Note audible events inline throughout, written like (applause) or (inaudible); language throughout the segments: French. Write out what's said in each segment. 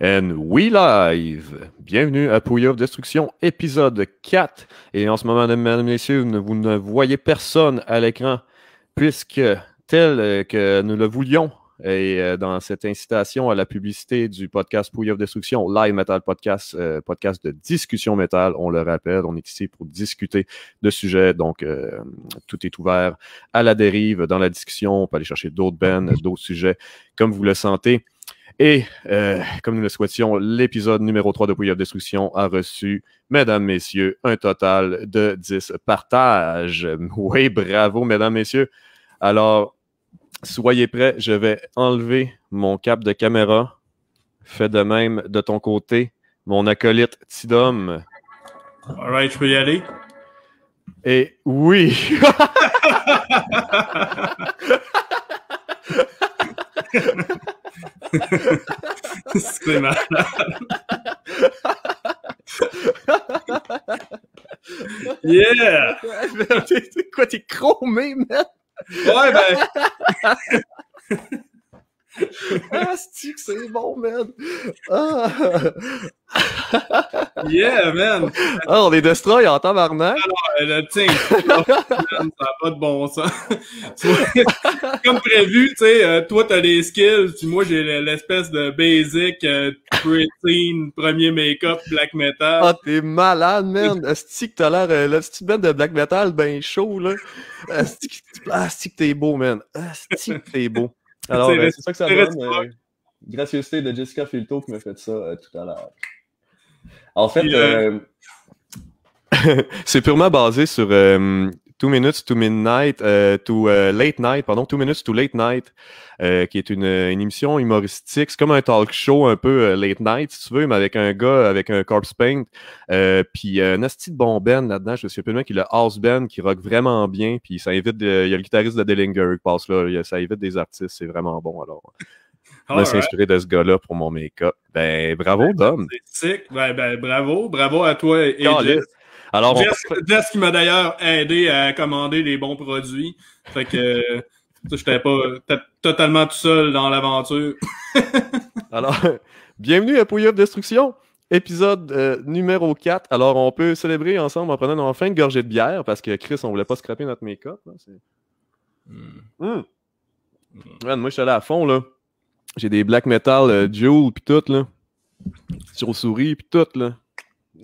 And we live! Bienvenue à Pouille Destruction, épisode 4. Et en ce moment, mesdames et messieurs, vous ne voyez personne à l'écran, puisque tel que nous le voulions, et euh, dans cette incitation à la publicité du podcast Pouille Destruction, Live Metal Podcast, euh, podcast de discussion métal, on le rappelle, on est ici pour discuter de sujets, donc euh, tout est ouvert à la dérive, dans la discussion, on peut aller chercher d'autres bands, d'autres sujets, comme vous le sentez. Et euh, comme nous le souhaitions, l'épisode numéro 3 de Pouille of Destruction a reçu, mesdames, messieurs, un total de 10 partages. (laughs) Oui, bravo, mesdames, messieurs. Alors, soyez prêts, je vais enlever mon cap de caméra. Fais de même de ton côté, mon acolyte Tidum. All right, je peux y aller. Et oui! (laughs) (laughs) Scream Yeah. (laughs) quoi tes man? Ouais, (laughs) ben. (laughs) ah, c'est bon, man! Ah. (laughs) yeah, man! Ah, on est destroy en tabarnak! Alors, euh, tiens, (laughs) ça n'a pas de bon sens. Comme prévu, tu sais, euh, toi, t'as les skills, puis moi, j'ai l'espèce de basic preteen, euh, premier make-up, black metal. Ah, t'es malade, man! Asti que t'as l'air... le la bête de black metal, ben chaud, là. Asti ah, que t'es beau, man! Asti que t'es beau. (laughs) Alors, ben, c'est ça que ça donne. gracieuseté de Jessica Filto qui m'a fait ça euh, tout à l'heure. En fait, euh, euh, (laughs) c'est purement basé sur Two Minutes to Midnight, to Late Night, pardon, Two Minutes to Late Night. Euh, qui est euh, une, émission humoristique. C'est comme un talk show un peu euh, late night, si tu veux, mais avec un gars, avec un corpse paint. puis un asti de bon Ben là-dedans, je me souviens plus qui est le House Ben, qui rock vraiment bien. Puis ça invite, il y a le guitariste de Dellinger qui passe là, ça invite des artistes, c'est vraiment bon. Alors. On va s'inspirer de ce gars-là pour mon make-up. Ben, bravo, ben, Dom. Ben, ben, bravo. Bravo à toi et Alors, qui m'a d'ailleurs aidé à commander les bons produits. Fait que, je n'étais pas totalement tout seul dans l'aventure. (laughs) Alors, bienvenue à Pouilleux Destruction, épisode euh, numéro 4. Alors, on peut célébrer ensemble en prenant enfin une gorgée de bière parce que Chris, on voulait pas scraper notre make-up. Hmm. Hmm. moi, je suis allé à fond. là. J'ai des black metal, euh, puis tout. là. Sur souris, puis tout. là.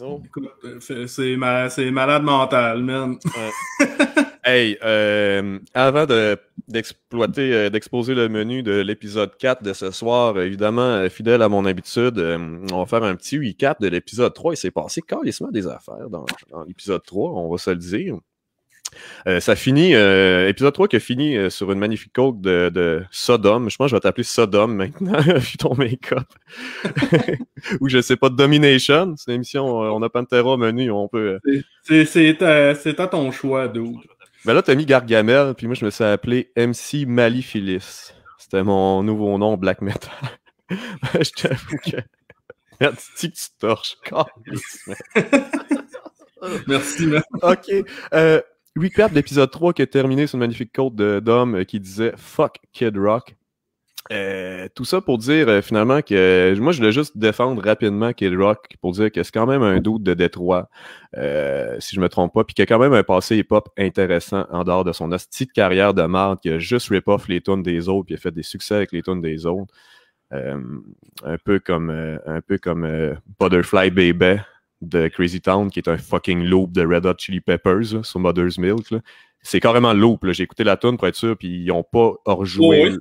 Non. Euh, c'est malade mental, man. (laughs) Hey, euh, avant d'exploiter, euh, d'exposer le menu de l'épisode 4 de ce soir, évidemment, euh, fidèle à mon habitude, on va faire un petit recap de l'épisode 3. Il s'est passé carrément des affaires dans, dans l'épisode 3, on va se le dire. ça finit, épisode 3 qui a fini sur une magnifique coque de, de, Sodome. Je pense que je vais t'appeler Sodome maintenant, (laughs) vu ton make-up. (laughs) Ou je sais pas, Domination. C'est une émission, on a Pantera menu, on peut. C'est, c'est, à, ton choix, Doug. Ben là, t'as mis Gargamel, puis moi, je me suis appelé MC Malifilis. C'était mon nouveau nom, Black Metal. (laughs) je t'avoue que. Merde, tu que tu torches. (laughs) Merci, man. OK. Euh, recap de l'épisode 3 qui a terminé sur une magnifique côte d'homme qui disait Fuck Kid Rock. Euh, tout ça pour dire euh, finalement que moi je voulais juste défendre rapidement Kid Rock pour dire que c'est quand même un doute de Détroit, euh, si je me trompe pas, puis qu'il a quand même un passé hip-hop intéressant en dehors de son petite carrière de marde qui a juste rip-off les tunes des autres puis a fait des succès avec les tunes des autres. un peu comme un peu comme Butterfly Baby de Crazy Town qui est un fucking loop de Red Hot Chili Peppers sur Mother's Milk. C'est carrément loop. J'ai écouté la tune pour être sûr, puis ils n'ont pas rejoué.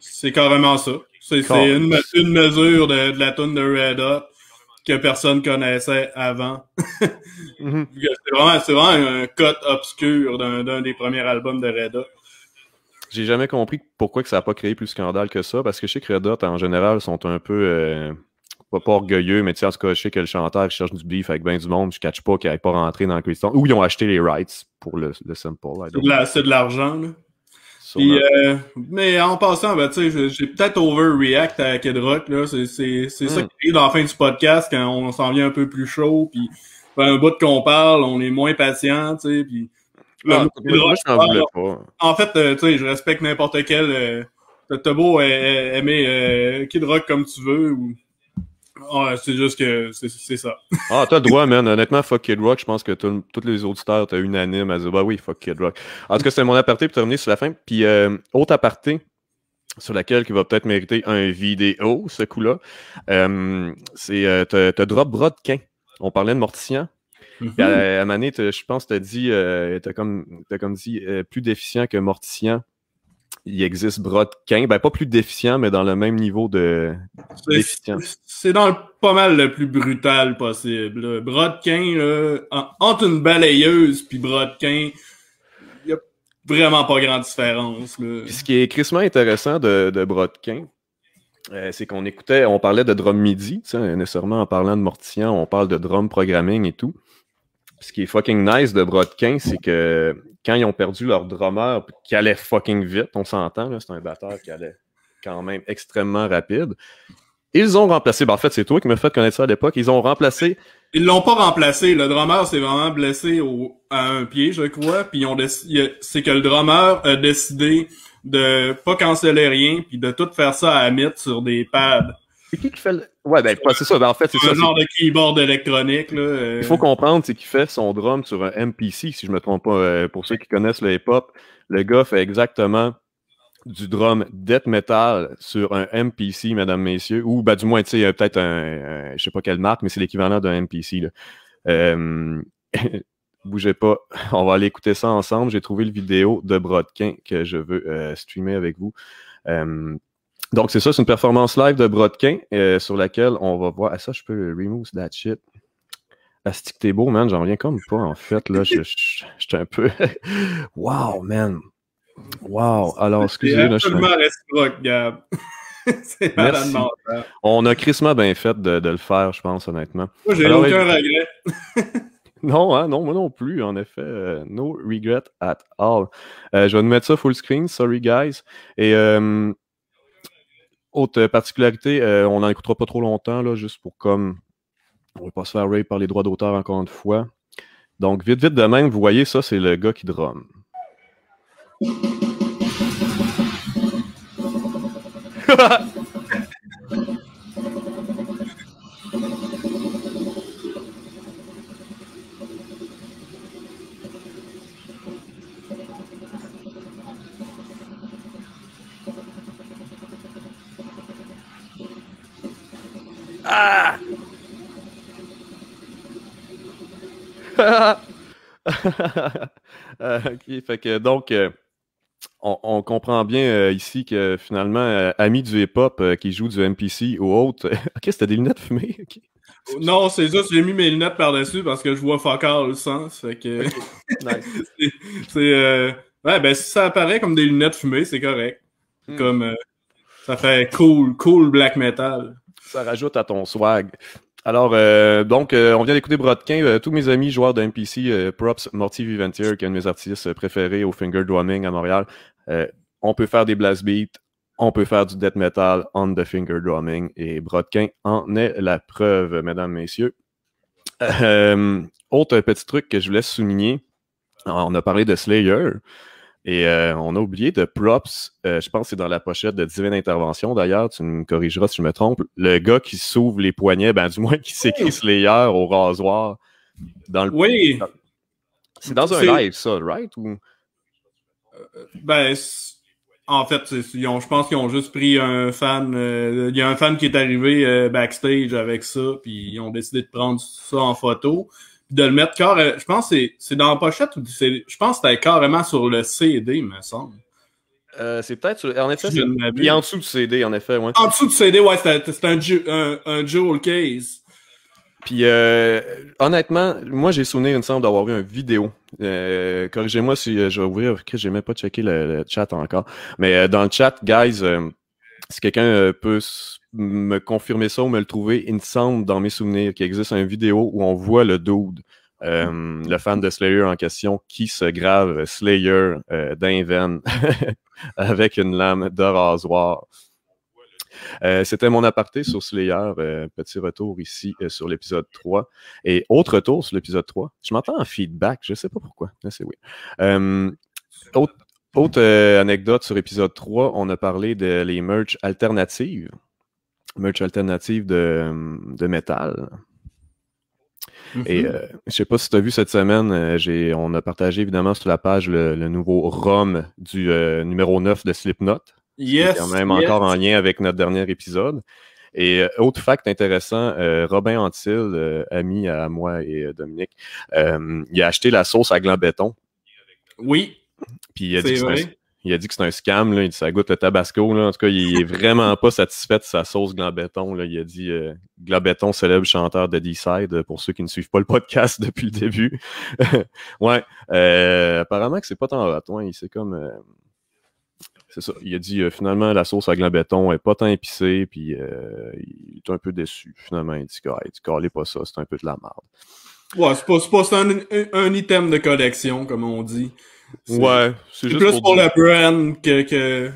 C'est carrément ça. C'est une, mesure de, la tune de Red Hot que personne connaissait avant. (laughs) Mhm. C'est vraiment, un cut obscur d'un des premiers albums de Red Hot. J'ai jamais compris pourquoi ça n'a pas créé plus de scandale que ça, parce que je sais que Red Hot, en général, sont un peu... Euh, pas, orgueilleux, mais en tout cas, je sais que le chanteur cherche du beef avec bien du monde, je ne catch pas qu'il n'avait pas rentré dans le question. Ou ils ont acheté les rights pour le, le sample. C'est de l'argent, euh, mais en passant, ben, j'ai peut-être overreact à Kid Rock. C'est ça hmm. qui est dans la fin du podcast quand on s'en vient un peu plus chaud. Puis, ben, un bout qu'on parle, on est moins patient. Puis, ah, moi, je pas. En fait, euh, je respecte n'importe quel. Euh, T'as beau euh, aimer Kid Rock comme tu veux ou Ouais, c'est juste que c'est ça. Ah, t'as le droit, man. Honnêtement, fuck Kid Rock, je pense que tous les auditeurs étaient unanime à dire bah oui, fuck Kid Rock. En tout cas, c'est mon aparté pour terminer sur la fin. Puis, euh, autre aparté sur laquelle qui va peut-être mériter un vidéo, ce coup-là, euh, c'est euh, t'as Drop Brodkin. On parlait de mortician. Mm à, Mané, je pense, t'as dit, euh, t'as comme, as comme dit, plus déficient que Morticien il existe Brodkin, ben pas plus déficient, mais dans le même niveau de déficience. C'est dans le, pas mal le plus brutal possible. Brodkin, entre une balayeuse puis Brodkin, il n'y a vraiment pas grande différence. ce qui est crissement intéressant de, de Brodkin, euh, c'est qu'on écoutait, on parlait de drum midi, nécessairement en parlant de Mortian, on parle de drum programming et tout ce qui est fucking nice de Brodkin, c'est que quand ils ont perdu leur drummer, qui allait fucking vite, on s'entend, c'est un batteur qui allait quand même extrêmement rapide. Ils ont remplacé, ben, en fait, c'est toi qui me fait connaître ça à l'époque, ils ont remplacé. Ils l'ont pas remplacé, le drummer s'est vraiment blessé au, à un pied, je crois, puis c'est que le drummer a décidé de pas canceller rien, puis de tout faire ça à mythe sur des pads. C'est qui qui fait le. Ouais, ben, c'est ça. Ben, en fait, c'est ça. genre de keyboard électronique, là. Euh. Il faut comprendre, c'est qu'il fait son drum sur un MPC, si je ne me trompe pas. Euh, pour ceux qui connaissent le hip-hop, le gars fait exactement du drum death metal sur un MPC, mesdames, messieurs, ou ben, du moins, tu sais, euh, peut-être un, Je Je sais pas quelle marque, mais c'est l'équivalent d'un MPC, là. (laughs) bougez pas, on va aller écouter ça ensemble. J'ai trouvé le vidéo de Brodkin que je veux streamer avec vous. Donc, c'est ça, c'est une performance live de Brodkin euh, sur laquelle on va voir. Ah, ça, je peux remove that shit. Astic, t'es beau, man. J'en viens comme pas, en fait. Là, je suis un peu. (laughs) wow, man. Wow. Alors, excusez-moi. je suis. Gab. (laughs) c'est hein. On a crissement bien fait de, le faire, je pense, honnêtement. Moi, j'ai aucun regret. (laughs) non, hein, non, moi non plus, en effet. Euh, no regret at all. Euh, je vais nous mettre ça full screen, sorry guys. Et autre euh, particularité, euh, on n'en écoutera pas trop longtemps, là, juste pour comme. On ne va pas se faire rape par les droits d'auteur encore une fois. Donc, vite, vite de même, vous voyez, ça, c'est le gars qui drum. (laughs) Ah (laughs) ok, fait que donc, euh, on, comprend bien euh, ici que finalement, amis euh, ami du hip-hop qui joue du MPC ou autre. (laughs) ok, c'était des lunettes fumées. Non, c'est juste, j'ai mis mes lunettes par-dessus parce que je vois encore le sens. que. (laughs) c'est. Ouais, ben si ça apparaît comme des lunettes fumées, c'est correct. Hmm. Comme. ça fait cool, cool black metal. Ça rajoute à ton swag. Alors, euh, donc, euh, on vient d'écouter Brodkin. Euh, tous mes amis joueurs de NPC, Props, Morty Viventier, qui est un de mes artistes préférés au finger drumming à Montréal. on peut faire des blast beats, on peut faire du death metal on the finger drumming, et Brodkin en est la preuve, mesdames, messieurs. autre petit truc que je voulais souligner, on a parlé de Slayer. Et euh, on a oublié de props, euh, je pense que c'est dans la pochette de Divine Intervention d'ailleurs, tu me corrigeras si je me trompe, le gars qui s'ouvre les poignets, ben du moins qui les yeux au rasoir dans le... Oui! C'est dans un live ça, right? Euh, ben, en fait, je pense qu'ils ont juste pris un fan. Il y a un fan qui est arrivé backstage avec ça, puis ils ont décidé de prendre ça en photo de le mettre carrément. Je pense que c'est dans la pochette ou je pense que c'était carrément sur le CD, me semble. Euh, c'est peut-être sur... En effet, puis en dessous du CD, en effet. Ouais. En dessous du CD, ouais, c'est un, un, jewel case. Puis euh, honnêtement, moi j'ai souvenir, il me semble, d'avoir eu une vidéo. Euh, corrigez-moi si je vais ouvrir, que j'ai même pas checké le, chat encore. Mais dans le chat, guys, si quelqu'un euh, peut me confirmer ça ou me le trouver, il me semble dans mes souvenirs qu'il existe une vidéo où on voit le dude, mmh. euh, le fan de Slayer en question, qui se grave euh, Slayer euh, (laughs) avec une lame de rasoir. C'était mon aparté sur Slayer. petit retour ici sur l'épisode 3. Et autre retour sur l'épisode 3. Je m'entends en feedback, je ne sais pas pourquoi. C'est oui. autre, autre euh, anecdote sur épisode 3, on a parlé des les merch alternatives. Merch alternatives de, hum, de métal. Mm-hmm. Et euh, je sais pas si tu as vu cette semaine, euh, j'ai on a partagé évidemment sur la page le, nouveau ROM du numéro 9 de Slipknot. Yes! quand même encore en lien avec notre dernier épisode. Et autre fact intéressant, Robin Antil, ami à moi et Dominique, il a acheté la sauce à gland béton. Oui, puis il a dit que c'est un scam, là. il dit ça goûte le tabasco. Là. En tout cas, il est vraiment pas satisfait de sa sauce glabéton Là. Il a dit euh, glabéton célèbre chanteur de D-Side, pour ceux qui ne suivent pas le podcast (laughs) depuis le début. (laughs) ouais. Euh, apparemment que c'est pas tant raton il C'est comme. Euh, c'est ça. Il a dit finalement la sauce à Glambéton est pas tant épicée, puis il est un peu déçu. Finalement, il dit ah, pas ça, c'est un peu de la merde. Ouais, c'est pas, pas un item de collection, comme on dit c'est plus pour, la brand que,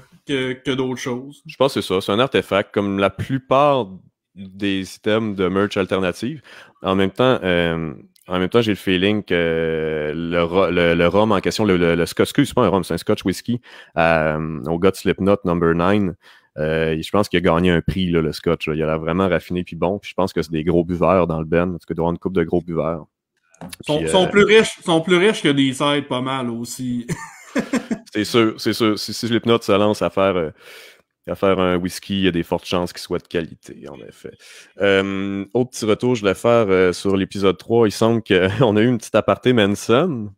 d'autres choses. Je pense que c'est ça. C'est un artefact, comme la plupart des systèmes de merch alternatives. En même temps, euh, en même temps, j'ai le feeling que le, le, rhum en question, le, le, scotch, c'est pas un rhum, c'est un scotch whisky, euh, au god Slipknot number 9. Euh, je pense qu'il a gagné un prix, le scotch. Il a vraiment raffiné puis bon. je pense que c'est des gros buveurs dans le Ben. parce que doit avoir une coupe de gros buveurs. Sont, sont, euh, plus riches, sont plus riches que des sites pas mal aussi. (laughs) c'est sûr, c'est sûr. Si, les Slipknot se lance à faire, euh, à faire un whisky, il y a des fortes chances qu'il soit de qualité, en effet. Euh, autre petit retour, je voulais faire sur l'épisode 3. Il semble qu'on (laughs) a eu une petite aparté Manson.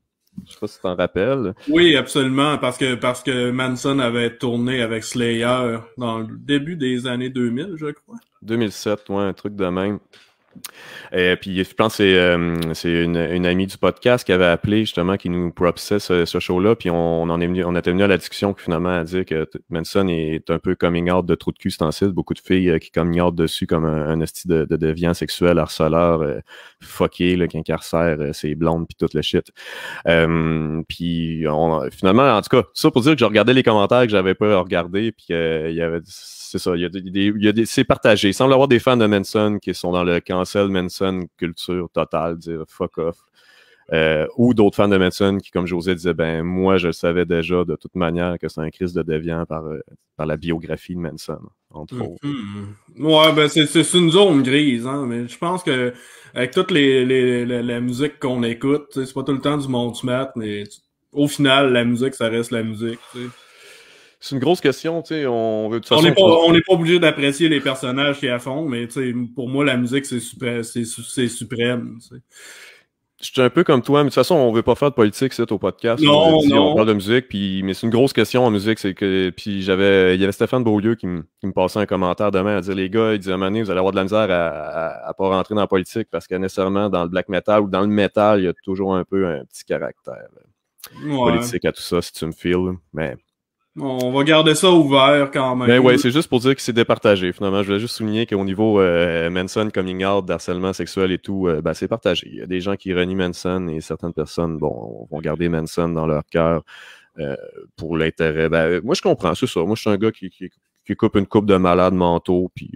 Je sais pas si tu en rappelles. Oui, absolument, parce que parce que Manson avait tourné avec Slayer dans le début des années 2000, je crois. 2007, ouais, un truc de même. Et euh, puis, je pense c'est, euh, une, amie du podcast qui avait appelé justement, qui nous propsait ce, show-là. Puis on, en est on était venu à la discussion finalement a dit que Manson est un peu coming out de trou de cul site Beaucoup de filles euh, qui coming out dessus comme un, esti de, de, sexuel, harceleur, fucké, qui incarcère ses blondes, puis toute le shit. puis finalement, en tout cas, ça pour dire que je regardais les commentaires que j'avais pas regardé. Puis il y avait, c'est ça, c'est partagé. Il semble avoir des fans de Manson qui sont dans le camp de Manson, culture totale, dire fuck off. Euh, ou d'autres fans de Manson qui, comme José disait, ben moi je savais déjà de toute manière que c'est un crise de déviant euh, par, la biographie de Manson, entre mhm. autres. Ouais, ben c'est une zone grise, hein, mais je pense que avec toute les, les, la musique qu'on écoute, c'est pas tout le temps du monde mat, mais au final, la musique, ça reste la musique. C'est une grosse question, tu sais. On veut On n'est pas, obligé d'apprécier les personnages qui à fond, mais pour moi, la musique, c'est suprême. C'est suprême je suis un peu comme toi, mais de toute façon, on veut pas faire de politique, c'est au podcast. on, non. parle de musique, puis, mais c'est une grosse question en musique, c'est que, puis j'avais, il y avait Stéphane Beaulieu qui, me, passait un commentaire demain à dire, les gars, il disait, Mané, vous allez avoir de la misère à, ne pas rentrer dans la politique parce que nécessairement dans le black metal ou dans le metal, il y a toujours un peu un petit caractère euh, politique à tout ça, si tu me files, mais. On va garder ça ouvert quand même. Ben ouais, c'est juste pour dire que c'est départagé. Finalement, je voulais juste souligner qu'au niveau euh, Manson, coming out, harcèlement sexuel et tout, euh, ben, c'est partagé. Il y a des gens qui renient Manson et certaines personnes, bon, vont garder Manson dans leur cœur euh, pour l'intérêt. Ben, moi, je comprends, c'est ça. Moi, je suis un gars qui, coupe une coupe de malades mentaux, puis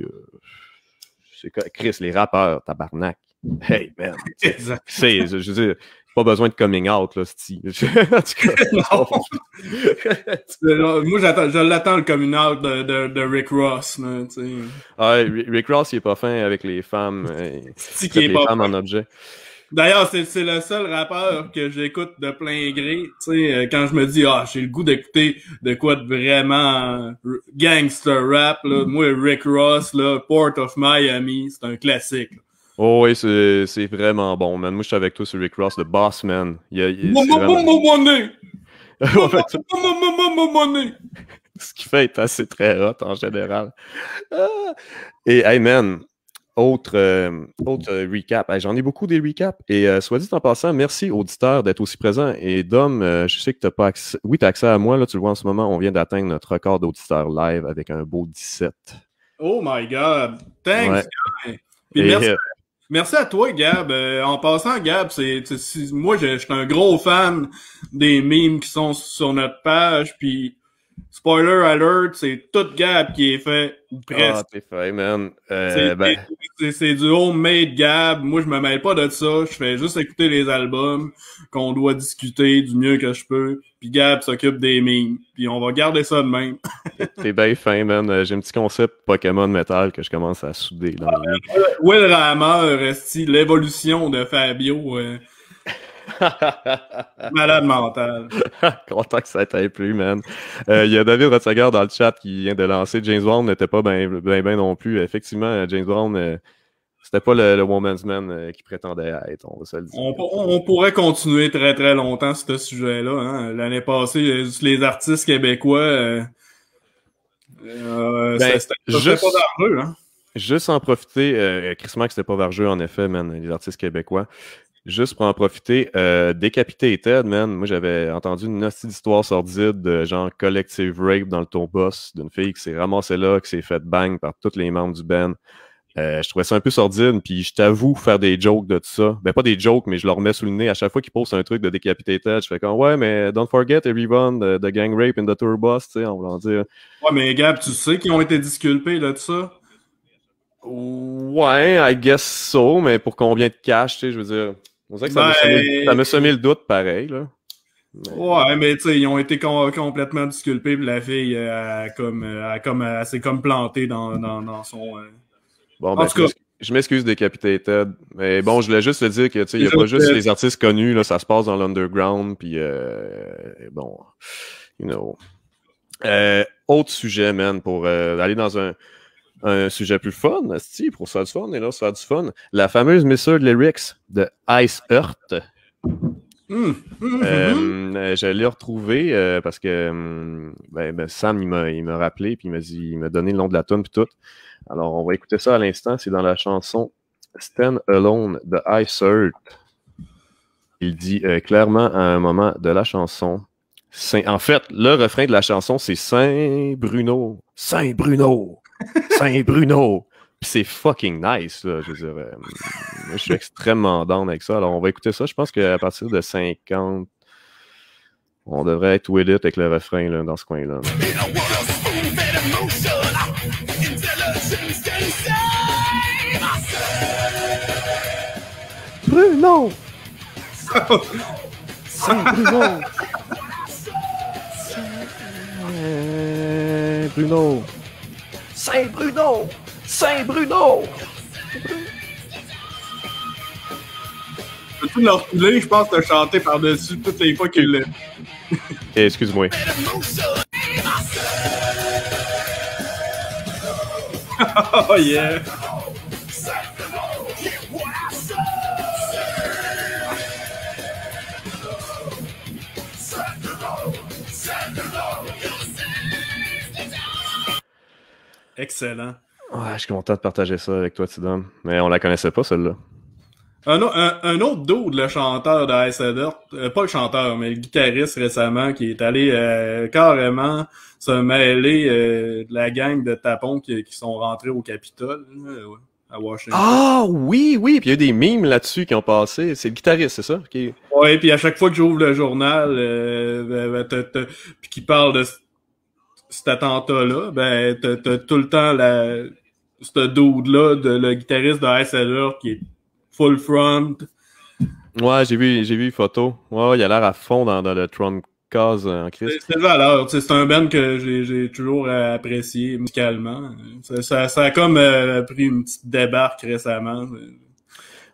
c'est Chris, les rappeurs, tabarnak. Hey, man. (laughs) c'est, je pas besoin de coming out, là, Sty. (laughs) en tout cas, non. moi, je l'attends le coming out de, de, Rick Ross. Là, ah, Rick Ross, il est pas fin avec les femmes. (laughs) Euh, Sty qui est les pas femmes en objet. D'ailleurs, c'est le seul rappeur que j'écoute de plein gré. sais, euh, quand je me dis, ah, j'ai le goût d'écouter de quoi de vraiment euh, gangster rap, là, mm. moi, Rick Ross, là, Port of Miami, c'est un classique. Oh oui, c'est vraiment bon, man. Moi, je suis avec toi sur Rick Ross, le boss, man. Ce qui fait être assez très hot en général. Ah! Et, hey, man, autre, euh, autre euh, recap. J'en ai beaucoup des recaps. Et euh, soit dit en passant, merci auditeur d'être aussi présent. Et Dom, je sais que tu n'as pas accès. Oui, tu as accès à moi. Là, tu le vois en ce moment. On vient d'atteindre notre record d'auditeurs live avec un beau 17. Oh my God. Thanks, et, merci Merci à toi, Gab. Euh, en passant, Gab, c'est moi, je, suis un gros fan des memes qui sont sur notre page, puis Spoiler alert, c'est toute Gab qui est fait. Presque. Ah, fait, man. Euh, c'est du ben. du homemade Gab. Moi, je me mêle pas de ça. Je fais juste écouter les albums qu'on doit discuter du mieux que je peux. Puis Gab s'occupe des mines. Puis on va garder ça de même. (laughs) T'es bien fin, man. Euh, j'ai un petit concept Pokémon Metal que je commence à souder. Dans euh, Rama Will l'évolution de Fabio. (laughs) Malade mental. (laughs) Content que ça t'ait plu, man. il euh, y a David Rotsager dans le chat qui vient de lancer. James Brown n'était pas bien ben, ben non plus. Effectivement, euh, James Brown, euh, c'était pas le, woman's man qui prétendait être, on va se le dire. On, pourrait continuer très très longtemps sur ce sujet-là. Hein. L'année passée, les artistes québécois. Ben, c'était pas Juste hein. en profiter, Chris Mack, c'était pas jeu en effet, man, les artistes québécois. Juste pour en profiter, euh, Décapité Ted, man, moi j'avais entendu une hostie d'histoire sordide de genre collective rape dans le tour d'une fille qui s'est ramassée là, qui s'est faite bang par tous les membres du band. Euh, je trouvais ça un peu sordide, puis je t'avoue faire des jokes de tout ça. Ben, pas des jokes, mais je leur mets sous le nez. À chaque fois qu'ils posent un truc de Décapité Ted, je fais comme Ouais, mais don't forget everyone, the, gang rape in the tour bus, tu sais, on va dire. Ouais, mais Gab, tu sais qu'ils ont été disculpés là, de ça? Ouais, I guess so, mais pour combien de cash, tu sais, je veux dire ça, me ben, semait, le doute pareil. Là. Ouais, mais ils ont été complètement disculpés, la fille, euh, comme, euh, comme, euh, s'est comme plantée dans, son. Bon, ben, Je m'excuse décapité Ted, mais bon, je voulais juste te dire que il n'y a pas juste les artistes connus, là, ça se passe dans l'underground, puis bon, you know. autre sujet, man, pour aller dans un, un sujet plus fun, si, pour se faire du fun, et là, se du fun. La fameuse Mr. Lyrics de Ice Earth. Hmm. Euh, je l'ai retrouvé euh, parce que hum, ben, ben, Sam, il m'a rappelé, puis il m'a dit, il m'a donné le nom de la tune puis tout. Alors, on va écouter ça à l'instant. C'est dans la chanson Stand Alone de Ice Earth. Il dit euh, clairement à un moment de la chanson. En fait, le refrain de la chanson, c'est Saint Bruno. Saint Bruno. Saint-Bruno. c'est fucking nice, là. Je veux dire, euh, je suis extrêmement down avec ça. Alors, on va écouter ça. Je pense qu'à partir de 50, on devrait être Willit avec le refrain là, dans ce coin-là. Bruno! Saint Bruno! (laughs) Saint Bruno! Saint-Bruno! Saint-Bruno! tu leur reculer? Je pense que t'as chanté par-dessus toutes les fois qu'il est. Eh, excuse-moi. (laughs) oh yeah! Excellent. Ouais, je suis content de partager ça avec toi, Tidom. Mais on la connaissait pas, celle-là. Un, autre un, autre dude, le chanteur de Ice euh, pas le chanteur, mais le guitariste récemment, qui est allé euh, carrément se mêler euh, de la gang de tapons qui, sont rentrés au Capitole à Washington. Ah oui, oui, puis il y a des mimes là-dessus qui ont passé. C'est le guitariste, c'est ça? Oui, puis à chaque fois que j'ouvre le journal, euh, ben, ben, puis qui parle de cet attentat-là, ben, t'as tout le temps la, ce dude-là, de, le guitariste de Ice qui est full front. Ouais, j'ai vu, j'ai vu une photo. Ouais, il a l'air à fond dans, dans le Trump cause euh, en Christ. C'est valeur. C'est un band que j'ai toujours apprécié musicalement. Ça, ça, a comme euh, pris une petite débarque récemment. Euh,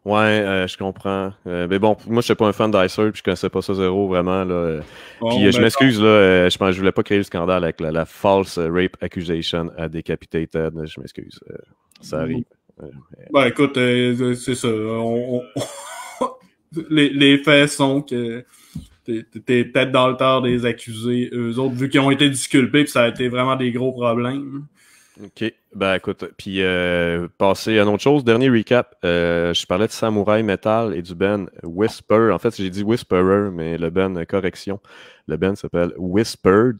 Ouais, euh, je comprends. Euh, mais bon, moi, je suis pas un fan d'Icer, puis je connaissais pas ça zéro vraiment. puis euh, je m'excuse, là, je pense je voulais pas créer le scandale avec la, false rape accusation à Decapitated. Je m'excuse. ça mm-hmm. arrive. Ben écoute, c'est ça. (laughs) les, faits sont que t'es peut-être dans le tort des accusés, eux autres, vu qu'ils ont été disculpés, puis ça a été vraiment des gros problèmes. OK. Ben écoute, puis euh, passer à autre chose. Dernier recap. Euh, je parlais de Samurai Metal et du Ben Whisper. En fait, j'ai dit Whisperer, mais le Ben, correction. Le Ben s'appelle Whisper.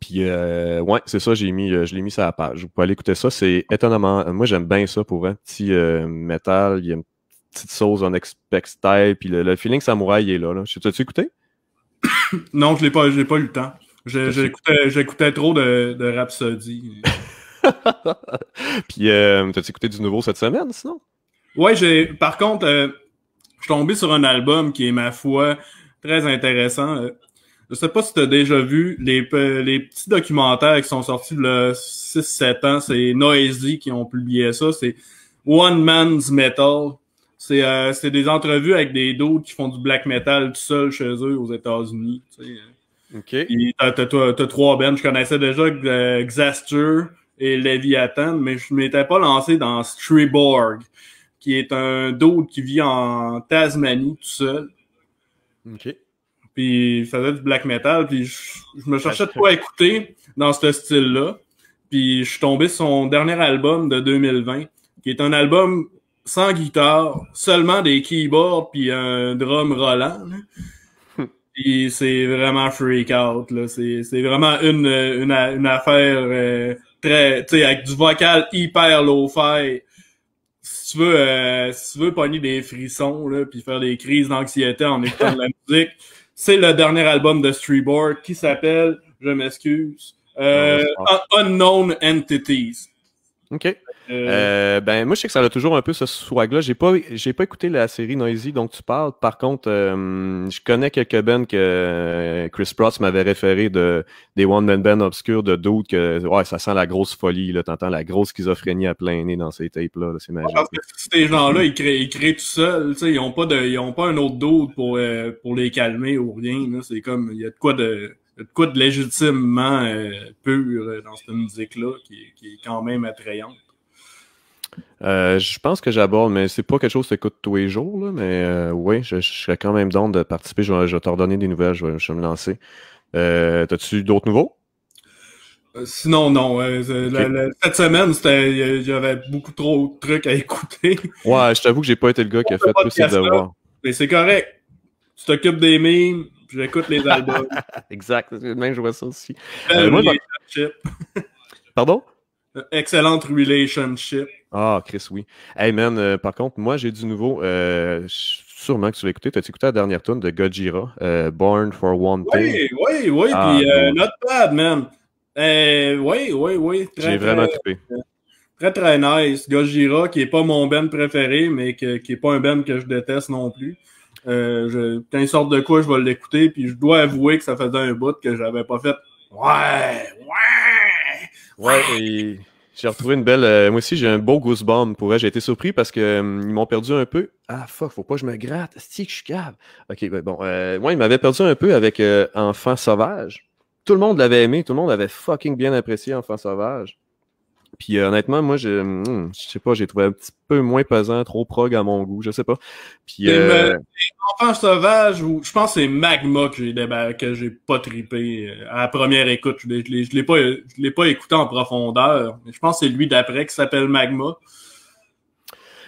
Puis euh, ouais, c'est ça, j'ai mis, je l'ai mis sur la page. Vous pouvez aller écouter ça. C'est étonnamment. Moi j'aime bien ça pour un petit metal Il y a une petite sauce en expect Puis le, feeling samouraï est là. là. as tu écouté? non, je l'ai pas, pas eu le temps. J'écoutais trop de, de Rhapsody. (laughs) Puis, euh, tas écouté du nouveau cette semaine, sinon? Ouais, j'ai. Par contre, euh, je suis tombé sur un album qui est, ma foi, très intéressant. Euh, je sais pas si t'as déjà vu les, les petits documentaires qui sont sortis de 6-7 ans. C'est Noisy qui ont publié ça. C'est One Man's Metal. C'est euh, des entrevues avec des d'autres qui font du black metal tout seul chez eux aux États-Unis. Tu euh. T'as trois bands. Je connaissais déjà euh, Xaster et Leviathan, mais je m'étais pas lancé dans Striborg, qui est un dude qui vit en Tasmanie tout seul. Puis il faisait du black metal, puis je, me cherchais de quoi écouter dans ce style-là. Puis je suis tombé sur son dernier album de 2020, qui est un album sans guitare, seulement des keyboards puis un drum rollant c'est vraiment freak out. Là. C'est, vraiment une, une, affaire euh, très. Tu sais, avec du vocal hyper low-fi. Si tu veux, euh, si tu veux pogner des frissons, là, puis faire des crises d'anxiété en écoutant de la (laughs) musique, c'est le dernier album de Streetboard qui s'appelle, je m'excuse, euh, Unknown Entities. OK. Euh, euh, ben, moi, je sais que ça a toujours un peu ce swag-là. J'ai pas, j'ai pas écouté la série Noisy dont tu parles. Par contre, euh, je connais quelques bands que Chris Pross m'avait référé de, des One Man Band obscurs de doutes que, ouais, ça sent la grosse folie, là. T'entends la grosse schizophrénie à plein nez dans ces tapes-là. C'est magique. que ces gens-là, ils créent, créent tout seuls. Ils ont pas de, ils ont pas un autre doute pour, pour les calmer ou rien. C'est comme, il y a de quoi de, de quoi légitimement pur dans cette musique-là qui, est quand même attrayante. Euh, je pense que j'aborde, mais c'est pas quelque chose que écoutes tous les jours, mais euh, oui, je, serais quand même d'honneur de participer. Je, vais te des nouvelles, je vais, me lancer. Euh, T'as-tu d'autres nouveaux? Euh, sinon, non. La, cette semaine, j'avais beaucoup trop de trucs à écouter. (laughs) Ouais, je t'avoue que j'ai pas été le gars qui a fait tous ces devoirs. Mais c'est correct. Tu t'occupes des mimes, j'écoute les (laughs) albums. exact. Même je vois ça aussi. Moi, relationship Pardon? Excellente relationship. Ah, Chris, oui. Hey, man, euh, par contre, moi, j'ai du nouveau. Euh, sûrement que tu l'as écouté. T'as-tu écouté la dernière tune de Gojira, euh, Born for One Thing? Oui, oui, oui. Ah, puis notre Not Bad, man. oui, oui, oui. J'ai vraiment trippé. Très, très nice. Gojira, qui n'est pas mon band préféré, mais qui n'est pas un band que je déteste non plus. Euh, quand il sort de quoi, je vais l'écouter. Puis je dois avouer que ça faisait un bout que j'avais pas fait. Ouais, ouais. Ouais, et j'ai retrouvé une belle. Euh, moi aussi, j'ai un beau goosebump pour elle. J'ai été surpris parce qu'ils euh, m'ont perdu un peu. Ah, fuck, faut pas que je me gratte. Si, je suis cave. Ok, ben bon. Moi, euh, il ils m'avaient perdu un peu avec Enfant Sauvage. Tout le monde l'avait aimé. Tout le monde avait fucking bien apprécié Enfant Sauvage. Puis euh, honnêtement, moi, je, hmm, je sais pas, j'ai trouvé un petit peu moins pesant, trop prog à mon goût, je sais pas. Puis, euh... Enfant sauvage, ou je pense que c'est Magma que j'ai que j'ai pas tripé euh, à la première écoute. Je l'ai, pas, je l'ai pas écouté en profondeur. je pense que c'est lui d'après qui s'appelle Magma.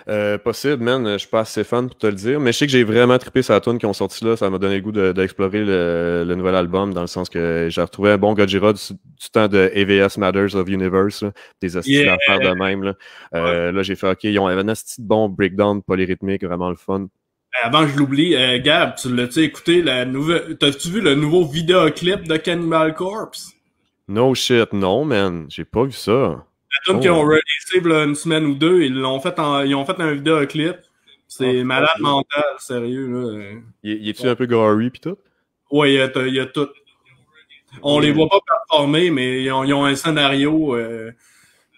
Euh, possible, man. Je suis pas assez fan pour te le dire. Mais je sais que j'ai vraiment trippé sa tune qui ont sorti là. Ça m'a donné le goût d'explorer le, nouvel album dans le sens que j'ai retrouvé un bon Gojira du, temps de AVS Matters of Universe. Des astuces à faire de même. Euh, là, j'ai fait OK, ils ont un de bon breakdown polyrythmique, vraiment le fun. Ben, avant que je l'oublie, euh, Gab, tu las écouté la nouvelle. T'as-tu vu le nouveau vidéoclip de Cannibal Corpse? No shit, non, man. J'ai pas vu ça. La oh. qu'ils ont une semaine ou deux, ils l'ont fait en, ils ont fait un vidéoclip. C'est ah, malade mental, sérieux. Là. Il est-tu un peu gory pis tout? Ouais, il y a, tout. On les voit pas performer, mais ils ont, un scénario. Euh,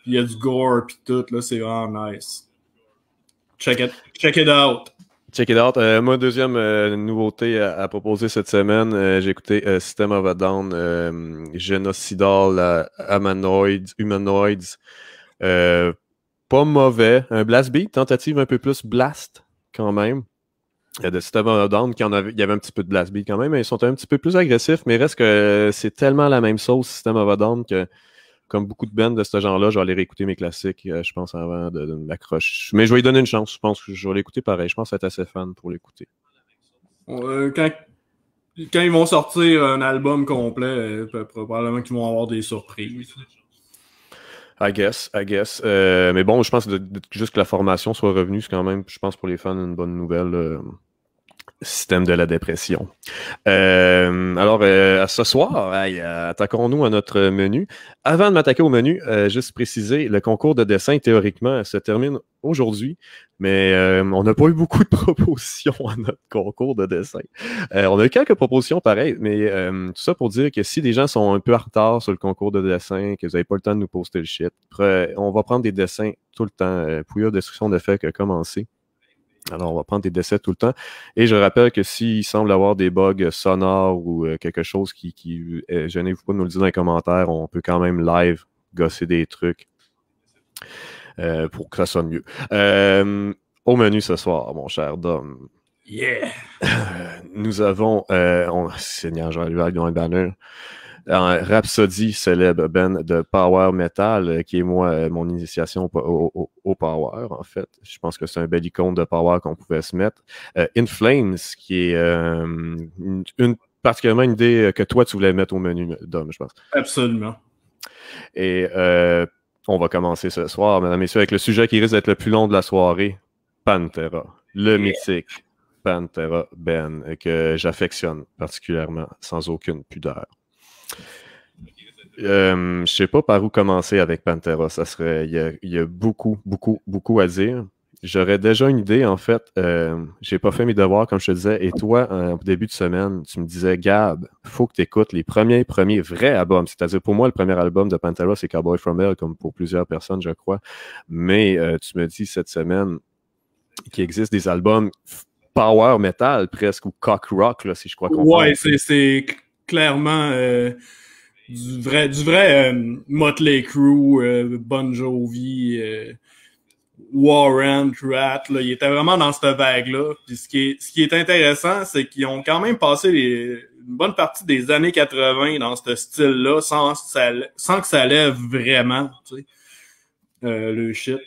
il y a du gore pis tout, là, c'est vraiment nice. Check it, check it out. Check it out. Euh, moi, deuxième euh, nouveauté à, proposer cette semaine, euh, j'ai écouté System of a Down, Genocidal, Amanoids, Humanoids. pas mauvais. Un blast beat, tentative un peu plus blast quand même. De System of a Down, qui en il y avait un petit peu de blast beat quand même, mais ils sont un petit peu plus agressifs, mais reste que c'est tellement la même sauce, System of a Down, que comme beaucoup de bands de ce genre-là, je vais aller réécouter mes classiques, euh, je pense, avant de, m'accrocher. Mais je vais lui donner une chance, je pense que je vais l'écouter pareil. Je pense être assez fan pour l'écouter. quand, ils vont sortir un album complet, euh, probablement qu'ils vont avoir des surprises. I guess, I guess. Euh, mais bon, je pense juste que la formation soit revenue, c'est quand même, je pense, pour les fans, une bonne nouvelle système de la dépression. Euh, alors, euh, ce soir, euh, attaquons-nous à notre menu. Avant de m'attaquer au menu, euh, juste préciser, le concours de dessin, théoriquement, se termine aujourd'hui, mais on n'a pas eu beaucoup de (laughs) propositions à notre concours de dessin. on a eu quelques propositions pareilles, mais tout ça pour dire que si des gens sont un peu en retard sur le concours de dessin, que vous n'avez pas le temps de nous poster le shit, on va prendre des dessins tout le temps. des Destruction de fait a commencé. Alors, on va prendre des décès tout le temps. Et je rappelle que s'il semble avoir des bugs sonores ou euh, quelque chose qui, Je n'ai vous pas de nous le dire dans les commentaires, on peut quand même live gosser des trucs euh, pour que ça sonne mieux. Euh, au menu ce soir, mon cher Dom. Yeah! Nous avons. Seigneur, jean un banner. Un Rhapsody, célèbre Ben, de power metal, euh, qui est moi euh, mon initiation au, power, en fait. Je pense que c'est un bel icône de power qu'on pouvait se mettre. Euh, In Flames, qui est une, particulièrement une idée que toi, tu voulais mettre au menu, Dom, je pense. Absolument. Et on va commencer ce soir, mesdames et messieurs, avec le sujet qui risque d'être le plus long de la soirée, Pantera, le mythique Pantera Ben, que j'affectionne particulièrement, sans aucune pudeur. Euh, je sais pas par où commencer avec Pantera. Ça serait, il y, a, beaucoup, beaucoup, beaucoup à dire. J'aurais déjà une idée, en fait. Euh, j'ai pas fait mes devoirs, comme je te disais. Et toi, euh, au début de semaine, tu me disais, Gab, faut que tu écoutes les premiers, premiers vrais albums. C'est-à-dire, pour moi, le premier album de Pantera, c'est Cowboy From Hell, comme pour plusieurs personnes, je crois. Mais tu me dis cette semaine qu'il existe des albums power metal presque, ou cock rock, si je crois qu'on Ouais, c'est clairement euh, du vrai, du vrai euh, Motley Crue, euh, Bon Jovi, Warren, Rat, là, il était vraiment dans cette vague-là. Puis ce qui est, ce qui est intéressant, c'est qu'ils ont quand même passé une bonne partie des années 80 dans ce style-là, sans, sans que ça lève vraiment, tu sais, le shit.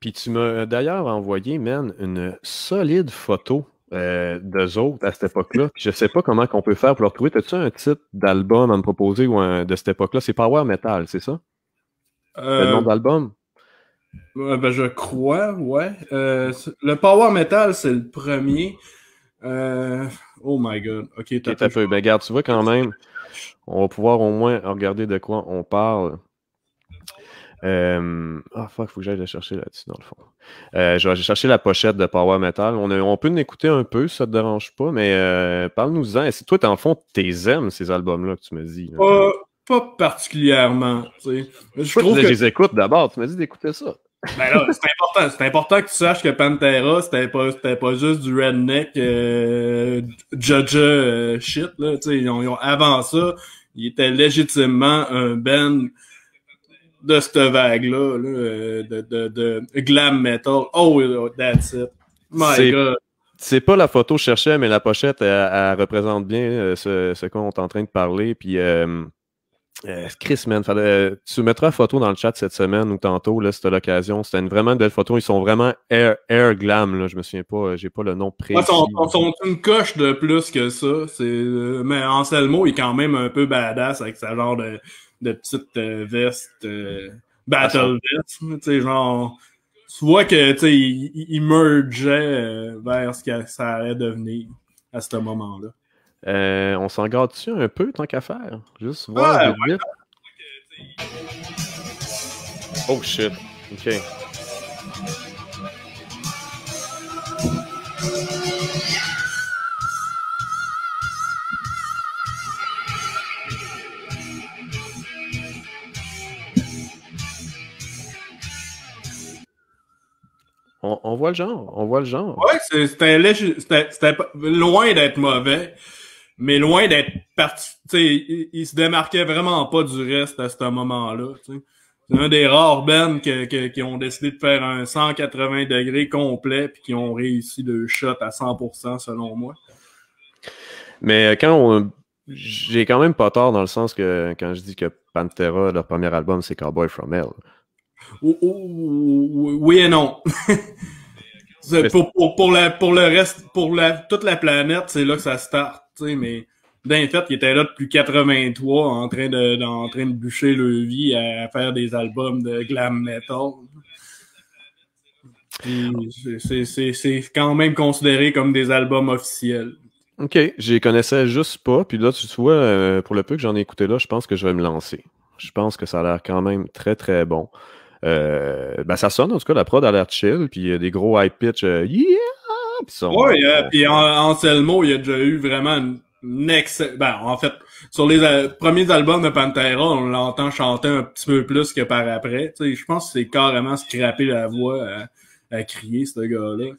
Puis tu m'as d'ailleurs envoyé, man, une solide photo euh, d'eux autres à cette époque-là. Je ne sais pas comment on peut faire pour leur trouver. as tu un titre d'album à me proposer ou de cette époque-là? C'est Power Metal, c'est ça? Le euh, nom d'album? Ben, je crois, ouais. Euh, le Power Metal, c'est le premier. Oh my god. Ok, t'as à fait. Ben, tu vois quand même, on va pouvoir au moins regarder de quoi on parle. Euh, ah, fuck, faut que j'aille la chercher là-dessus, dans le fond. Euh, J'ai cherché la pochette de Power Metal. On, peut on peut écouter un peu, ça te dérange pas, mais euh, parle-nous-en. Est-ce que toi, en fond, t'es aimes ces albums-là que tu me dis? Pas, particulièrement. Je, trouve que... les écoute d'abord, tu m'as dit d'écouter ça. Ben c'est important. C'est important que tu saches que Pantera, c'était pas, pas juste du redneck euh, judge shit. avant ça, il était légitimement un band de cette vague-là, euh, de, de, glam metal. Oh, oh that's it. My God. C'est pas la photo que je cherchais, mais la pochette, elle, représente bien euh, ce, qu'on est en train de parler. Puis, euh, Chris, man, tu mettras la photo dans le chat cette semaine ou tantôt, là, c'était l'occasion. C'était une vraiment belle photo. Ils sont vraiment air, glam, là. Je me souviens pas, j'ai pas le nom précis. Ils sont, une coche de plus que ça. C'est, mais Anselmo est quand même un peu badass avec sa genre de, de petites euh, vestes euh, ah, battle vest, tu sais, genre tu vois que tu sais, il, mergeait euh, vers ce que ça allait devenir à ce moment-là. on s'en garde dessus un peu tant qu'à faire? Juste voir ah, Oh shit. Ok. le genre. On voit le genre. Ouais, C'était loin d'être mauvais, mais loin d'être parti. Il, il se démarquait vraiment pas du reste à ce moment-là. C'est un des rares bands qui ont décidé de faire un 180 degrés complet puis qui ont réussi le shot à 100% selon moi. Mais euh, quand on. J'ai quand même pas tort dans le sens que quand je dis que Pantera, leur premier album, c'est Cowboy From Hell. oui et non. (laughs) Pour, le reste, pour toute la planète, c'est là que ça start. Mais d'un fait, il était là depuis 83 en train de, bûcher le vie à faire des albums de glam metal. C'est quand même considéré comme des albums officiels. Ok, j'y connaissais juste pas. Puis là, tu vois, euh, pour le peu que j'en ai écouté là, je pense que je vais me lancer. Je pense que ça a l'air quand même très très bon. Euh, ben, ça sonne, en tout cas, la prod a l'air chill, puis il y a des gros high pitch, euh, yeah! Oui, puis Anselmo, euh, il y a déjà eu vraiment une excellent. Ben, en fait, sur les premiers albums de Pantera, on l'entend chanter un petit peu plus que par après. tu sais, je pense que c'est carrément scraper la voix à, crier, ce gars-là.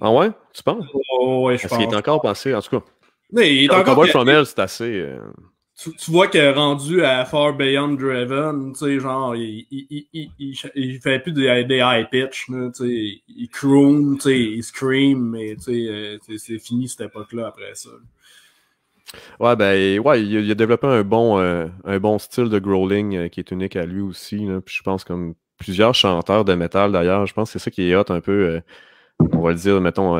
Ah ouais? Tu penses? ouais, je Parce qu'il est encore passé, en tout cas. Mais il est encore. Cowboy From Hell, c'est assez tu, vois que rendu à Far Beyond Driven, tu sais, genre, il, il, il, il, fait plus des, high pitch, tu sais, il croon, tu sais, il scream, mais tu sais, euh, c'est fini cette époque-là après ça. Ouais, ben, ouais, il, a développé un bon, euh, un bon style de growling euh, qui est unique à lui aussi, là, puis je pense comme plusieurs chanteurs de métal d'ailleurs, je pense que c'est ça qui est hot un peu, on va le dire, mettons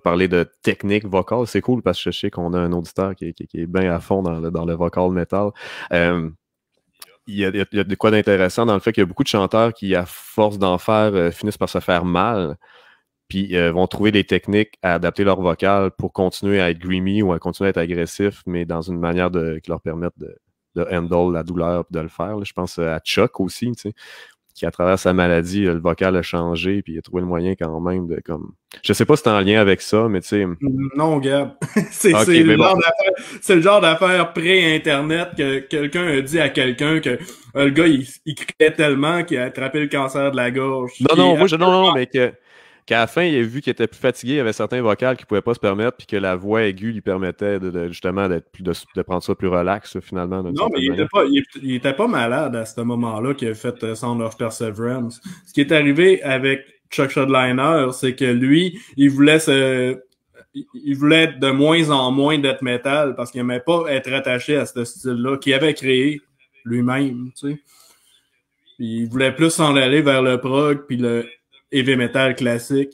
parler de technique vocale. C'est cool parce que je sais qu'on a un auditeur qui, est bien à fond dans le, vocal metal. Euh, il, y a, de quoi d'intéressant dans le fait qu'il y a beaucoup de chanteurs qui, à force d'en faire, euh, finissent par se faire mal, puis euh, vont trouver des techniques à adapter leur vocal pour continuer à être grimy ou à continuer à être agressif, mais dans une manière de, qui leur permette de, handle la douleur de le faire. Je pense à Chuck aussi, tu sais, qui, à travers sa maladie, le vocal a changé, puis il a trouvé le moyen quand même de comme. Je sais pas si c'est en lien avec ça, mais tu sais. Mm, non, Gab. (laughs) c'est le, genre d'affaire pré-internet que quelqu'un a dit à quelqu'un que euh, le gars, il, criait tellement qu'il a attrapé le cancer de la gorge. Non, non, non, non, mais que qu'à la fin, il a vu qu'il était plus fatigué, il avait certains vocales qu'il ne pouvait pas se permettre, puis que la voix aiguë lui permettait de, justement de, de, prendre ça plus relax, finalement. Non, mais il n'était pas, était pas malade à ce moment-là qu'il avait fait euh, Sound of Perseverance. Ce qui est arrivé avec Chuck Schuldiner, c'est que lui, il voulait se il voulait être de moins en moins d'être métal, parce qu'il n'aimait pas être attaché à ce style-là qu'il avait créé lui-même, tu sais. il voulait plus s'en aller vers le prog puis le heavy metal classique.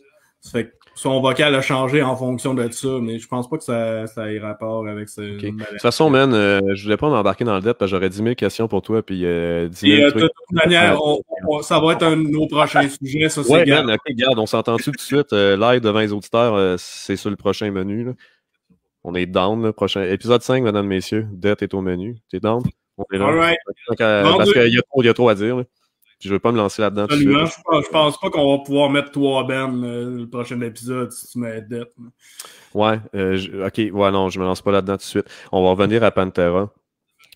son vocal a changé en fonction de ça, mais je pense pas que ça, ait rapport avec ça. De toute façon, man, euh, je ne voulais pas m'embarquer dans le dette parce que j'aurais 10 000 questions pour toi. Puis, euh, Et, euh, de toute manière, ça va être un de nos prochains (laughs) sujets. Ça, c'est man, ok, garde, on s'entend tout de suite. live devant les auditeurs, c'est sur le prochain menu. On est down, le prochain épisode 5, mesdames, messieurs. Dette est au menu. T'es down? On est là. parce qu'il y, y, a trop à dire je veux pas me lancer là-dedans. Je, je, pense pas qu'on va pouvoir mettre toi, Ben, euh, le prochain épisode si tu mets Death. Ouais, euh, ok, ouais, non, je me lance pas là-dedans tout de suite. On va revenir à Pantera.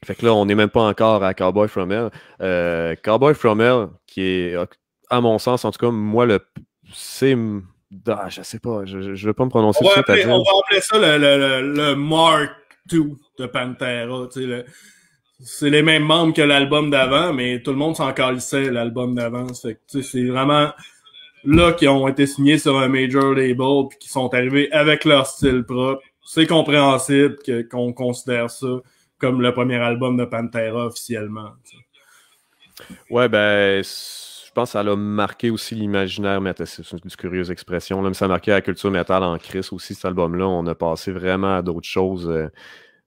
Fait que là, on n'est même pas encore à Cowboy From Hell. Euh, Cowboy From Hell, qui est, à mon sens, en tout cas, moi, le c'est ah, je sais pas, je, je veux pas me prononcer. On, va, appeler, on va appeler ça le, Mark II de Pantera. Le, c'est les mêmes membres que l'album d'avant, mais tout le monde s'en calissait l'album d'avant. C'est vraiment là qu'ils ont été signés sur un major label et qu'ils sont arrivés avec leur style propre. C'est compréhensible qu'on considère ça comme le premier album de Pantera officiellement. Oui, Ouais, ben, je pense que ça a marqué aussi l'imaginaire mais C'est une curieuse expression, là, ça a marqué la culture métal en crise aussi, cet album-là. On a passé vraiment à d'autres choses. Euh,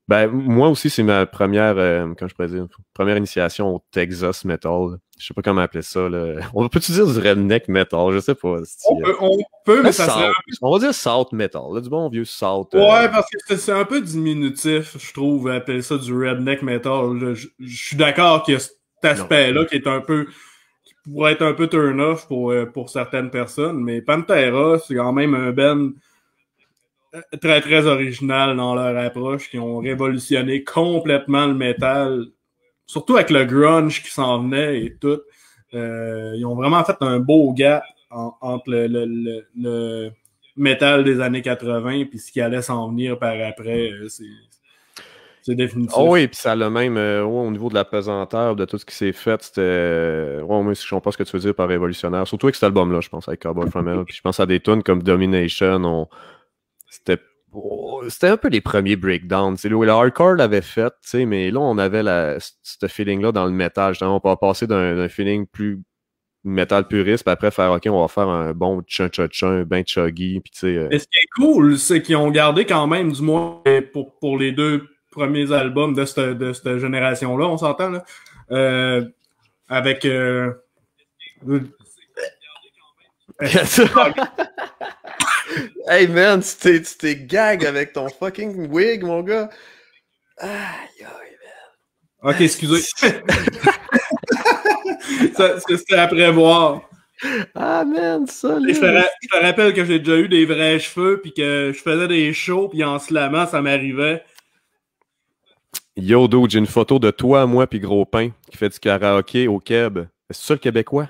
ben, moi aussi, c'est ma première, euh, je première initiation au Texas Metal. Je sais pas comment appeler ça. Là. On peut-tu dire du redneck metal? Je sais pas. On peut, mais ça serait... On va dire salt Metal, là, du bon vieux salt euh, Ouais, parce que c'est un peu diminutif, je trouve, appeler ça du redneck metal. Je, suis d'accord qu'il y a cet aspect-là qui est un peu pourrait être un peu turn-off pour, euh, pour certaines personnes, mais Pantera, c'est quand même un ben euh, très très original dans leur approche, qui ont révolutionné complètement le métal, surtout avec le grunge qui s'en venait et tout. Euh, ils ont vraiment fait un beau gap entre le, le, métal des années 80 puis ce qui allait s'en venir par après. Euh, c'est définitif. Oh oui, puis ça a le même au niveau de la pesanteur, de tout ce qui s'est fait. C'était. je comprends pas ce que tu veux dire par révolutionnaire. Surtout avec cet album-là, je pense, avec Cowboy From Hell. Puis je pense à des tunes comme Domination. On, c'était un peu les premiers breakdowns. Là, le hardcore l'avait fait, mais là, on avait la, ce feeling-là dans le métal. on va passer d'un feeling plus métal puriste, puis après faire OK, on va faire un bon chun chun chun ben chuggy. Puis, euh. Mais ce qui est cool, c'est qu'ils ont gardé quand même, du moins pour, pour les deux premiers albums de cette, génération-là, on s'entend, là, euh, avec. Euh, (laughs) hey man, tu t'es gag avec ton fucking wig, mon gars. Aïe, aïe, man. Ok, excusez. C'est à prévoir. Ah man, ça. Je je te rappelle que j'ai déjà eu des vrais cheveux, puis que je faisais des shows, puis en slamant, ça m'arrivait. Yo, dude, j'ai une photo de toi, moi, puis Gros Pain, qui fait du karaoké au Québec. C'est ça le Québécois?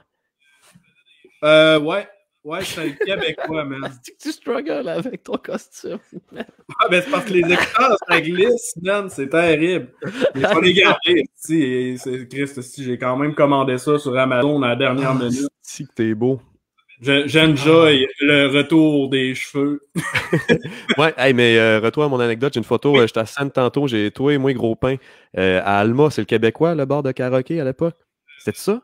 Euh, ouais. Ouais, c'est suis un Québécois, man. (laughs) tu struggles avec ton costume. ah, ben c'est parce que les écrans, ça glisse, man, c'est terrible. Il faut les garder. Si, c'est Christ, si j'ai quand même commandé ça sur Amazon à la dernière ah, minute. Si que t'es beau. J'enjoy le retour des cheveux. (laughs) ouais, mais euh, retour à mon anecdote, j'ai une photo, euh, j'étais à Sainte-Tanto, j'ai toi et moi gros pain euh, à Alma, c'est le Québécois, le bord de karaoké à l'époque. C'était ça?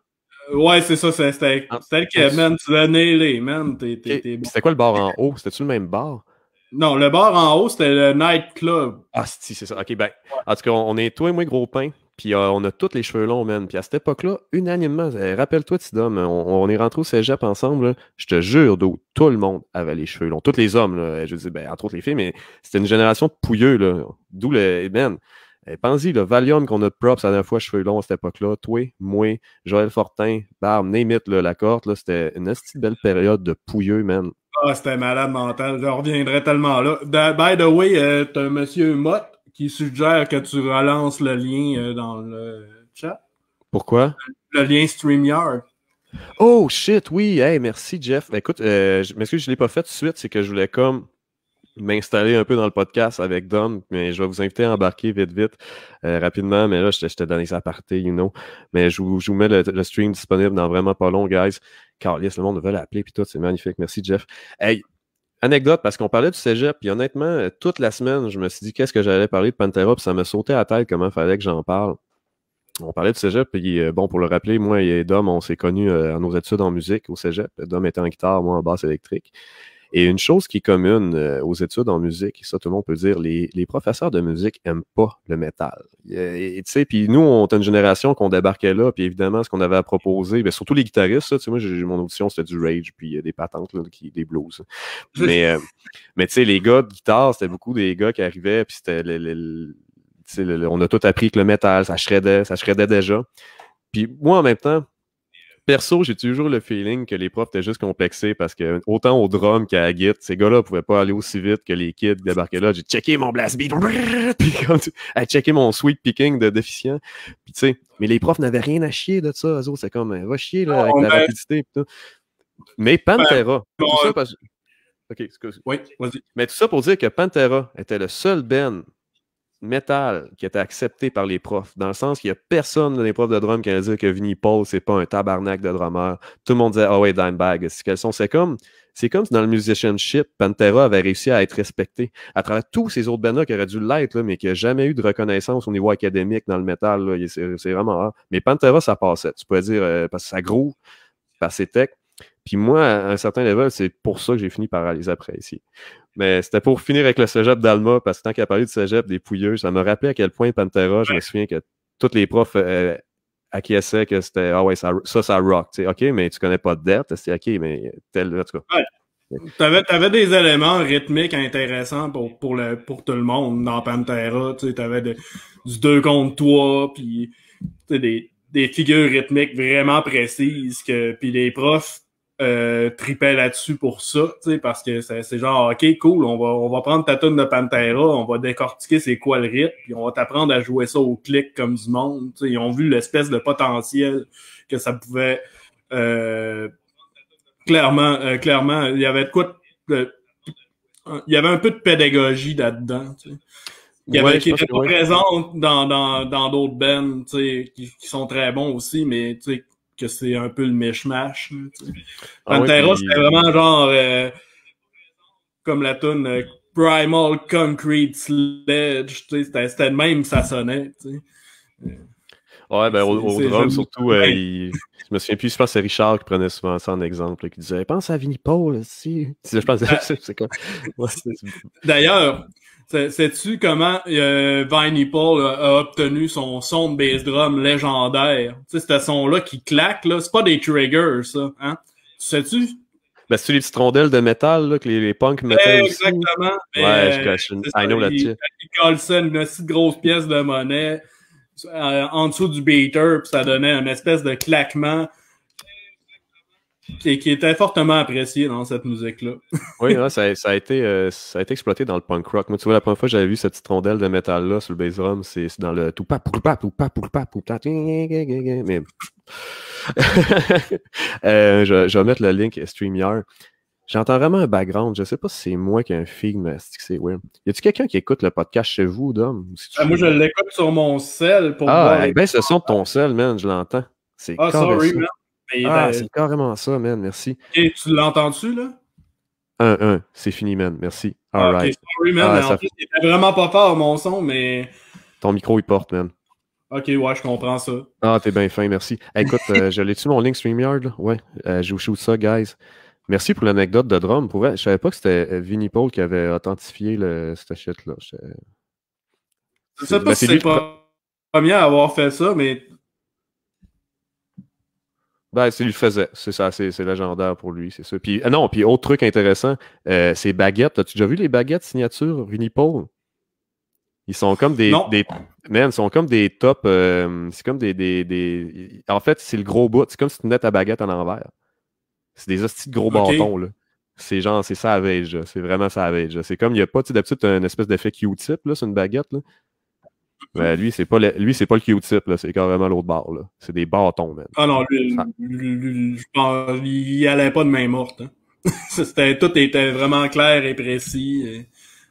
Euh, ouais, c'est ça, c'était elle ah. euh, man, tu l'as nailé, man. C'était quoi le bar en haut? C'était-tu le même bar? Non, le bar en haut, c'était le night club. Ah, si, c'est ça. OK, ben, en tout cas, on est toi et moi gros pain, puis euh, on a tous les cheveux longs, man. Puis à cette époque-là, unanimement, rappelle-toi, Tidom, on, on est rentré au cégep ensemble, je te jure, d'où tout le monde avait les cheveux longs. Tous les hommes, là, je dis, ben, entre autres les filles, mais c'était une génération de pouilleux, là. D'où le, man, eh, Pensez-y, le Valium qu'on a props ça la fois, cheveux longs à cette époque-là, toi, moi, Joël Fortin, Barbe, Némit, la corte, c'était une belle période de pouilleux, man. Ah, c'était malade mental. Je reviendrai tellement là. by the way, euh, t'as un monsieur Mott qui suggère que tu relances le lien euh, dans le chat. Pourquoi? Le, lien StreamYard. Oh shit, oui, hey, merci Jeff. Ben, écoute, euh, je m'excuse, je ne l'ai pas fait tout de suite, c'est que je voulais comme m'installer un peu dans le podcast avec Dom, mais je vais vous inviter à embarquer vite, vite, euh, rapidement. Mais là, je t'ai donné les apartés you know. Mais je vous, mets le, stream disponible dans vraiment pas long, guys. Car le monde veut l'appeler, puis tout, c'est magnifique. Merci, Jeff. Hey, anecdote, parce qu'on parlait du cégep, puis honnêtement, euh, toute la semaine, je me suis dit qu'est-ce que j'allais parler de Pantera, puis ça me sautait à la tête comment fallait que j'en parle. On parlait du cégep, puis euh, bon, pour le rappeler, moi et Dom, on s'est connus à nos études en musique au cégep. Dom était en guitare, moi en basse électrique. Et une chose qui est commune euh, aux études en musique, et ça tout le monde peut dire, les, professeurs de musique n'aiment pas le métal. Euh, et tu sais, puis nous, on a une génération qu'on débarquait là, puis évidemment, ce qu'on avait à proposer, ben, surtout les guitaristes, tu sais, moi, j'ai mon audition, c'était du rage, puis a des patentes, qui, des blues. (laughs) Euh, mais, tu sais, les gars de guitare, c'était beaucoup des gars qui arrivaient, puis c'était le, on a tout appris que le métal, ça shreddait, ça shreddait déjà. Puis moi, en même temps, perso, j'ai toujours le feeling que les profs étaient juste complexés parce que autant au drum qu'à la ces gars-là pouvaient pas aller aussi vite que les kids débarquaient là. J'ai checké mon blast beat, puis comme mon sweet picking de déficient. mais les profs n'avaient rien à chier de ça. Eux c'est comme, va chier avec la oh, ben. rapidité. Mais Pantera, ben, euh, Ok, Oui, Mais tout ça pour dire que Pantera était le seul Ben métal qui était accepté par les profs, dans le sens qu'il n'y a personne dans les profs de drum qui allait dire que Vinnie Paul, c'est pas un tabarnak de drummer. Tout le monde disait, ah oh ouais, Dimebag, c'est sont. C'est comme, c'est comme si dans le musicianship, Pantera avait réussi à être respecté. À travers tous ces autres bandes qui auraient dû l'être, mais qui n'ont jamais eu de reconnaissance au niveau académique dans le métal, c'est vraiment rare. Mais Pantera, ça passait. Tu peux dire, euh, parce que ça parce par c'est tech. Puis moi, à un certain level, c'est pour ça que j'ai fini par les apprécier. Mais c'était pour finir avec le cégep d'Alma, parce que tant qu'il a parlé du cégep des pouilleux, ça me rappelait à quel point Pantera, je me souviens que tous les profs euh, acquiesçaient que c'était Ah ouais, ça, ça, ça rock. sais, OK, mais tu connais pas de dette, c'est OK, mais tel, en tout cas. Ouais. T'avais, avais des éléments rythmiques intéressants pour, pour, le, pour tout le monde dans Pantera. Tu avais du 2 contre 3, puis des, des figures rythmiques vraiment précises. puis les profs euh, là-dessus pour ça, parce que c'est genre, OK, cool, on va, on va prendre ta tune de Pantera, on va décortiquer c'est quoi le rythme, puis on va t'apprendre à jouer ça au clic comme du monde. ils ont vu l'espèce de potentiel que ça pouvait... Euh, clairement, euh, clairement, il y avait quoi... De, il y avait un peu de pédagogie là-dedans, il y avait, qui était présente dans, dans, dans d'autres bands, qui, qui sont très bons aussi, mais, tu sais, que c'est un peu le mishmash. Ah Pantera, c'était vraiment genre euh, comme la tune euh, Primal Concrete Sledge. C'était le même, ça sonnait. Euh, ouais, ben au, drone, surtout, je me souviens plus, je pense que c'est Richard qui prenait souvent ça en exemple, qui disait Pense à Vinnie Paul, aussi. Ben, (laughs) d'ailleurs, Sais-tu comment euh, Viney Paul a, obtenu son son de bass drum légendaire? Tu sais, ce son-là qui claque, là. C'est pas des triggers, ça, hein? Sais-tu? Ben, c'est les petites rondelles de métal, là, que les, punks mettaient Exactement. Ouais, je cache une... I know that dessus Il Carlson, une aussi grosse pièce de monnaie euh, en dessous du beater, puis ça donnait une espèce de claquement et qui, était fortement apprécié dans cette musique-là. oui, ça, ça, a été, euh, ça a été exploité dans le punk rock. Moi, tu vois, la première fois que j'avais vu cette petite rondelle de métal-là sur le bass drum, c'est dans le tout pap, pap, (laughs) euh, je, vais mettre le link StreamYard. J'entends vraiment un background. Je sais pas si c'est moi qui ai un film, mais c'est weird. Y a-tu quelqu'un qui écoute le podcast chez vous, Dom? Ah, moi, je l'écoute sur mon sel pour Ah, eh ben, ce sont ton sel, man, je l'entends. C'est ah, sorry, man. Ben, ah, ben, c'est carrément ça, man. Merci. Et tu l'entends-tu, là? Un, un, C'est fini, man. Merci. All ah, right. Sorry, man. Ah, mais fait, c'était vraiment pas fort, mon son, mais. Ton micro, il porte, man. Ok, ouais, je comprends ça. Ah, t'es bien fin, merci. écoute, jallais (laughs) euh, je l'ai-tu mon link StreamYard, là? Ouais, je vous shoot ça, guys. Merci pour l'anecdote de drum. je savais pas que c'était euh, Vinnie Paul qui avait authentifié le... cette shit-là. Je sais pas ben, si c'est pas le premier à avoir fait ça, mais ben, c'est lui faisait. C'est ça, c'est légendaire pour lui, c'est ça. Puis, ah non, puis autre truc intéressant, euh, ces baguettes. As-tu déjà vu les baguettes signature Unipole? Ils sont comme des. Non. des man, ils sont comme des tops. Euh, c'est comme des, En fait, c'est le gros bout. C'est comme si tu mettais ta baguette en envers. C'est des hosties de gros bâtons, là. C'est genre, c'est savage, C'est vraiment savage. C'est comme, il n'y a pas, tu d'habitude, un espèce d'effet Q-tip, là, c'est une baguette, là. Ben, lui, c'est pas le, lui, c'est pas le Q-tip, c'est carrément l'autre barre. Là. C'est des bâtons, même. Ah non, lui, il allait pas de main morte. Hein. (laughs) C'était, tout était vraiment clair et précis.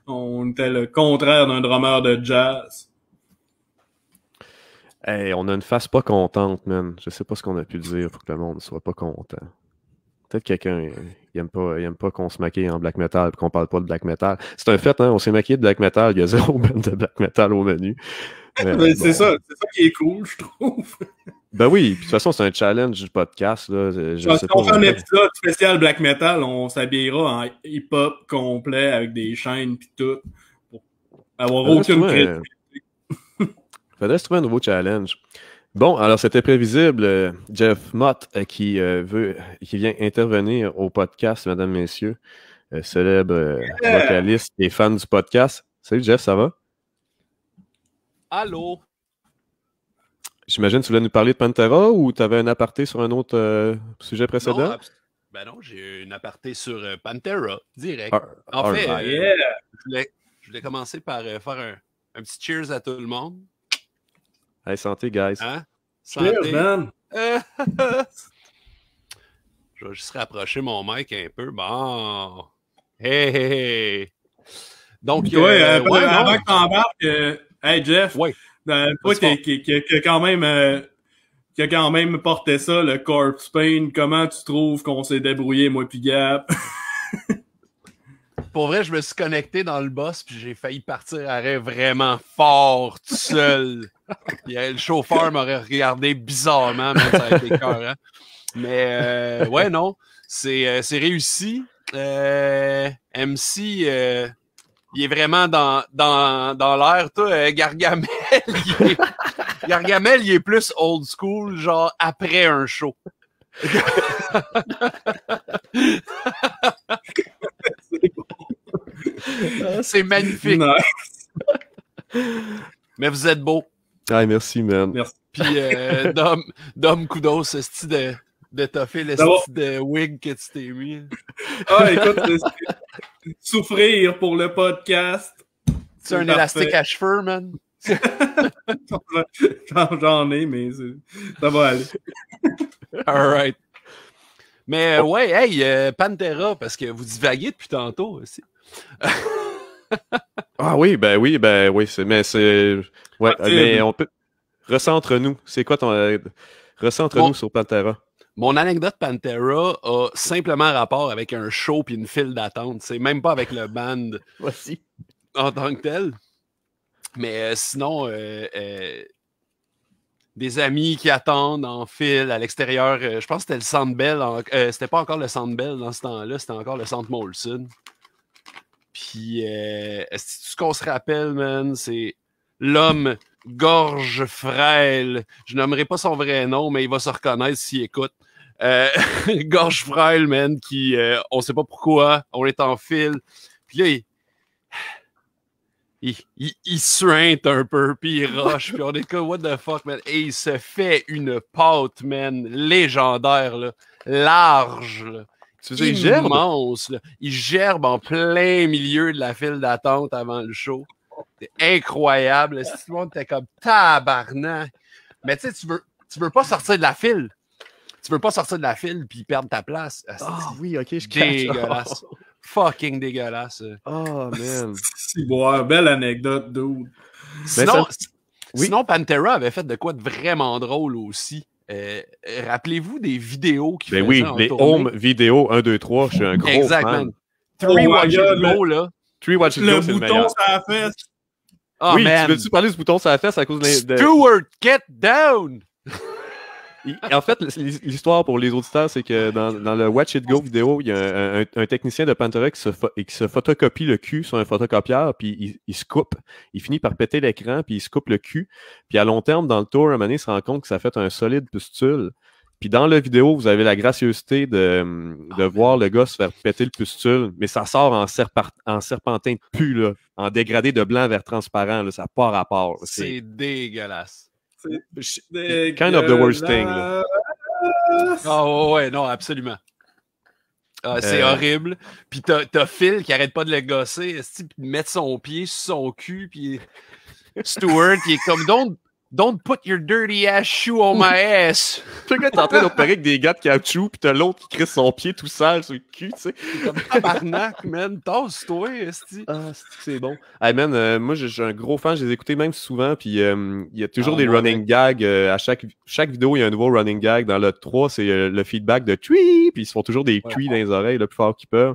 on était le contraire d'un drummer de jazz. et on a une face pas contente, même. Je sais pas ce qu'on a pu dire pour que le monde soit pas content. Peut-être quelqu'un euh, il n'aime pas, pas qu'on se maquille en black metal et qu'on parle pas de black metal. C'est un fait, hein, on s'est maquillé de black metal. Il y a zéro (laughs) band de black metal au menu. (laughs) Ben, c'est ça, c'est ça qui est cool, je trouve. (laughs) Ben oui, de toute façon, c'est un challenge du podcast. Là. on fait un épisode spécial black metal, on s'habillera en hip-hop complet avec des chaînes et tout pour avoir aucune crise Il Faudrait se trouver un nouveau challenge. Bon, alors c'était prévisible. Euh, Jeff Mott euh, qui euh, veut, qui vient intervenir au podcast, mesdames, messieurs, célèbre vocaliste et fan du podcast. Salut Jeff, ça va? Allô? J'imagine que tu voulais nous parler de Pantera ou tu avais un aparté sur un autre sujet précédent? ben non, j'ai un aparté sur Pantera, direct. Ah, en fait, je, voulais, commencer par faire un, petit cheers à tout le monde santé, guys. Hein? Santé. man. (laughs) Je vais juste rapprocher mon mec un peu. Bon. Hey, hey, Donc, euh, euh, ouais, avant que t'embarques, euh, hey Jeff, oui. Ben, toi quand même, euh, qui quand même porté ça, le corpse pain, comment tu trouves qu'on s'est débrouillé, moi puis Gap? (laughs) pour vrai, je me suis connecté dans le boss, puis j'ai failli partir à vraiment fort, tout seul. (laughs) le chauffeur m'aurait regardé bizarrement, mais ça a été cœur, Mais euh, ouais, non, c'est euh, réussi. Euh, MC, euh, il est vraiment dans, dans, dans l'air, toi. Gargamel, Gargamel, il est plus old school, genre après un show. (laughs) (laughs) C'est magnifique. Mais vous êtes beau. Ah, merci, man. Merci. Puis, euh, (laughs) Dom, Dom, kudos, ce style de, de toffer le style de wig que tu t'es mis. Ah, écoute, souffrir pour le podcast. C'est un élastique à cheveux, man. J'en ai, mais ça va aller. All right. Mais euh, ouais, hey, euh, Pantera, parce que vous divaguez depuis tantôt aussi. (laughs) ah oui, ben oui, ben oui, mais c'est. Ouais, mais on peut. Recentre-nous. C'est quoi ton. Euh, recentre-nous sur Pantera. Mon anecdote Pantera a simplement rapport avec un show puis une file d'attente. C'est même pas avec le band (laughs) Voici. en tant que tel. Mais euh, sinon, euh, des amis qui attendent en file à l'extérieur. je pense que c'était le Centre Bell. c'était pas encore le Centre Bell dans ce temps-là. C'était encore le Centre Molson. Puis, euh, ce qu'on se rappelle, man, c'est l'homme gorge frêle. Je n'aimerais pas son vrai nom, mais il va se reconnaître s'il écoute. Euh, (laughs) gorge frêle, man, qui, euh, on sait pas pourquoi, on est en fil. Puis là, il, il, suinte un peu, puis il rush, puis on est comme, what the fuck, man. Et il se fait une pâte, man, légendaire, là, large, là il gerbe? Immense, il gerbe en plein milieu de la file d'attente avant le show. C'est incroyable. Si tout le monde était comme tabarnak. Mais tu sais, tu veux, tu veux pas sortir de la file. Tu veux pas sortir de la file puis perdre ta place. Ah, ah oui, ok, je Dégueulasse. Fucking dégueulasse. Oh man. C'est belle anecdote, dude. Ben, sinon, Pantera avait fait de quoi de vraiment drôle aussi. Euh, euh, rappelez-vous des vidéos qui ben oui, les home vidéo 1, 2, 3, je suis un gros Exactement. fan. Three oh, Watch yeah, Go, là. Three Watch Go, c'est le Ça fait. Ah, oui, tu veux-tu parler du bouton sur la fesse à cause de... Stewart, get down! en fait, l'histoire pour les auditeurs, c'est que dans, le Watch It Go vidéo, il y a un, technicien de Pantera qui se, photocopie le cul sur un photocopieur, puis il, se coupe. Il finit par péter l'écran, puis il se coupe le cul. Puis à long terme, dans le tour, un se rend compte que ça fait un solide pustule. Puis dans la vidéo, vous avez la gracieuseté de, ah, voir le gosse faire péter le pustule, mais ça sort en, en serpentin de pu, en dégradé de blanc vers transparent. ça part à part. C'est dégueulasse. Kind of the worst thing. Ah oh, ouais, non, absolument. Ah, c'est euh. horrible. Puis t'as Phil qui arrête pas de le gosser, puis de mettre son pied sur son cul, puis Stewart qui est comme donc Don't put your dirty ass shoe on my ass. (laughs) Tu sais, t'es en train d'opérer avec des gars de caoutchouc, pis t'as l'autre qui crisse son pied tout sale sur le cul, tu sais. comme tabarnak, man. Tasse-toi, esti. Ah, c'est bon. Hey, man, euh, moi, j'ai un gros fan. Je les écoutais même souvent, puis euh, il y a toujours ah, des running gags. Euh, à chaque, chaque vidéo, il y a un nouveau running gag. Dans le 3, c'est le feedback de tui, puis ils se font toujours des cuits dans les oreilles, le plus fort qu'ils peuvent.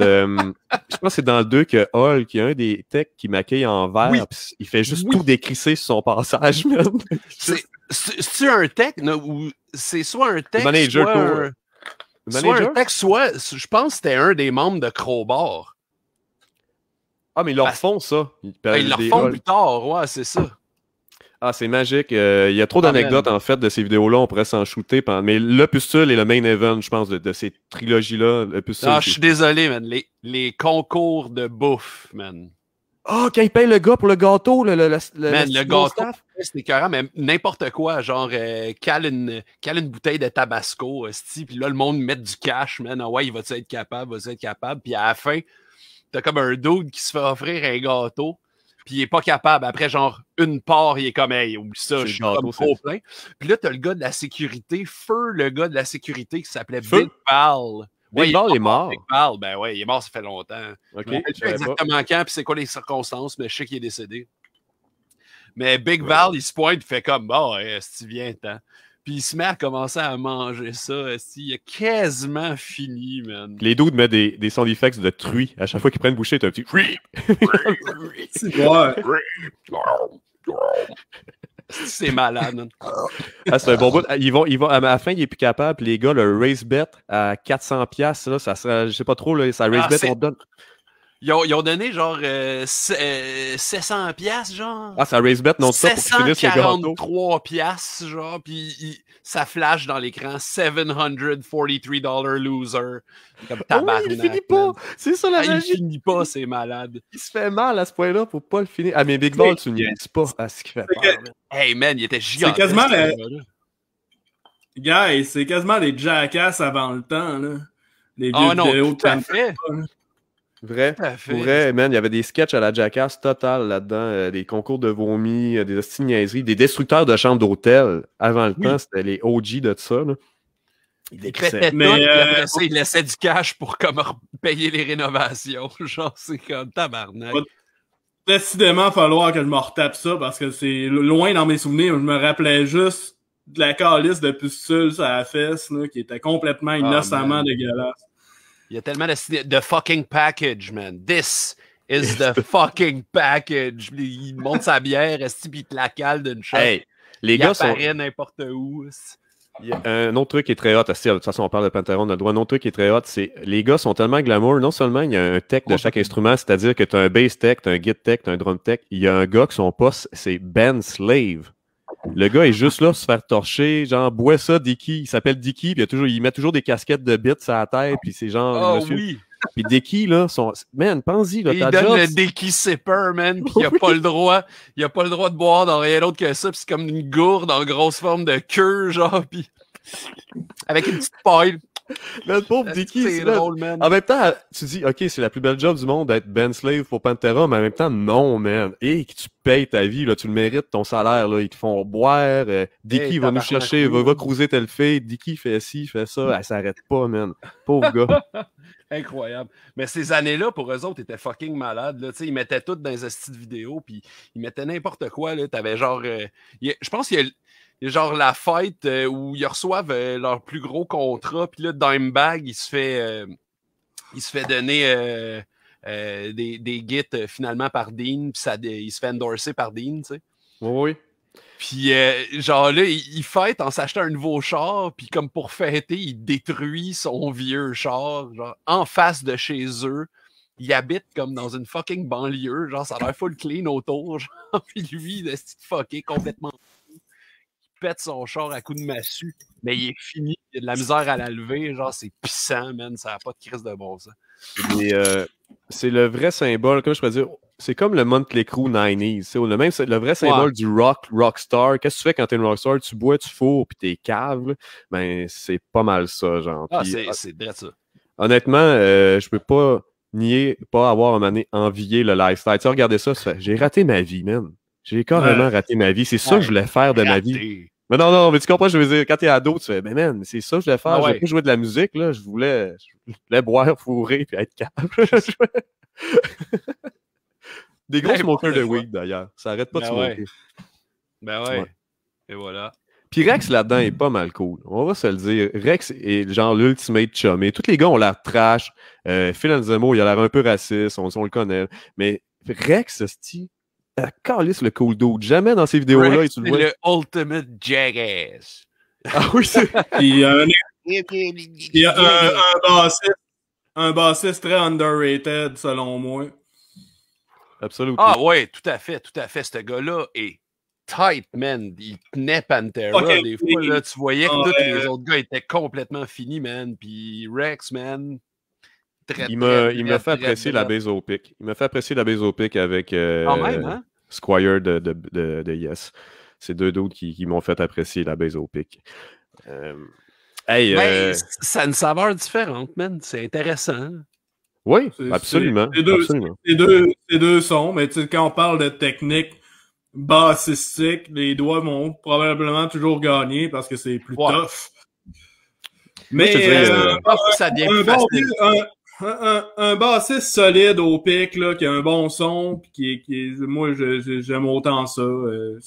Euh, je pense que c'est dans le 2 que Hall, qui est un des techs qui m'accueille en vert, il fait juste tout décrisser sur son passage, (laughs) même. C'est un tech ou c'est soit un tech. soit, un, tech, soit je pense que c'était un des membres de Crowbar. Ah, mais ils leur font ça. Ben, ils, ils leur font plus tard, ouais, c'est ça. Ah, c'est magique. Euh, il y a trop ah, d'anecdotes, en fait, de ces vidéos-là. On pourrait s'en shooter. Mais le pustule est le main event, je pense, de, ces trilogies-là. Ah, je suis désolé, man. Les, concours de bouffe, man. Ah, oh, quand il paye le gars pour le gâteau, le, le, le, gâteau, c'est écœurant, mais n'importe quoi, genre, euh, cale, une, bouteille de tabasco, et puis là, le monde met du cash, man, ah ouais, il va-tu être capable, va-tu être capable, puis à la fin, t'as comme un dude qui se fait offrir un gâteau, puis il est pas capable. Après, genre, une part, il est comme, hey, oublie ça, je suis comme trop plein. Puis là, t'as le gars de la sécurité, feu, le gars de la sécurité qui s'appelait Big Val ».« Big Val » est mort. Big Val », ben ouais, il est mort, ça fait longtemps. Okay, je ne pas exactement quand, puis c'est quoi les circonstances, mais je sais qu'il est décédé. Mais Big Val, il se pointe, il fait comme, bon, ah, si tu viens, tant ?» Puis il se met à commencer à manger ça. Il a quasiment fini, man. Les doudes mettent des, des sound effects de truie. À chaque fois qu'ils prennent une bouchée, t'as un petit. C'est malade, man. Ah, c'est un bon bout. Ils vont, ils vont, à la fin, il est plus capable. Les gars, le race bet à 400$, là, ça sera, je sais pas trop, là, ça race ah, bet, on donne. Ils ont, donné genre 600 euh, 700 euh, genre. Ah, ça raise bet non ça pour finir genre, puis ça flash dans l'écran 743 loser. Comme ah tabarnak. il finit pas. C'est ça la ah, magie. Il finit pas, c'est malade. Il se fait mal à ce point-là pour pas le finir. Ah mais Big Ball, tu ne pas à ce qu'il fait. Hey man, il était gigantesque. C'est quasiment les... Guys, c'est quasiment les jackass avant le temps là. Les ah vieux oh, non, tout fait. Vrai. vrai, il y avait des sketchs à la jackass totale là-dedans, euh, des concours de vomi, euh, des niaiseries, des destructeurs de chambres d'hôtel. Avant le temps, c'était les OG de ça. Là. Il tout, euh, ça, il laissait du cash pour comme payer les rénovations. (laughs) Genre, c'est comme tabarnak. Va falloir que je me retape ça parce que c'est loin dans mes souvenirs. Je me rappelais juste de la calice de pustules à la fesse qui était complètement ah, innocemment dégueulasse. Il y a tellement de, The fucking package, man. This is the (laughs) fucking package. Il monte sa bière, est se la cale d'une chose. les il gars sont... n'importe où. Un autre truc qui est très hot, de toute façon on parle de pantheron on a le droit, un autre truc qui est très hot, c'est les gars sont tellement glamour, non seulement il y a un tech de chaque instrument, c'est-à-dire que tu as un bass tech, tu as un guide tech, tu as un drum tech, il y a un gars que son poste, c'est Ben Slave. Le gars est juste là se faire torcher. Genre, bois ça, Dicky. Il s'appelle Dicky. Puis il, a toujours, il met toujours des casquettes de bits à la tête. Puis c'est genre. Ah monsieur. Oui. Puis Dicky, là, son... man, pense-y. Là, il donne le Dicky Sipper, man. Puis il a (laughs) pas le droit. Il a pas le droit de boire dans rien d'autre que ça. c'est comme une gourde en grosse forme de queue, genre. Puis avec une petite paille le (laughs) pauvre Dicky, En même temps, tu dis, OK, c'est la plus belle job du monde d'être Ben Slave pour Pantera, mais en même temps, non, man. Et que tu payes ta vie, là, tu le mérites, ton salaire, là, ils te font boire. Euh, Dicky va nous chercher, va, va cruiser telle fille. Dicky fait ci, fait ça. Elle s'arrête pas, man. Pauvre gars. (laughs) Incroyable. Mais ces années-là, pour eux autres, étaient fucking malades. Là. ils mettaient tout dans un astuces vidéo, puis ils mettaient n'importe quoi. tu avais genre. Euh, je pense qu'il y a genre la fête euh, où ils reçoivent euh, leur plus gros contrat. Puis là, Dimebag, il se fait, euh, il se fait donner des, des gits finalement par Dean. Puis il se fait endorser par Dean, tu sais. Oui, Puis genre là, il, fête en s'achetant un nouveau char. Puis comme pour fêter, il détruit son vieux char, genre en face de chez eux il habite comme dans une fucking banlieue, genre ça a l'air full clean autour, (laughs) genre, puis lui, il est fucké complètement son char à coup de massue, mais il est fini. Il y a de la misère à la lever. Genre, c'est puissant, man. Ça n'a pas de crise de bon sens. Euh, c'est le vrai symbole, comme je pourrais dire, c'est comme le monthly crew 90s. Le, même, le vrai symbole du rock, rockstar. Qu'est-ce que tu fais quand t'es une rockstar? Tu bois, tu fous, puis t'es cave. Ben, c'est pas mal ça, genre. Ah, ah c'est vrai ça. Honnêtement, euh, je peux pas nier, pas avoir un envier envié le lifestyle. Tu regardez ça, j'ai raté ma vie, man. J'ai carrément raté ma vie. C'est ça que je voulais faire de ma vie non, non, mais tu comprends, je veux dire, quand t'es ado, tu fais, mais man, c'est ça que je voulais faire. Ah je voulais jouer de la musique, là. Je voulais, je voulais boire, (laughs) fourrer, puis être capable. (laughs) Des gros ben smokers de weed, d'ailleurs. Ça arrête pas de se moquer. Ben, ben ouais. Et voilà. Puis Rex là-dedans est pas mal cool. On va se le dire. Rex est genre l'ultimate chum. Et Tous les gars ont l'air trash. Euh, Phil mot il a l'air un peu raciste. On, on le connaît. Mais Rex, ce euh, calisse le cool dude. Jamais dans ces vidéos-là, il tu le vois. le ultimate jackass. Ah oui, c'est. (laughs) Euh, il y a un. un, bassiste, très underrated, selon moi. Absolument. Ah oui, tout à fait, tout à fait. Ce gars-là est tight, man. Il tenait Pantera. des fois, là, tu voyais que tous les autres gars étaient complètement finis, man. Puis Rex, man, il m'a, fait apprécier la base au pic. Il m'a fait apprécier la base au pic avec euh, hein? Squire de, Yes. C'est deux d'autres qui, m'ont fait apprécier la base au euh, ben, euh, Ça a une saveur différente, man. C'est intéressant. Oui, absolument. C'est deux, deux, sons, mais quand on parle de technique bassistique, les doigts vont probablement toujours gagner parce que c'est plus tough. Mais ça devient plus un, un, bassiste solide au pic, là, qui a un bon son, puis qui, qui moi, j'aime autant ça. Euh,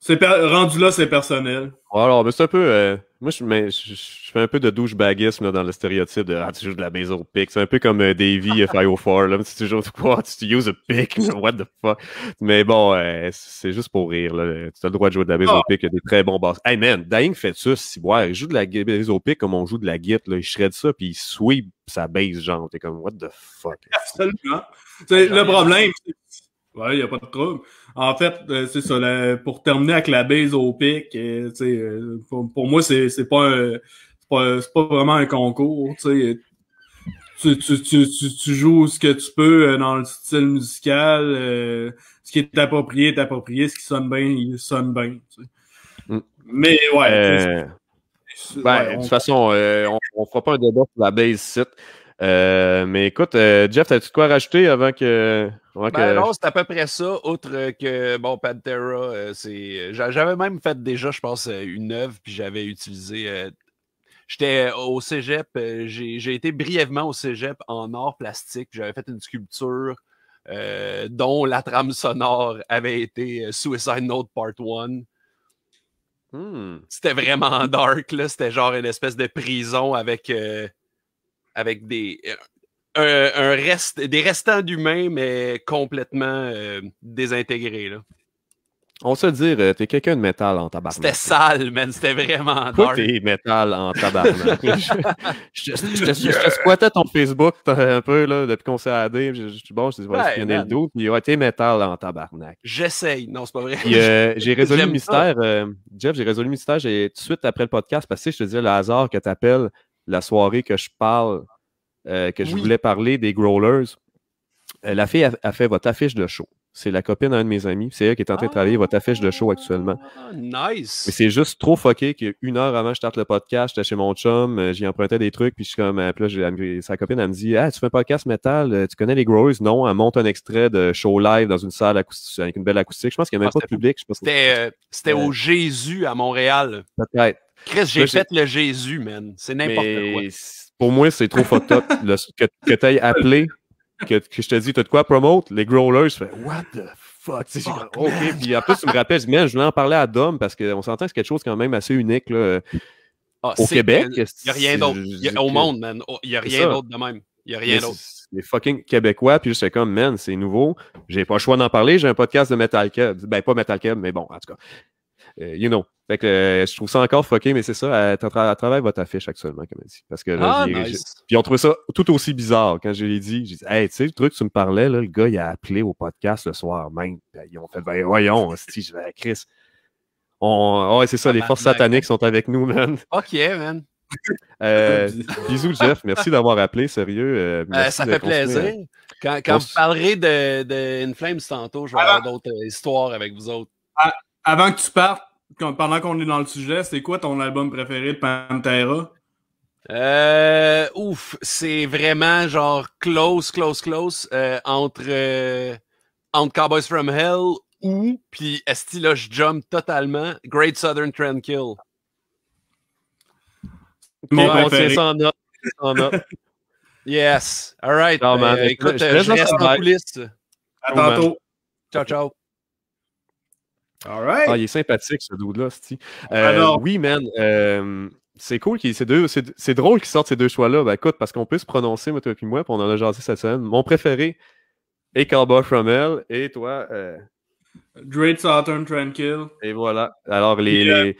c'est rendu là, c'est personnel. Alors, mais c'est un peu, euh, moi, je, je, fais un peu de douche là, dans le stéréotype de Ah, tu joues de la base au pic. C'est un peu comme euh, Davy (laughs) Fire Là. Tu joues de quoi Tu uses a pick. What the fuck. Mais bon, euh, c'est juste pour rire. Tu as le droit de jouer de la base au ah. pic. Il y a des très bons boss. Hey man, Dying fait ça. Si, ouais, il joue de la base au pic comme on joue de la git. Là. Il shred ça puis il sweep sa base. Genre, t'es comme What the fuck. Absolument. Le problème, (laughs) c'est Ouais, il n'y a pas de trouble. En fait, euh, c'est ça. pour terminer avec la base au pic, euh, euh, pour, moi, c'est, n'est pas pas, vraiment un concours. Tu, tu, tu, tu, tu, joues ce que tu peux dans le style musical. ce qui est approprié est approprié. Ce qui sonne bien, il sonne bien. Mm. Mais ben, ouais. de toute façon, on, ne fera pas un débat sur la base site. Euh, mais écoute, euh, Jeff, as-tu quoi rajouter avant que. Avant ben Non, c'est à peu près ça, autre que, bon, Pantera, euh, c'est. J'avais même fait déjà, je pense, une œuvre, puis j'avais utilisé. J'étais au cégep, j'ai été brièvement au cégep en or plastique, j'avais fait une sculpture dont la trame sonore avait été Suicide Note Part 1. Hmm. C'était vraiment (laughs) dark, là. C'était genre une espèce de prison avec avec des, euh, un, reste, des restants d'humains, mais complètement euh, désintégrés. Là. On se dire, euh, t'es quelqu'un de métal en tabarnak. C'était sale, man. C'était vraiment dark. t'es métal en tabarnak. (laughs) je, je, je, te squattais ton Facebook un peu, là, depuis qu'on s'est adé. Je suis bon, je vais espionner le dos. Puis, ouais, t'es métal en tabarnak. J'essaye. Non, c'est pas vrai. (laughs) j'ai résolu le mystère. Jeff, j'ai résolu le mystère. J'ai tout de suite après le podcast, parce que je te disais le hasard que t'appelles la soirée que je parle, euh, que je voulais parler des Growlers, euh, la fille a, fait votre affiche de show. C'est la copine d'un de mes amis. C'est elle qui est en train de travailler votre affiche de show actuellement. Ah, nice! Mais c'est juste trop fucké qu'une heure avant je starte le podcast, j'étais chez mon chum, euh, j'y empruntais des trucs, puis je suis comme, là, sa copine, elle me dit, ah, tu fais un podcast metal? tu connais les Growlers? Non, elle monte un extrait de show live dans une salle avec une belle acoustique. Je pense qu'il n'y a même ah, pas de public. C'était au Jésus à Montréal. Peut-être. Chris, j'ai fait le Jésus, man. C'est n'importe quoi. Pour moi, c'est trop fucked up que, tu t'ailles appelé, que, je te dis, t'as de quoi promote? Les growlers, je fais, what the fuck? OK. Puis en plus, tu me rappelles, je, je voulais en parler à Dom parce qu'on s'entend que c'est quelque chose quand même assez unique. Là. Ah, au Québec, il n'y a rien d'autre. Au monde, man. Il oh, n'y a rien d'autre de même. Il n'y a rien d'autre. Les fucking Québécois, puis je sais comme, man, c'est nouveau. J'ai pas le choix d'en parler. J'ai un podcast de Metal Cub. Ben, pas Metal Cub, mais bon, en tout cas. Euh, you know. Fait que euh, je trouve ça encore froqué, mais c'est ça, à, à, à, travers votre affiche actuellement, comme elle dit. Parce que ah, Puis on trouvait ça tout aussi bizarre. Quand je l'ai dit, j'ai dit Hey, tu sais, le truc que tu me parlais, là, le gars, il a appelé au podcast le soir même. ils ont fait Ben voyons, si je vais à Chris. c'est ça, ah, les forces sataniques sont avec nous, man. (laughs) Ok, man. (laughs) Euh, (laughs) bisous, Jeff. Merci d'avoir appelé, sérieux. Euh, ça fait plaisir. Hein. Quand, quand vous parlerez de, de tantôt, je vais avoir d'autres histoires avec vous autres. avant que tu partes, pendant qu'on est dans le sujet, c'est quoi ton album préféré de Pantera? Euh, ouf, c'est vraiment genre close, close, close euh, entre, euh, entre Cowboys from Hell ou, puis est là je jump totalement, Great Southern Tranquil. Mon préféré. On tient ça en (laughs) yes. All right. Euh, écoute, je, je reste en coulisses. À tantôt. Ciao, ciao. Ah, il est sympathique, ce dude-là, ah, euh, oui, man. c'est cool, c'est c'est drôle qu'ils sortent ces deux choix-là. Bah, écoute, parce qu'on peut se prononcer, moi, toi et moi, pendant on en a jasé cette semaine. Mon préféré est Cowboy et toi... Euh, Great Southern Tranquil. Et voilà. Alors, les... Euh,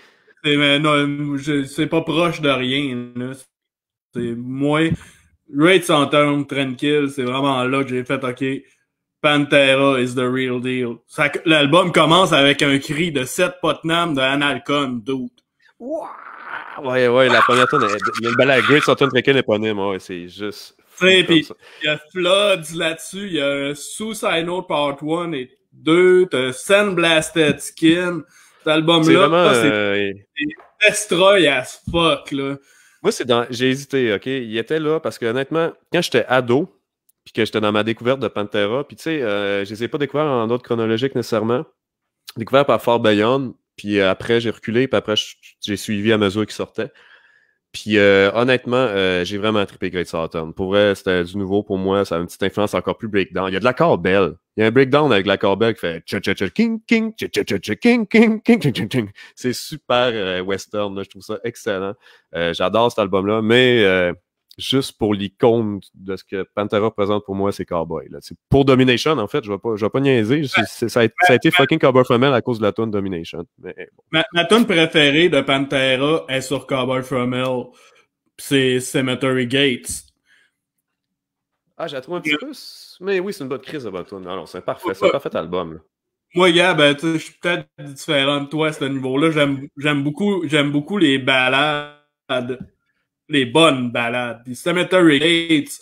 mais c'est pas proche de rien. C'est moins Great Southern Tranquil, c'est vraiment là que j'ai fait, OK, Pantera is the real deal. L'album commence avec un cri de Seth Putnam de Analcon, Doute. Ouais, ouais, la première tonne, il y a une Great sur n'est est éponyme, ouais, c'est juste. il y a Floods là-dessus, il y a Suicide Note Part 1 et 2, t'as Sandblasted Skin. Cet album-là, c'est euh, destroy as fuck, là. Moi, c'est dans. J'ai hésité, OK? Il était là parce que honnêtement, quand j'étais ado, puis que j'étais dans ma découverte de Pantera. Puis tu sais, euh, je les ai pas découverts en ordre chronologique nécessairement. Découvert par Fort Bayonne, puis euh, après j'ai reculé, puis après j'ai suivi à mesure qu'ils sortait. Puis euh, honnêtement, j'ai vraiment trippé Great Southern. Pour vrai, c'était du nouveau pour moi. Ça a une petite influence encore plus breakdown. Il y a de la corbelle. Il y a un breakdown avec la corbelle qui fait king king C'est super western. Je trouve ça excellent. J'adore cet album-là, mais juste pour l'icône de ce que Pantera représente pour moi, c'est Cowboy. Là. Pour Domination, en fait, je ne vais, pas, je vais pas niaiser. ça, a, été fucking Cowboy Hell à cause de la tune Domination. ma, préférée de Pantera est sur Cowboy Hell C'est Cemetery Gates. Ah, j'ai trouvé un petit peu. Mais oui, c'est une bonne crise de bonne tune. Non, c'est un parfait, c'est un parfait album. Oui, Moi, yeah, ben, je suis peut-être différent de toi à ce niveau-là. J'aime beaucoup, j'aime beaucoup les balades les bonnes balades. Cemetery Gates,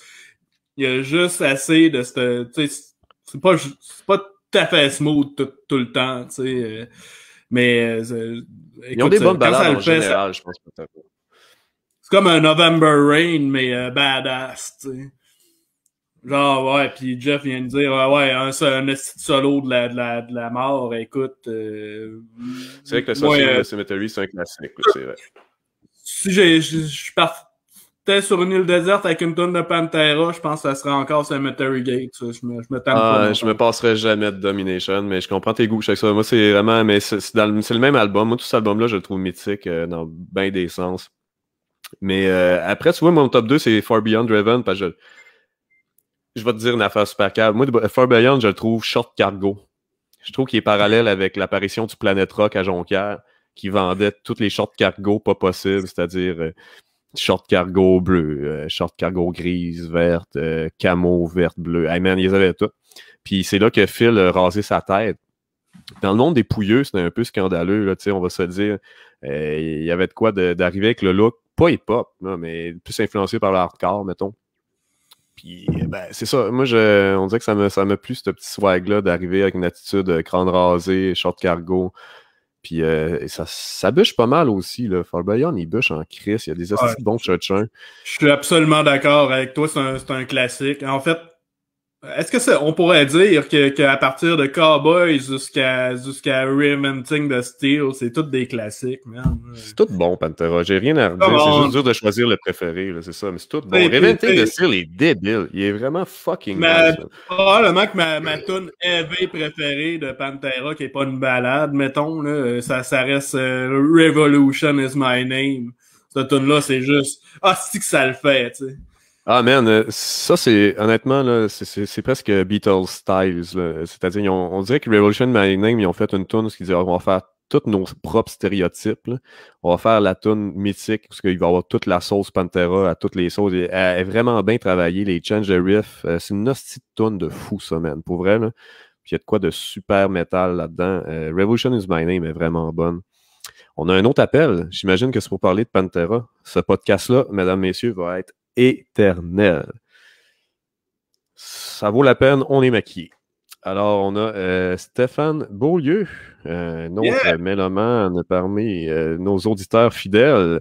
il y a juste assez de ce. c'est pas, c'est pas tout à fait smooth tout, le temps, tu sais. Euh, mais, euh, Ils ont des bonnes balades en général, je pense. c'est comme un November Rain, mais euh, badass, tu sais. Genre, ouais, puis Jeff vient de dire, ouais, ouais, un, un, solo de la, de la, mort, écoute. Euh, c'est vrai que le Cemetery, c'est un classique, c'est vrai si je, partais sur une île déserte avec une tonne de Pantera, je pense que ça serait encore Cemetery Gate. Je me, me ah, Je me ah, passerai jamais de Domination, mais je comprends tes goûts. chaque Moi, c'est vraiment. Mais c'est le même album. Moi, tout cet album-là, je le trouve mythique euh, dans bien des sens. Mais euh, après, tu vois, mon top 2, c'est Far Beyond Driven, parce que je, vais te dire une affaire super calme. Moi, Far Beyond, je le trouve short cargo. Je trouve qu'il est parallèle avec l'apparition du Planet Rock à Jonquière qui vendait toutes les shorts cargo pas possibles, c'est-à-dire euh, short cargo bleu, euh, short cargo grise, verte, euh, camo verte, bleu. Hey man, ils avaient tout. Puis c'est là que Phil a rasé sa tête. Dans le monde des pouilleux, c'était un peu scandaleux, là, on va se dire. Il y avait de quoi d'arriver avec le look, pas hip-hop, mais plus influencé par le hardcore, mettons. Puis, ben, c'est ça. Moi, on dirait que ça me, ça plu, ce petit swag-là, d'arriver avec une attitude crâne rasée, short cargo, puis euh, ça, ça bûche pas mal aussi. Là. fort il bûche en crise. Il y a des ouais. bons Je suis absolument d'accord avec toi. C'est un, un, classique. En fait, est-ce que ça, on pourrait dire que à partir de Cowboys jusqu'à jusqu'à the de Steel, c'est toutes des classiques, man. C'est tout bon, Pantera. J'ai rien à redire. C'est juste dur de choisir le préféré, c'est ça. Mais c'est tout bon. Reventing the Steel est débile. Il est vraiment fucking ma... nice, Probablement que ma, ma tune EV préférée de Pantera, qui est pas une balade, mettons, là, euh, ça, ça reste euh, Revolution is my name. Cette tune là c'est juste. Ah, si que ça le fait, tu sais. Ah, man, euh, ça, c'est honnêtement, là, c'est, presque Beatles styles. C'est-à-dire, on, on, dirait que Revolution My Name, ils ont fait une tune qui dit on va faire tous nos propres stéréotypes. On va faire la tune mythique, parce qu'il va y avoir toute la sauce Pantera à toutes les sauces. Euh, elle est vraiment bien travaillée, les change de riff. Euh, c'est une hostie de de fou, ça, man, pour vrai. Là. Puis il y a de quoi de super métal là-dedans. Revolution is My Name est vraiment bonne. On a un autre appel. J'imagine que c'est pour parler de Pantera. Ce podcast-là, mesdames, messieurs, va être éternel. Ça vaut la peine, on est maquillé. Alors, on a euh, Stéphane Beaulieu, notre mélomane parmi euh, nos auditeurs fidèles.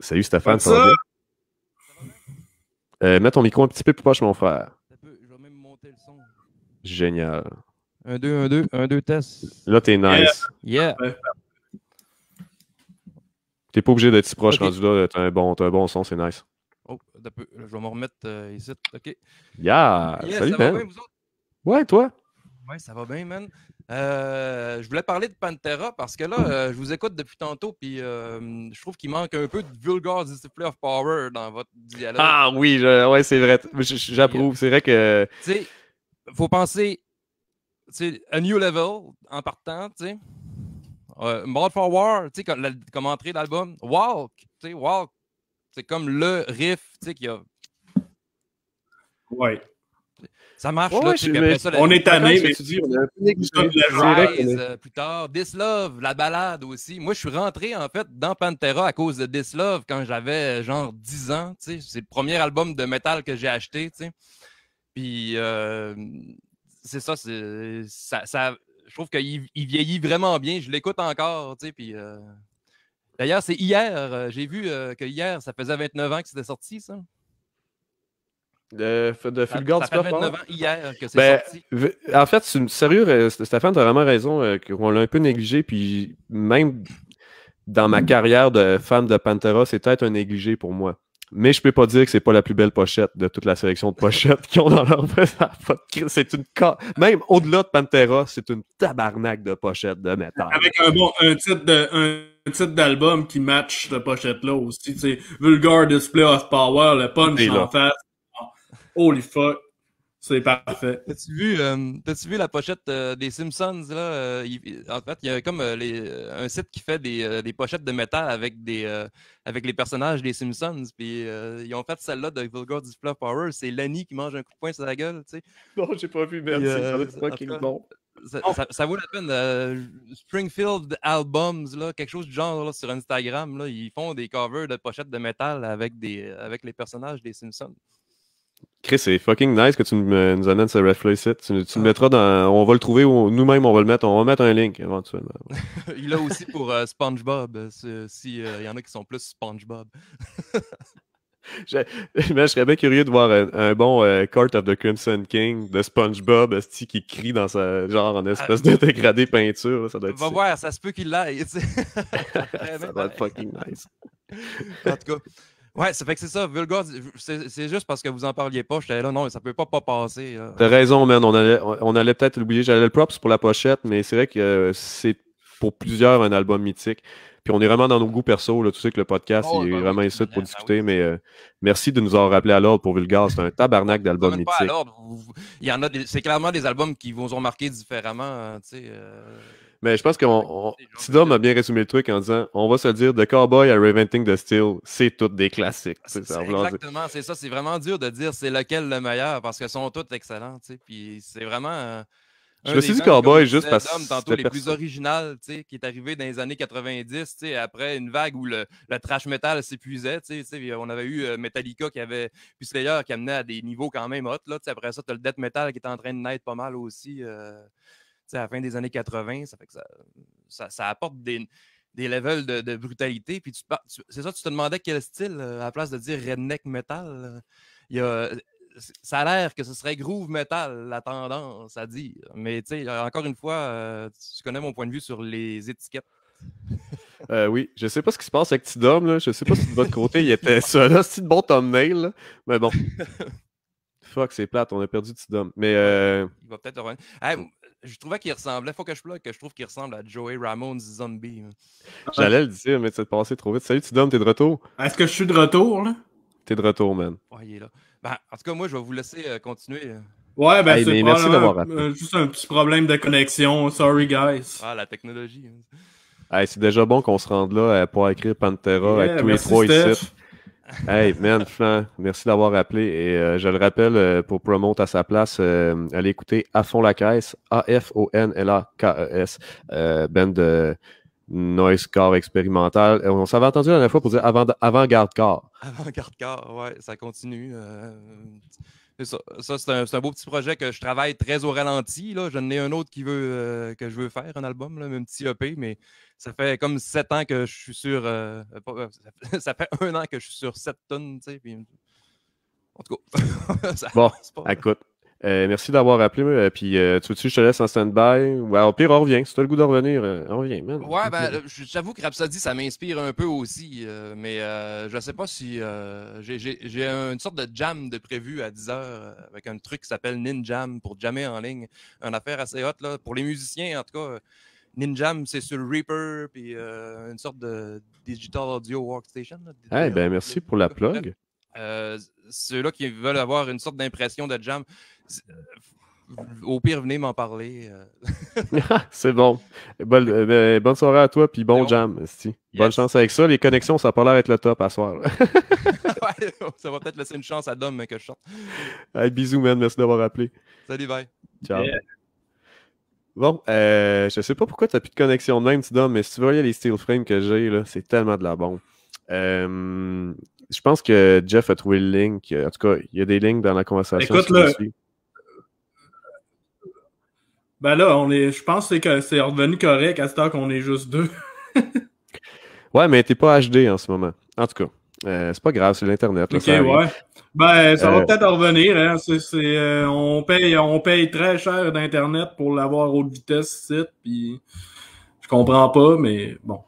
Salut Stéphane, ça va euh, mets ton micro un petit peu pour proche, mon frère. Je vais même monter le son. Génial. Un, deux, un, deux, un, deux, test. Là, t'es nice. yeah. T'es pas obligé d'être si proche okay. rendu là. T'as un, bon, un bon son, c'est nice. Oh, peu, je vais me remettre euh, ici. OK. Yeah! Salut, man. Ouais, toi? Ouais, ça va bien, man. Euh, je voulais parler de Pantera parce que là, euh, je vous écoute depuis tantôt, puis je trouve qu'il manque un peu de vulgar discipline of power dans votre dialogue. Ah oui, ouais, c'est vrai. J'approuve. C'est vrai que. Tu sais, faut penser. À new level en partant, tu sais. Euh, Mord for War, tu sais, comme, comme entrée d'album. Walk, tu sais, Walk, c'est comme le riff, tu sais, qu'il y a. Ouais. Ça marche, là, On est tanné, mais tu dis, on a plus tard. This Love, la balade aussi. Moi, je suis rentré, en fait, dans Pantera à cause de This Love quand j'avais, euh, genre, 10 ans, tu sais. C'est le premier album de métal que j'ai acheté, tu sais. Puis, euh, c'est ça, ça, ça, je trouve qu'il vieillit vraiment bien. Je l'écoute encore, puis... Euh, d'ailleurs, c'est hier. Euh, j'ai vu euh, que hier, ça faisait 29 ans que c'était sorti, ça. De, de ça, fait 29 ans hier que c'est ben, sorti. En fait, une, sérieux, Stéphane, tu as vraiment raison. on l'a un peu négligé. Puis même dans ma carrière de fan de Pantera, c'est peut-être un négligé pour moi. Mais je peux pas dire que c'est pas la plus belle pochette de toute la sélection de pochettes (laughs) qu'ils ont dans leur C'est une même au-delà de Pantera, c'est une tabarnak de pochettes de métal. Avec un bon un titre de un titre d'album qui match cette pochette là aussi, c'est Vulgar Display of Power, le punch en face. Holy fuck. C'est parfait. T'as-tu vu, euh, la pochette euh, des Simpsons? Euh, en fait, il y a comme un site qui fait des, pochettes de métal avec, des, avec les personnages des Simpsons. Puis ils ont fait celle-là de Vulgar Display Power. C'est Lenny qui mange un coup de poing sur la gueule. Non, j'ai pas vu, merci. Ça, vaut la peine. Springfield Albums, là, quelque chose du genre sur Instagram, là, ils font des covers de pochettes de métal avec, des, avec les personnages des Simpsons. Chris, c'est fucking nice que tu nous amènes ce reflet Tu, le ah. mettras dans. On va le trouver, nous-mêmes, on va le mettre. On va mettre un link éventuellement. (laughs) Il l'a aussi pour euh, SpongeBob, euh, s'il euh, y en a qui sont plus SpongeBob. (laughs) je, je serais bien curieux de voir un, bon euh, Court of the Crimson King de SpongeBob qui crie dans sa genre en ah. espèce de dégradé peinture. ça doit être, va voir, ça se peut qu'il l'aille. (laughs) ça va être fucking nice. en tout cas. Ouais, ça fait que c'est ça, Vulgar, c'est juste parce que vous en parliez pas, j'étais là, non, ça peut pas pas passer. T'as raison, man, on allait, on allait peut-être l'oublier, j'allais le props pour la pochette, mais c'est vrai que euh, c'est pour plusieurs un album mythique. Puis on est vraiment dans nos goûts perso, là, tu sais que le podcast, oh, il est ben vraiment oui, pour ben discuter, mais euh, merci de nous avoir rappelé à l'ordre pour Vulgar, c'est un tabarnak d'albums mythiques. il y en a, c'est clairement des albums qui vous ont marqué différemment, hein, tu sais... Euh, mais je pense que Tidom a bien résumé le truc en disant on va se dire de Cowboy à Reventing the Steel, c'est toutes des classiques. exactement, c'est ça. C'est vraiment dur de dire c'est lequel le meilleur parce que sont toutes excellents. puis c'est vraiment. Euh, je me suis dit Cowboy juste parce que. tantôt les plus originales, qui est arrivé dans les années 90, après une vague où le, trash metal s'épuisait. on avait eu euh, Metallica qui avait. Puis Slayer qui amenait à des niveaux quand même hauts après ça, tu as le death metal qui est en train de naître pas mal aussi. Euh, à la fin des années 80. Ça fait que ça, ça, apporte des, levels de, brutalité. Puis c'est ça, tu te demandais quel style, euh, à la place de dire redneck metal. Euh, il y a, ça a l'air que ce serait groove metal, la tendance à dire. Mais tu sais, encore une fois, euh, tu connais mon point de vue sur les étiquettes. (laughs) oui, je sais pas ce qui se passe avec Tidum. Je je sais pas si de votre côté il était ça, là, c'est de bon thumbnail, mais bon. (laughs) Fuck, c'est plate, on a perdu Tidum. Mais Il va peut-être avoir je trouvais qu'il ressemblait, faut que je plug, que je trouve qu'il ressemble à Joey Ramones Zombie. Hein. Ah, J'allais le dire, mais c'est passé trop vite. Salut, tu donnes, t'es de retour. Est-ce que je suis de retour, là? T'es de retour, man. là. Ben, en tout cas, moi, je vais vous laisser euh, continuer. Euh. Ouais, ben, c'est merci euh, juste un petit problème de connexion. Sorry, guys. Ah, la technologie. Hein. c'est déjà bon qu'on se rende là, euh, pour écrire Pantera avec tous les trois ici hey, man, Flan, merci d'avoir appelé. Et euh, je le rappelle, euh, pour Promote à sa place, euh, allez écouter À fond la caisse, A-F-O-N-L-A-K-E-S, band de noise core expérimental. On s'avait entendu la dernière fois pour dire avant-garde-core. Avant garde core avant garde core ouais, ça continue ça, c'est un, beau petit projet que je travaille très au ralenti. Là. J'en ai un autre qui veut, euh, que je veux faire, un album, là, un petit EP, mais ça fait comme sept ans que je suis sur. Euh, euh, (laughs) ça fait un an que je suis sur sept tonnes, tu sais. En tout cas, (laughs) ça, bon, écoute, euh, merci d'avoir appelé. Euh, puis tout euh, tu suite je te laisse en stand-by? Ou au pire, on revient. Si tu as le goût de revenir, on revient. Ouais, ben, j'avoue que Rhapsody, ça m'inspire un peu aussi. mais je sais pas si. J'ai une sorte de jam de prévu à 10 h avec un truc qui s'appelle Ninjam pour jammer en ligne. Une affaire assez haute, là. Pour les musiciens, en tout cas. Ninjam, c'est sur Reaper, puis une sorte de Digital Audio Workstation. Eh ben, merci pour la plug. Ceux-là qui veulent avoir une sorte d'impression de jam, euh, au pire, venez m'en parler. Euh. (laughs) Ah, c'est bon. Euh, ben, bonne, soirée à toi, puis bon, jam. Bonne chance avec ça. Les connexions, ça a pas l'air le top à soir. (laughs) (laughs) ça va peut-être laisser une chance à Dom que je chante. bisous, man. Merci d'avoir appelé. Salut, bye. Ciao. Bon, euh, je sais pas pourquoi tu n'as plus de connexion de même, tu Dom, mais si tu voyais les steel frames que j'ai, c'est tellement de la bombe. je pense que Jeff a trouvé le link. En tout cas, il y a des links dans la conversation. Écoute, là, ben là, on est, je pense que c'est revenu correct à ce heure qu'on est juste deux. (laughs) ouais, mais t'es pas HD en ce moment. En tout cas, euh, c'est pas grave, c'est l'Internet. Ok, ouais. Ben, ça va euh, peut-être revenir. Hein. Euh, on, paye, on paye très cher d'Internet pour l'avoir haute vitesse site, puis je comprends pas, mais bon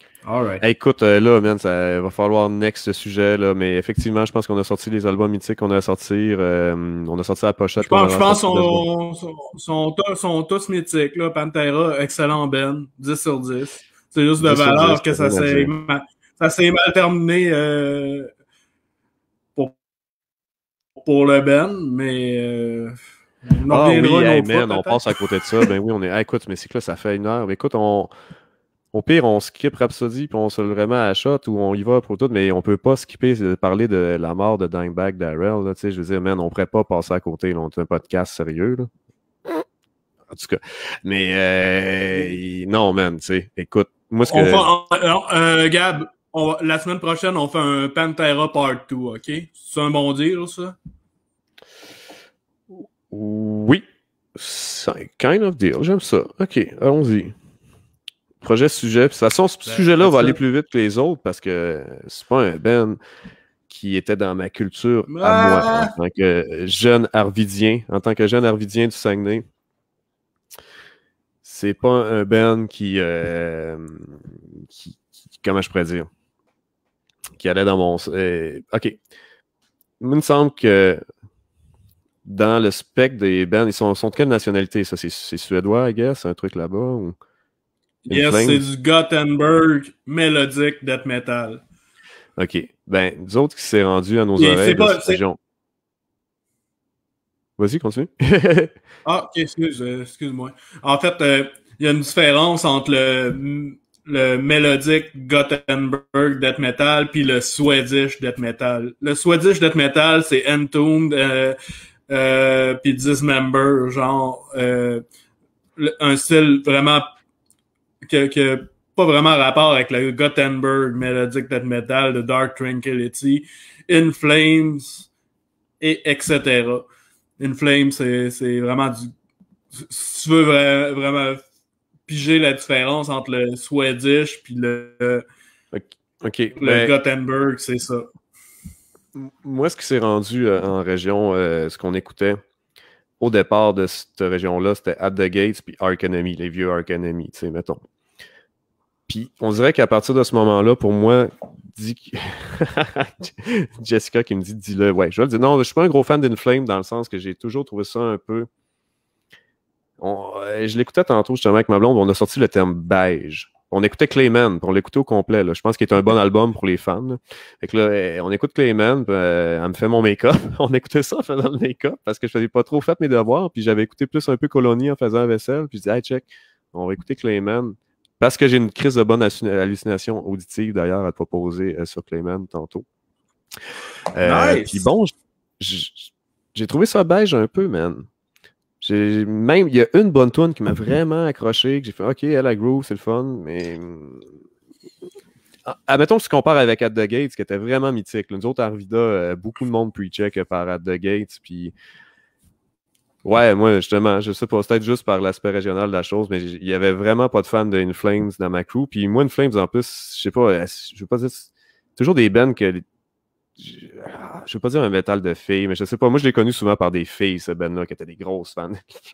écoute, euh, là, man, ça va falloir next sujet, là, mais effectivement, je pense qu'on a sorti les albums mythiques qu'on a à sortir, euh, on a sorti la pochette. Je pense, je sont, sont, tous mythiques. Là. Pantera, excellent Ben, 10 sur 10. C'est juste de valeur que ça s'est mal, terminé euh, pour, le Ben, mais. On ah on passe à côté de ça. ben oui, on est. écoute, mais c'est que là, ça fait une heure. Écoute, on, au pire, on skip Rhapsody puis on se le remet à shot ou on y va pour tout, mais on peut pas skipper de euh, parler de la mort de Dimebag Darrell. Là, je veux dire, man, on pourrait pas passer à côté. Là, on est un podcast sérieux. En tout cas. Mais euh, non, man, tu sais, écoute, moi ce euh, Gab, la semaine prochaine, on fait un Pantera Part 2, OK? C'est un bon deal, ça? Oui. C'est kind of deal, j'aime ça. OK, allons-y projet sujet. de toute façon, ce ben, sujet-là ben, va aller plus vite que les autres parce que c'est pas un Ben qui était dans ma culture à moi ah! en tant que jeune arvidien, en tant que jeune arvidien du Saguenay. C'est pas un Ben qui, euh, comment je pourrais dire, qui allait dans mon. Euh, ok. Il me semble que dans le spectre des Ben ils sont, sont de quelle nationalité, ça? C'est suédois, I guess, un truc là-bas? Ou... Yes, c'est du Gothenburg mélodique death metal. OK. Ben, nous autres qui s'est rendu à nos oreilles de cette région. Vas-y, continue. (laughs) ah, excuse, euh, excuse, moi En fait, euh, il y a une différence entre le, le mélodique Gothenburg death metal puis le Swedish death metal. Le Swedish death metal, c'est Entombed euh, puis Dismember, genre un style vraiment qui n'a pas vraiment rapport avec le Gothenburg Melodic Metal, de Dark Tranquility, In Flames, et etc. In Flames, c'est vraiment du. Si tu veux vraiment piger la différence entre le Swedish puis le. OK. Le ben Gothenburg, c'est ça. Moi, ce qui s'est rendu euh, en région, euh, ce qu'on écoutait au départ de cette région-là, c'était At the Gates puis Ark Enemy, les vieux Ark Enemy, tu sais, mettons. Puis on dirait qu'à partir de ce moment-là, pour moi, (laughs) Jessica qui me dit dis-le. Ouais, je vais le dire. Non, je ne suis pas un gros fan d'Inflame dans le sens que j'ai toujours trouvé ça un peu. Euh, je l'écoutais tantôt justement avec ma blonde, on a sorti le terme beige. On écoutait Clayman, on l'écoutait au complet. Je pense qu'il est un bon album pour les fans. que là, euh, on écoute Clayman, euh, elle me fait mon make-up. (laughs) on écoutait ça en faisant le make-up parce que je faisais pas trop fait mes devoirs. Puis j'avais écouté plus un peu Colony » en faisant la vaisselle. Puis je dis « hey, check, on va écouter Clayman. Parce que j'ai une crise de bonne hallucination auditive d'ailleurs à te proposer euh, sur Clayman tantôt. Euh, puis bon, j'ai trouvé ça beige un peu, man. Même, il y a une bonne tune qui m'a (laughs) vraiment accroché, que j'ai fait, OK, elle a groove, c'est le fun, mais. Admettons ah, ah, que tu compares avec At the Gates, qui était vraiment mythique. nous autres, Arvida, euh, beaucoup de monde pre-check par Ad the Gates, puis Ouais, moi, justement, je sais pas, peut-être juste par l'aspect régional de la chose, mais il y avait vraiment pas de fans de Inflames dans ma crew. Puis moi, Inflames, en plus, je sais pas, euh, je veux pas dire, toujours des bands que. Ah, je veux pas dire un métal de filles, mais je sais pas. Moi, je l'ai connu souvent par des filles, ce band-là, qui étaient des grosses fans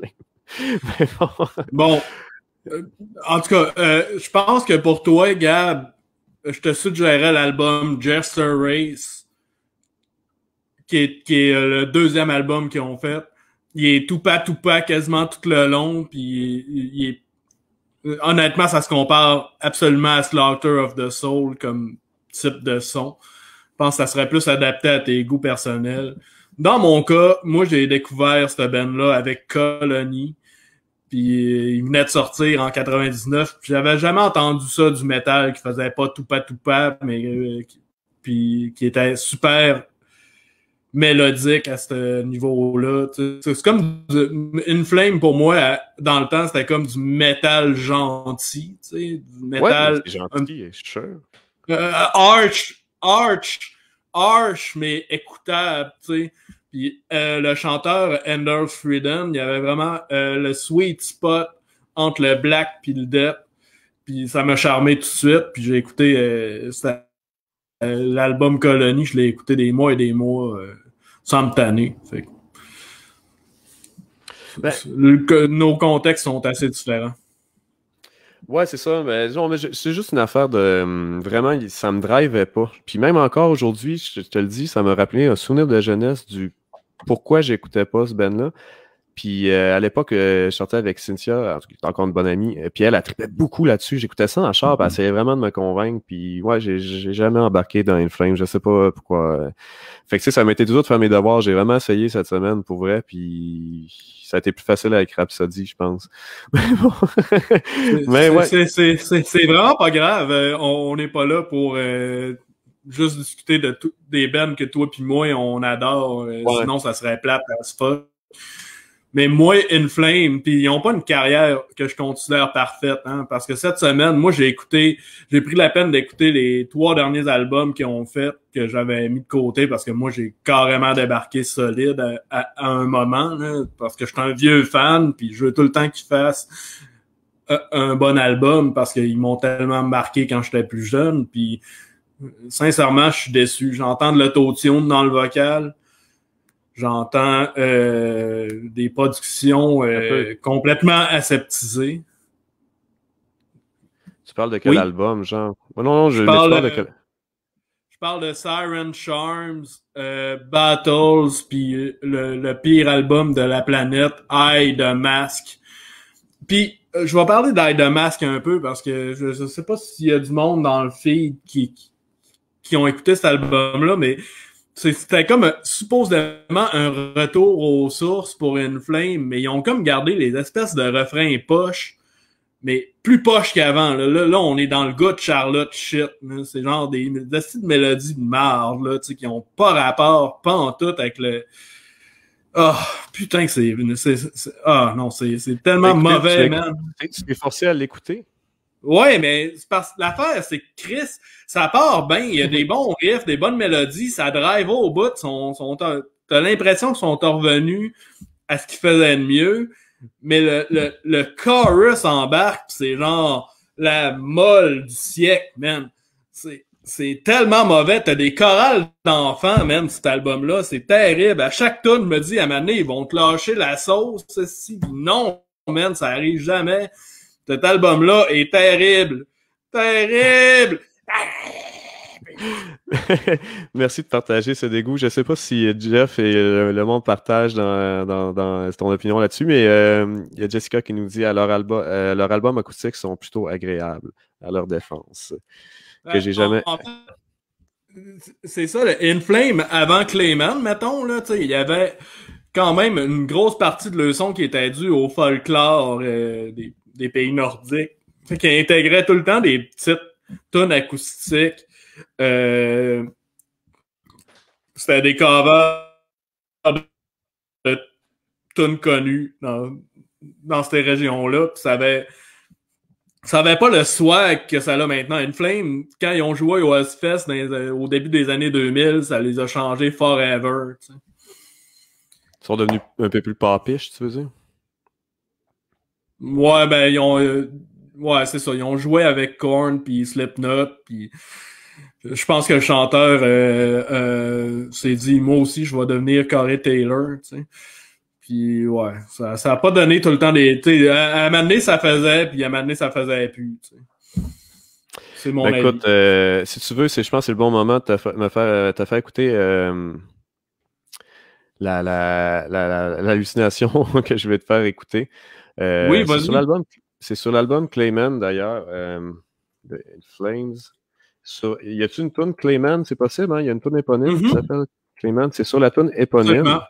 (laughs) mais bon. bon. Euh, en tout cas, euh, je pense que pour toi, Gab, je te suggérerais l'album Jester Race, qui est le deuxième album qu'ils ont fait il est tout pas tout pas quasiment tout le long puis honnêtement, ça se compare absolument à Slaughter of the Soul comme type de son. Je pense que ça serait plus adapté à tes goûts personnels. Dans mon cas, moi, j'ai découvert cette band-là avec Colony. Puis il venait de sortir en 99. J'avais jamais entendu ça du métal qui faisait pas tout pas tout pas, mais euh, qui était super mélodique à ce niveau-là. C'est comme une flame pour moi, dans le temps, c'était comme du métal gentil, du métal. gentil, je sûr. Euh, arch, arch, arch, mais écoutable, tu Puis euh, le chanteur Ender Freedom, il y avait vraiment euh, le sweet spot entre le black puis le death. Puis ça m'a charmé tout de suite. Puis j'ai écouté l'album Colony. je l'ai écouté des mois et des mois sans me tanner. nos contextes sont assez différents. Ouais, c'est ça. Ben, c'est juste une affaire de. Hum, vraiment, ça me drivait pas. Puis même encore aujourd'hui, je te le dis, ça m'a rappelé un souvenir de jeunesse du pourquoi j'écoutais pas ce Ben là puis euh, à l'époque, euh, je sortais avec Cynthia, qui est encore une bonne amie, euh, puis elle, a tripé beaucoup là-dessus. J'écoutais ça en char, elle mhm. essayait vraiment de me convaincre. Puis ouais, j'ai jamais embarqué dans Inflame, je sais pas pourquoi. Fait que ça m'était toujours de faire mes devoirs. J'ai vraiment essayé cette semaine, pour vrai, puis ça a été plus facile avec Rhapsody, je pense. (laughs) Mais bon. ouais. C'est vraiment pas grave. On n'est pas là pour juste discuter de tout, des bands que toi puis moi, on adore. Sinon, ça serait plate à se mais moi, Inflame, puis ils n'ont pas une carrière que je considère parfaite, hein, parce que cette semaine, moi, j'ai écouté, j'ai pris la peine d'écouter les trois derniers albums qu'ils ont fait, que j'avais mis de côté, parce que moi, j'ai carrément débarqué solide à, un moment, parce que je suis un vieux fan, puis je veux tout le temps qu'ils fassent euh, un bon album, parce qu'ils m'ont tellement marqué quand j'étais plus jeune, puis euh, sincèrement, je suis déçu. J'entends de l'autotune dans le vocal, J'entends euh, des productions euh, complètement aseptisées. Tu parles de quel album, genre? Oh, non, non, je, parle, de... Je parle de Siren Charms, euh, Battles, puis euh, le, le, pire album de la planète, Eye de Mask. Puis, euh, je vais parler d'Eye de Mask un peu, parce que je, ne sais pas s'il y a du monde dans le feed qui, qui ont écouté cet album-là, mais c'était comme euh, supposément un retour aux sources pour une flame, mais ils ont comme gardé les espèces de refrains poche, mais plus poche qu'avant. Là. là. on est dans le gars de Charlotte shit. C'est genre des, des mélodies de marde là, qui ont pas rapport, pas en tout avec le. Ah, oh, putain que c'est. Ah non, c'est tellement mauvais, man. Tu es forcé à l'écouter? Ouais, mais parce l'affaire, c'est que Chris, ça part bien. Il y a des bons riffs, des bonnes mélodies, ça drive au bout. Sont, T'as l'impression qu'ils sont revenus à ce qu'ils faisaient de mieux. Mais le, le, le chorus embarque, c'est genre la molle du siècle, man. C'est, tellement mauvais. T'as des chorales d'enfants, man, cet album-là. C'est terrible. À chaque tune me dit, à ma ils vont te lâcher la sauce. ceci non, man, ça arrive jamais. Cet album-là est terrible. Terrible! (laughs) Merci de partager ce dégoût. Je ne sais pas si Jeff et le monde partagent dans, ton opinion là-dessus, mais euh, il y a Jessica qui nous dit que euh, euh, leur, album, acoustiques sont plutôt agréables à leur défense. Que j'ai jamais. c'est ça, le Inflame avant Clayman, mettons, là, il y avait quand même une grosse partie de le son qui était due au folklore des des pays nordiques, qui intégraient tout le temps des petites tonnes acoustiques. Euh, c'était des covers de tunes connues dans, ces régions-là. Ça avait, pas le swag que ça a maintenant. Une flamme quand ils ont joué au Fest euh, au début des années 2000, ça les a changés forever. Ils sont devenus un peu plus papiches, tu veux dire? Ouais, ben, ils ont. Euh, ouais, c'est ça. Ils ont joué avec Korn, puis Slipknot, puis. Je pense que le chanteur euh, euh, s'est dit, moi aussi, je vais devenir Corey Taylor, Puis, ouais, ça n'a pas donné tout le temps des. à, un moment ça faisait, puis à un moment donné, ça faisait plus, C'est mon ben, Écoute, si tu veux, je pense que c'est le bon moment de me faire, écouter la, l'hallucination la, (laughs) la, que je vais te faire écouter. Euh, oui, c'est sur, c'est sur l'album Clayman, d'ailleurs, euh, Flames. y a t une tune Clayman C'est possible, hein? Il y a une tune éponyme qui mm-hmm. s'appelle Clayman. C'est sur la tune éponyme.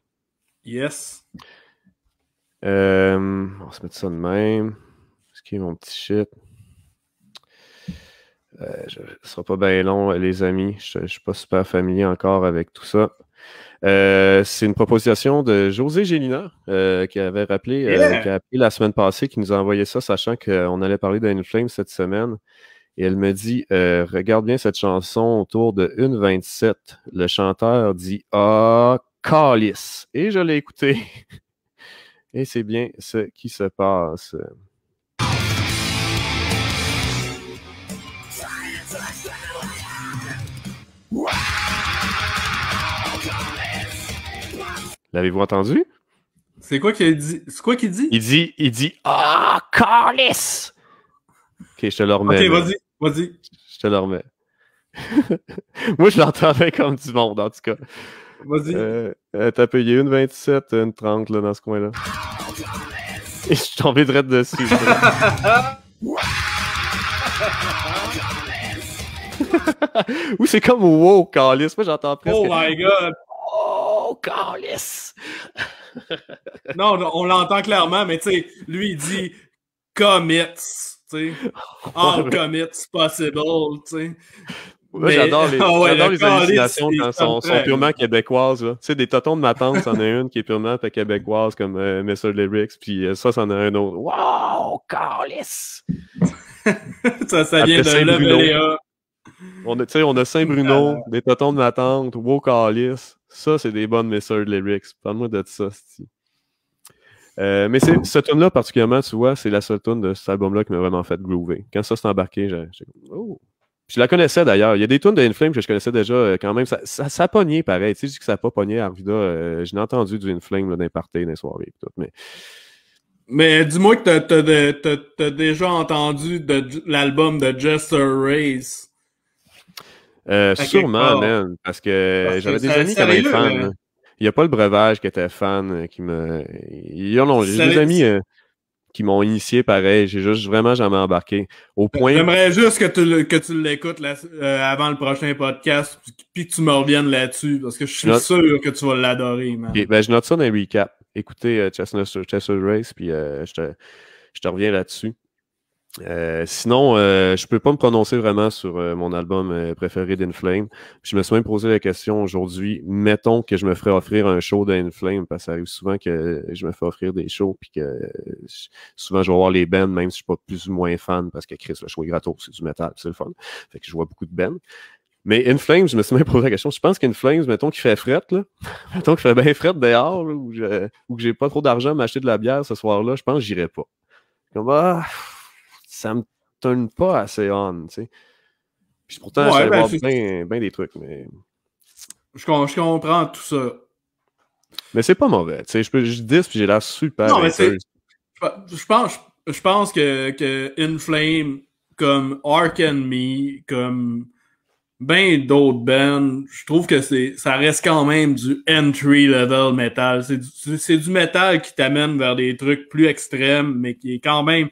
Yes. Euh, on se met ça de même. Ce qui est mon petit shit. Euh, ce sera pas bien long, les amis. Je, ne suis pas super familier encore avec tout ça. Euh, c'est une proposition de José Gélina euh, qui avait rappelé, euh, qui a appelé la semaine passée, qui nous a envoyé ça, sachant qu'on allait parler d'Anne Flame cette semaine. Et elle me dit Regarde bien cette chanson autour de 1.27. Le chanteur dit Ah, Calis. Et je l'ai écouté. (laughs) Et c'est bien ce qui se passe. L'avez-vous entendu? C'est quoi qu'il dit? C'est quoi qu'il dit? Il dit, il dit, ah, Carlis! Ok, je te le remets. Ok, vas-y, vas-y. Je te le remets. (laughs) Moi, je l'entendais comme du monde, en tout cas. Vas-y. Euh, euh T'as payé une 27, une 30 là, dans ce coin-là. (laughs) Et je suis tombé direct dessus. (laughs) Ou c'est comme wow, Carlis. Moi, j'entends presque. Oh my god! Oh, Carlis! » non, on l'entend clairement, mais tu sais, lui, il dit commits. tu (laughs) All commits possible. tu sais. j'adore les, (laughs) ah les hallucinations quand sont, sont, purement québécoises. Là. Tu sais, des totons de ma tante, c'en a une qui est purement québécoise, comme euh, Lyrics, puis euh, ça, c'en a un autre. Wow, Carlis! (laughs) ça, ça vient de Léa. on a, on a Saint-Bruno, des totons de ma tante, wow, Carlis. Ça, c'est des bonnes de lyrics. Parle-moi de ça, euh, mais c'est ce tune là particulièrement, tu vois, c'est la seule tune de cet album-là qui m'a vraiment fait groover. Quand ça s'est embarqué, j'ai oh. Je la connaissais d'ailleurs. Il y a des tunes de Inflame que je connaissais déjà euh, quand même. Ça, ça, ça pognait pareil. Tu sais, je dis que ça n'a pas pogné à Arvida. Euh, je entendu du Inflame d'un dans les soirées et tout, mais... Mais dis-moi que t'as as, déjà entendu de l'album de Jester Race. Euh, sûrement, man, parce que, j'avais des amis qui étaient fans. Il n'y a pas le breuvage qui était fan euh, qui me. Non, j'ai des amis euh, qui m'ont initié pareil. J'ai juste vraiment jamais embarqué. Au point. J'aimerais juste que tu, que tu l'écoutes avant le prochain podcast, puis que tu me reviennes là-dessus, parce que je suis sûr que tu vas l'adorer, man. Ben, je note ça dans le recap. Écoutez Chester Race, puis je te reviens là-dessus. Euh, sinon, euh, je peux pas me prononcer vraiment sur euh, mon album préféré d'Inflame. Je me suis même posé la question aujourd'hui, mettons que je me ferais offrir un show d'Inflame, parce que ça arrive souvent que je me fais offrir des shows, puis que souvent je vais voir les bands, même si je ne suis pas plus ou moins fan, parce que Chris, le show est gratos, c'est du métal, c'est le fun. Fait que je vois beaucoup de bands. Mais Inflames, je me suis même posé la question. Je pense qu'Inflames, mettons qu'il fait frette, là. (laughs) mettons qu'il fait bien frette dehors, ou, je, ou que j'ai pas trop d'argent à m'acheter de la bière ce soir-là, je pense que j'irai pas. Comme, ah, ça me tourne pas assez on, tu sais. pourtant, ouais, ben, bien, bien, des trucs, mais... Je, comprends tout ça. Mais c'est pas mauvais, tu sais. Je, peux, dis, puis j'ai l'air super... je pense, je pense que, que Inflame, comme Ark and Me, comme ben d'autres bands, je trouve que ça reste quand même du entry level metal. C'est du, du, metal qui t'amène vers des trucs plus extrêmes, mais qui est quand même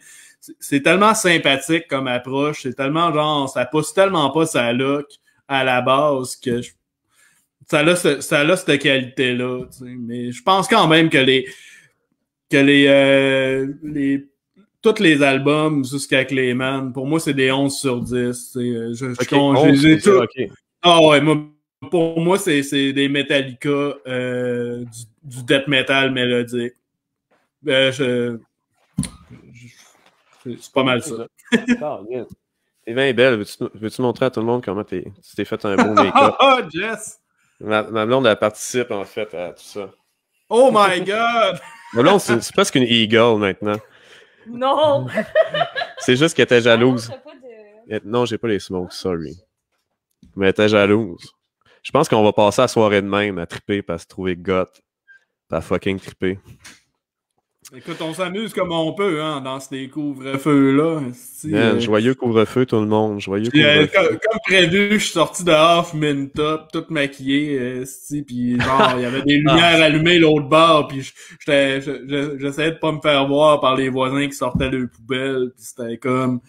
c'est tellement sympathique comme approche, c'est tellement genre, ça pousse tellement pas sa look à la base que je, ça a, ça cette qualité-là. Tu sais. Mais je pense quand même que les que les, euh, les tous les albums jusqu'à Clayman, pour moi, c'est des 11 sur 10. Euh, je, je Ah ouais, pour moi, c'est des Metallica euh, du, death metal mélodique. je, c'est pas mal ça. T'es bien belle. Veux-tu montrer à tout le monde comment tu t'es fait un bon (laughs) make-up? oh, Jess! Ma, blonde, elle participe en fait à tout ça. Oh my God! (laughs) ma blonde, c'est presque une eagle maintenant. Non! (laughs) c'est juste qu'elle était jalouse. Non, j'ai pas, les smokes, sorry. Mais elle était jalouse. Je pense qu'on va passer la soirée de même à triper, à se trouver goth, à fucking triper. Écoute, on s'amuse comme on peut hein, dans ces couvre-feux-là. Euh. Joyeux couvre-feu, tout le monde. Joyeux euh, comme, prévu, je suis sorti dehors, fumé une top, tout maquillé. Euh, puis genre, il y avait des (laughs) lumières ah. allumées l'autre bord. Puis j'essayais de pas me faire voir par les voisins qui sortaient de poubelles. Puis c'était comme...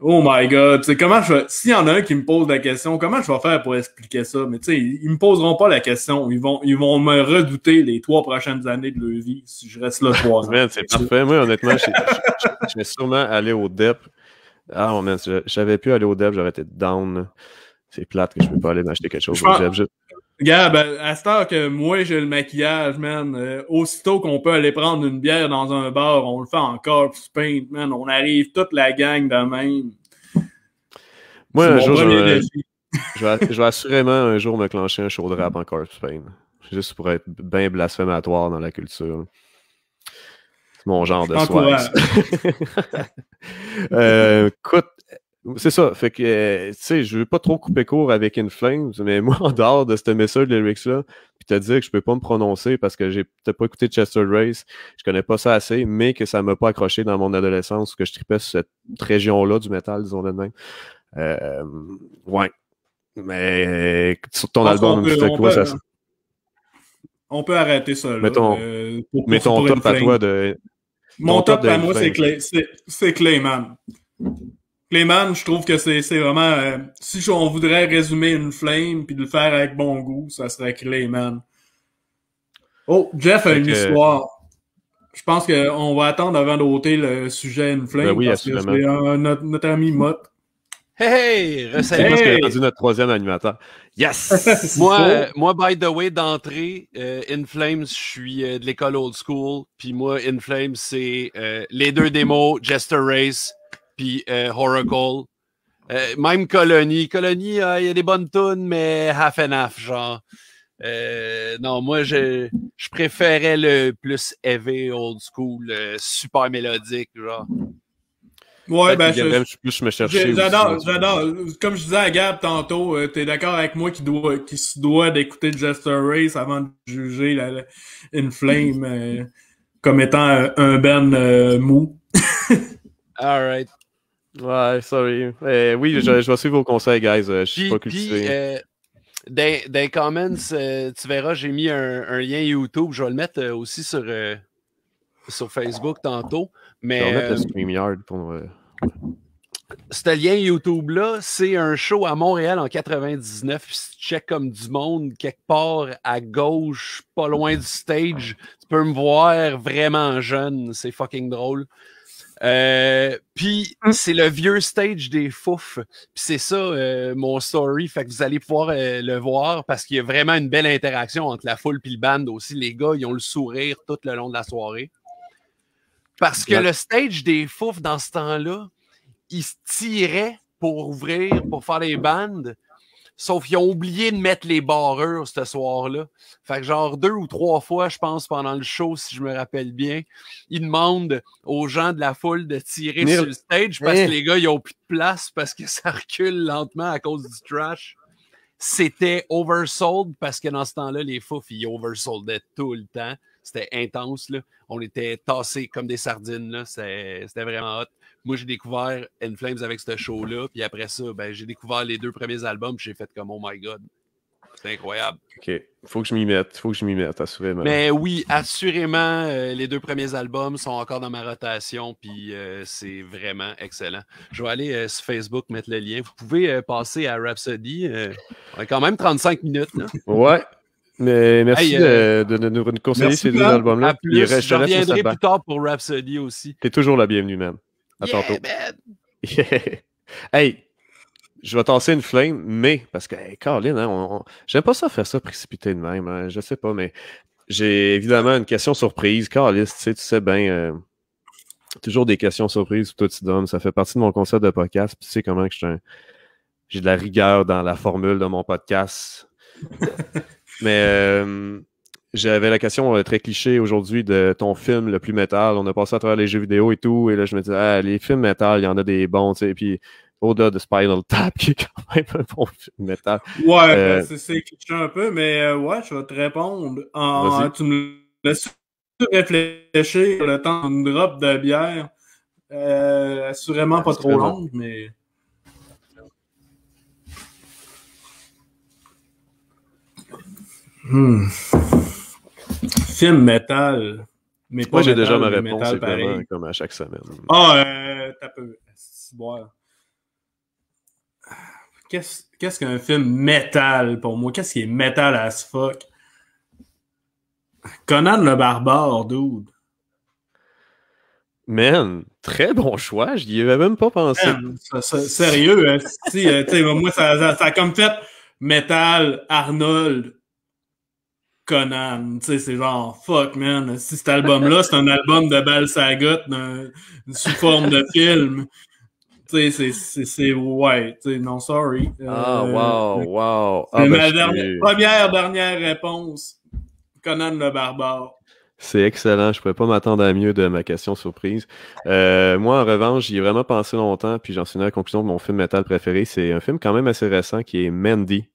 Oh my god, tu sais, comment je vais... S'il y en a un qui me pose la question, comment je vais faire pour expliquer ça? Mais tu sais, ils me poseront pas la question. Ils vont, ils vont me redouter les trois prochaines années de leur vie si je reste là trois ans. c'est parfait. Moi, honnêtement, e ah, je vais sûrement aller au DEP. Ah, mon man, j'avais pu aller au DEP, j'aurais été down. C'est plate que je peux pas aller m'acheter quelque chose au DEP. Regarde, ben, à ce heure que moi j'ai le maquillage, man, euh, aussitôt qu'on peut aller prendre une bière dans un bar, on le fait en corpse paint, man. On arrive toute la gang de même. Moi, un jour, je vais, assurément un jour me clencher un show de rap en corpse paint. Juste pour être bien blasphématoire dans la culture. C'est mon genre de soirée. (laughs) Euh, écoute, c'est ça. Fait que, euh, tu sais, je veux pas trop couper court avec In Flames, (laughs) mais moi, en dehors de cette message de lyrics-là, puis te dire que je peux pas me prononcer parce que j'ai peut pas écouté Chester Race, je connais pas ça assez, mais que ça m'a pas accroché dans mon adolescence que je tripais sur cette région-là du métal, disons-le même. Euh, ouais. Mais euh, sur ton album, tu on, quoi, ça... on peut arrêter ça. Là, mettons, mettons ton top à toi de. Mon top, à moi, c'est Clay, Clayman. Clayman, je trouve que c'est vraiment... Euh, si on voudrait résumer une flame puis de le faire avec bon goût, ça serait Clayman. Oh, Jeff a une histoire. Je pense qu'on va attendre avant d'ôter le sujet une flame ben parce que notre, notre, ami Mott. Hey, hey! C'est parce a rendu notre troisième animateur. Yes! (laughs) moi, euh, moi, by the way, d'entrée, InFlames, euh, In Flames, je suis de l'école old school. Puis moi, In Flames, c'est les deux démos, Jester Race, puis Horacle. Euh, euh, même Colony. Colony, euh, il y a des bonnes tunes, mais half and half, genre. non, moi, je, préférais le plus heavy, old school, super mélodique, genre. Ouais, ben, ben je, me J'adore, j'adore. Comme je disais à Gab tantôt, t'es d'accord avec moi qui doit, qui se doit d'écouter Jester Race avant de juger la, In Flame comme étant un ben mou. (laughs) Alright. Ouais, sorry. Euh, oui, je, vais suivre vos conseils, guys. Euh, je suis pas cultivé. Euh, dans, les comments, tu verras, j'ai mis un, lien YouTube. Je vais le mettre aussi sur, sur Facebook tantôt. Mais, je vais mettre le StreamYard pour. Ce lien YouTube-là, c'est un show à Montréal en 99. Si tu check comme du monde, quelque part à gauche, pas loin du stage, tu peux me voir vraiment jeune. C'est fucking drôle. Euh, puis hum. c'est le vieux stage des fouf. Puis c'est ça euh, mon story. Fait que vous allez pouvoir euh, le voir parce qu'il y a vraiment une belle interaction entre la foule et le band aussi. Les gars, ils ont le sourire tout le long de la soirée. Parce que le stage des fouf dans ce temps-là, il se tirait pour ouvrir, pour faire les bandes. Sauf qu'ils ont oublié de mettre les barreurs ce soir-là. Fait que genre deux ou trois fois, je pense, pendant le show, si je me rappelle bien, ils demandent aux gens de la foule de tirer sur le stage parce que les gars, ils ont plus de place parce que (laughs) ça recule lentement à cause du trash. C'était oversold parce que dans ce temps-là, les fous, ils oversoldaient tout le temps. C'était intense. Là. On était tassés comme des sardines. Là. C'était, c'était vraiment hot. Moi, j'ai découvert In Flames avec ce show-là. Puis après ça, ben, j'ai découvert les deux premiers albums. J'ai fait comme Oh my God. C'est incroyable. OK. Faut que je m'y mette. Faut que je m'y mette, assurément. Mais ben oui, assurément, euh, les deux premiers albums sont encore dans ma rotation, puis euh, c'est vraiment excellent. Je vais aller euh, sur Facebook mettre le lien. Vous pouvez passer à Rhapsody. on a quand même 35 minutes. Ouais. Mais merci de, nous conseiller ces deux albums-là. Je reviendrai plus tard pour Rhapsody aussi. T'es toujours la bienvenue, même. À (laughs) yeah, hey, je vais tasser une flemme, mais parce que, hey, hein, j'aime pas ça faire ça précipiter de même. Hein, je sais pas, mais j'ai évidemment une question surprise. Caroline, tu sais, tu sais bien. Euh, toujours des questions surprises, tout tu donnes. Ça fait partie de mon concept de podcast. tu sais comment que j'ai de la rigueur dans la formule de mon podcast. (laughs) Mais euh, j'avais la question euh, très cliché aujourd'hui de ton film le plus métal. On a passé à travers les jeux vidéo et tout. Et là, je me disais, ah, les films métal, il y en a des bons, tu sais. Puis au-delà de Spinal Tap, (laughs) qui est quand même un bon film métal. Ouais, euh, ben, c'est cliché un peu, mais euh, ouais, je vais te répondre. En, tu me laisses réfléchir le temps d'une drop de bière. assurément pas trop longue, mais. Hmm. Film metal Mais Moi, j'ai déjà ma réponse, c'est comme à chaque semaine. Ah, euh, Qu'est-ce qu'un film metal pour moi? Qu'est-ce qui est métal as fuck? Conan le barbare, dude. Man, très bon choix, je n'y avais même pas pensé. sérieux, hein, euh, moi ça, ça, a comme fait métal, Arnold, Conan. Tu sais, c'est genre, fuck, man. Si cet album-là, c'est un album de Balsagot sous forme de film. Tu sais, c'est, ouais. Tu sais, non, sorry. Euh, ah, wow, euh, wow. Ah, ben, première, dernière réponse. Conan le barbare. C'est excellent. Je ne pas m'attendre à mieux de ma question surprise. Euh, moi, en revanche, j'y ai vraiment pensé longtemps, puis j'en suis venu à la conclusion que mon film métal préféré, c'est un film quand même assez récent qui est Mandy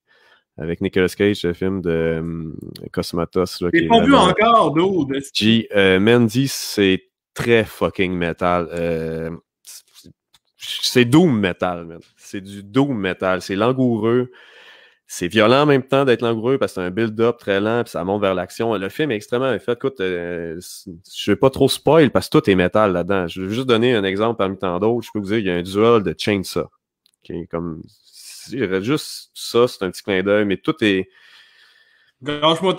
avec Nicolas Cage, le film de euh, Cosmatos. J'ai pas vu encore, d'autres. G, euh, c'est très fucking metal. Euh, c'est doom metal, C'est du doom metal. C'est langoureux. C'est violent en même temps d'être langoureux parce que c'est un build-up très lent puis ça monte vers l'action. Le film est extrêmement fait. Écoute, je vais pas trop spoil parce que tout est metal là-dedans. Je vais juste donner un exemple parmi tant d'autres. Je peux vous dire, qu'il y a un duel de Chainsaw. Qui comme il juste ça, c'est un petit clin d'œil, mais tout est. Gâche-moi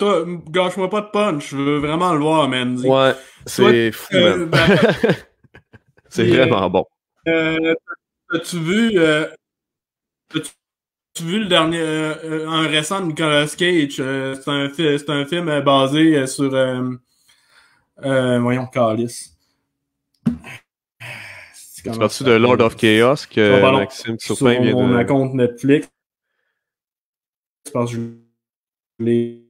gâche pas de punch, je veux vraiment le voir, man. Ouais, c'est fou. Euh, ben, (laughs) c'est vraiment bon. Euh, as-tu vu, euh, as-tu vu le dernier, un récent de Nicolas Cage? c'est un, c'est un film basé sur, voyons, Calis. Tu parles-tu de Lord of Chaos que Maxime Turpin vient de... mon compte Netflix. que je l'ai...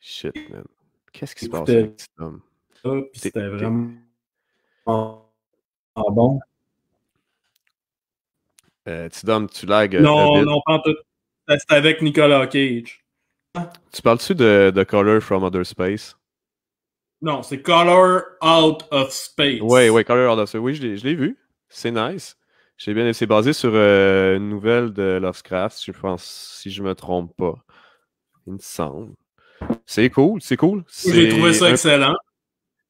Shit, man. Qu'est-ce qui se passe avec cet homme? C'était vraiment ah, bon. Euh, tu donnes, tu lags. Euh, non, non, pas tout. C'était avec Nicolas Cage. Tu parles-tu de, de Color from Other Space? Non, c'est Color Out of Space. Oui, oui, Color Out of Space. Oui, je l'ai vu. C'est nice. J'ai bien C'est basé sur euh, une nouvelle de Lovecraft, je pense, si je me trompe pas. Il me semble. C'est cool, c'est cool. J'ai trouvé ça excellent.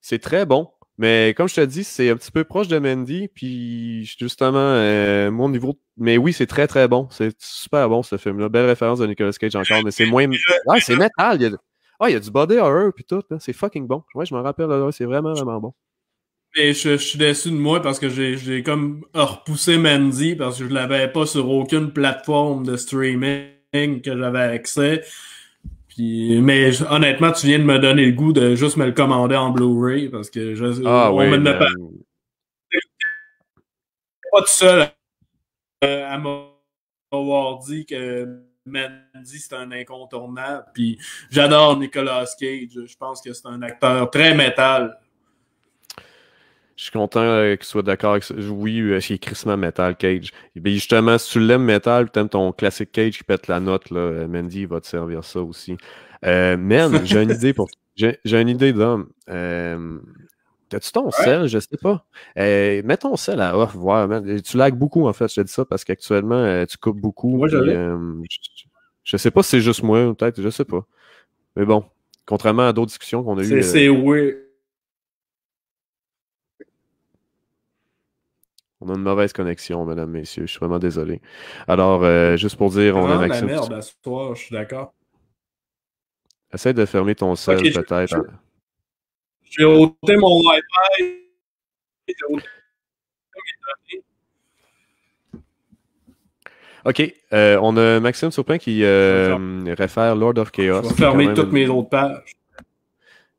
C'est très bon. Mais comme je te dis, c'est un petit peu proche de Mandy. Puis justement, euh, mon niveau. Mais oui, c'est très très bon. C'est super bon ce film-là. Belle référence de Nicolas Cage encore, mais c'est moins. Ouais, c'est métal. Ah, il y a du body horror puis tout, c'est fucking bon. Moi je me rappelle, c'est vraiment, vraiment bon. Mais je, suis déçu de moi parce que j'ai comme repoussé Mandy parce que je l'avais pas sur aucune plateforme de streaming que j'avais accès. Puis, mais honnêtement, tu viens de me donner le goût de juste me le commander en Blu-ray parce que je, ah, oui, me pas, pas tout seul euh, à m'avoir dit que Mandy, c'est un incontournable. Puis j'adore Nicolas Cage. Je pense que c'est un acteur très metal Je suis content que euh, qu'il soit d'accord avec ça. Oui, euh, c'est crissement Metal Cage. justement, si tu l'aimes Metal, tu aimes ton classique Cage qui pète la note, là, euh, Mandy va te servir ça aussi. Euh, j'ai une (laughs) idée pour J'ai une idée d'homme tu ton sel? Je sais pas. Euh, mets ton sel à voir. Tu lags beaucoup, en fait, je te dis ça, parce qu'actuellement, euh, tu coupes beaucoup. je, ne euh, sais pas si c'est juste moi, peut-être, je sais pas. Mais bon, contrairement à d'autres discussions qu'on a eues. C'est oui. On a une mauvaise connexion, mesdames, messieurs. Je suis vraiment désolé. Alors, juste pour dire, on a Maxime. merde à soir, je suis d'accord. Essaye de fermer ton sel, peut-être. J'ai ôté mon wi OK. Euh, on a Maxime Saupin qui euh, réfère Lord of Chaos. Je vais fermer toutes mes autres pages.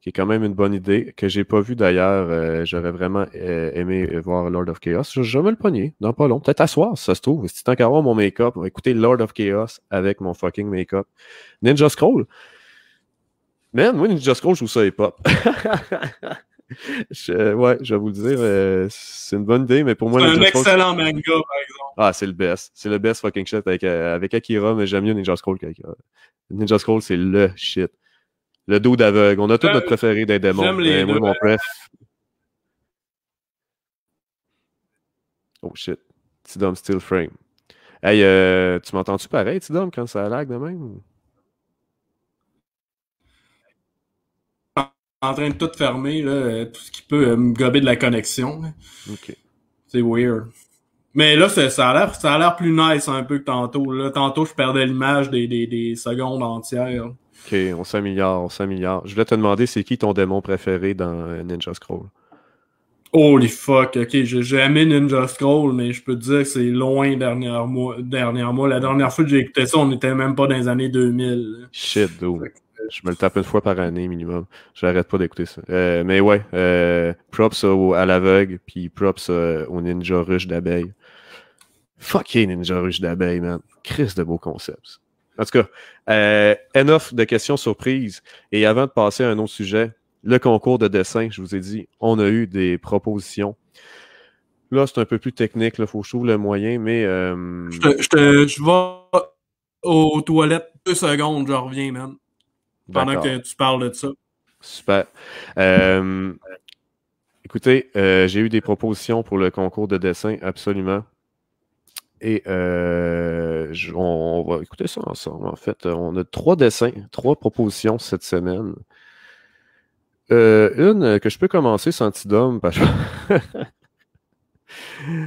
Qui est quand même une bonne idée, que j'ai pas vu d'ailleurs. Euh, j'aurais vraiment aimé voir Lord of Chaos. Je, vais me le pogner non pas long. Peut-être à soir, ça se trouve. Si tant qu'à avoir mon make-up, on écouter Lord of Chaos avec mon fucking make-up. Ninja Scroll. Man, moi, Ninja Scroll, je trouve ça hip-hop. (laughs) ouais, je vais vous le dire, euh, c'est une bonne idée, mais pour moi... C'est un excellent manga, par exemple. Ah, c'est le best. C'est le best fucking shit avec, euh, avec Akira, mais j'aime mieux Ninja Scroll qu'Akira. Ninja Scroll, c'est le shit. Le dos d'aveugle. On a tous notre préféré des démons. J'aime les moi, mon préf... Oh shit. Tidum, Still Frame. Hey, euh, tu m'entends-tu pareil, Tidum, quand ça lag de même? en train de tout fermer, euh, tout ce qui peut euh, me gober de la connexion. C'est weird. Mais là, ça a l'air, ça a plus nice un peu que tantôt. Là. Tantôt, je perdais l'image des, secondes entières. Ok, on s'améliore, on s'améliore. Je voulais te demander, c'est qui ton démon préféré dans euh, Ninja Scroll? Holy fuck, ok, j'ai aimé Ninja Scroll, mais je peux te dire que c'est loin dernier mois, dernière mois. La dernière fois que j'ai écouté ça, on n'était même pas dans les années 2000. Shit, dude je me le tape une fois par année minimum. J'arrête pas d'écouter ça. Euh, mais ouais, euh, props à l'aveugle, puis props euh, au ninja rush d'abeille. Fuck yeah, ninja rush d'abeille, man. Chris de beaux concepts. En tout cas, euh, enough de questions surprises. Et avant de passer à un autre sujet, le concours de dessin, je vous ai dit, on a eu des propositions. Là, c'est un peu plus technique, il faut que je trouve le moyen, mais. Je, je, je vais aux toilettes deux secondes, je reviens, man pendant que tu parles de ça. Super. Euh, écoutez, euh, j'ai eu des propositions pour le concours de dessin, absolument. Et euh, on, va écouter ça ensemble, en fait. On a trois dessins, trois propositions cette semaine. une que je peux commencer, Santidome, parce que... (laughs)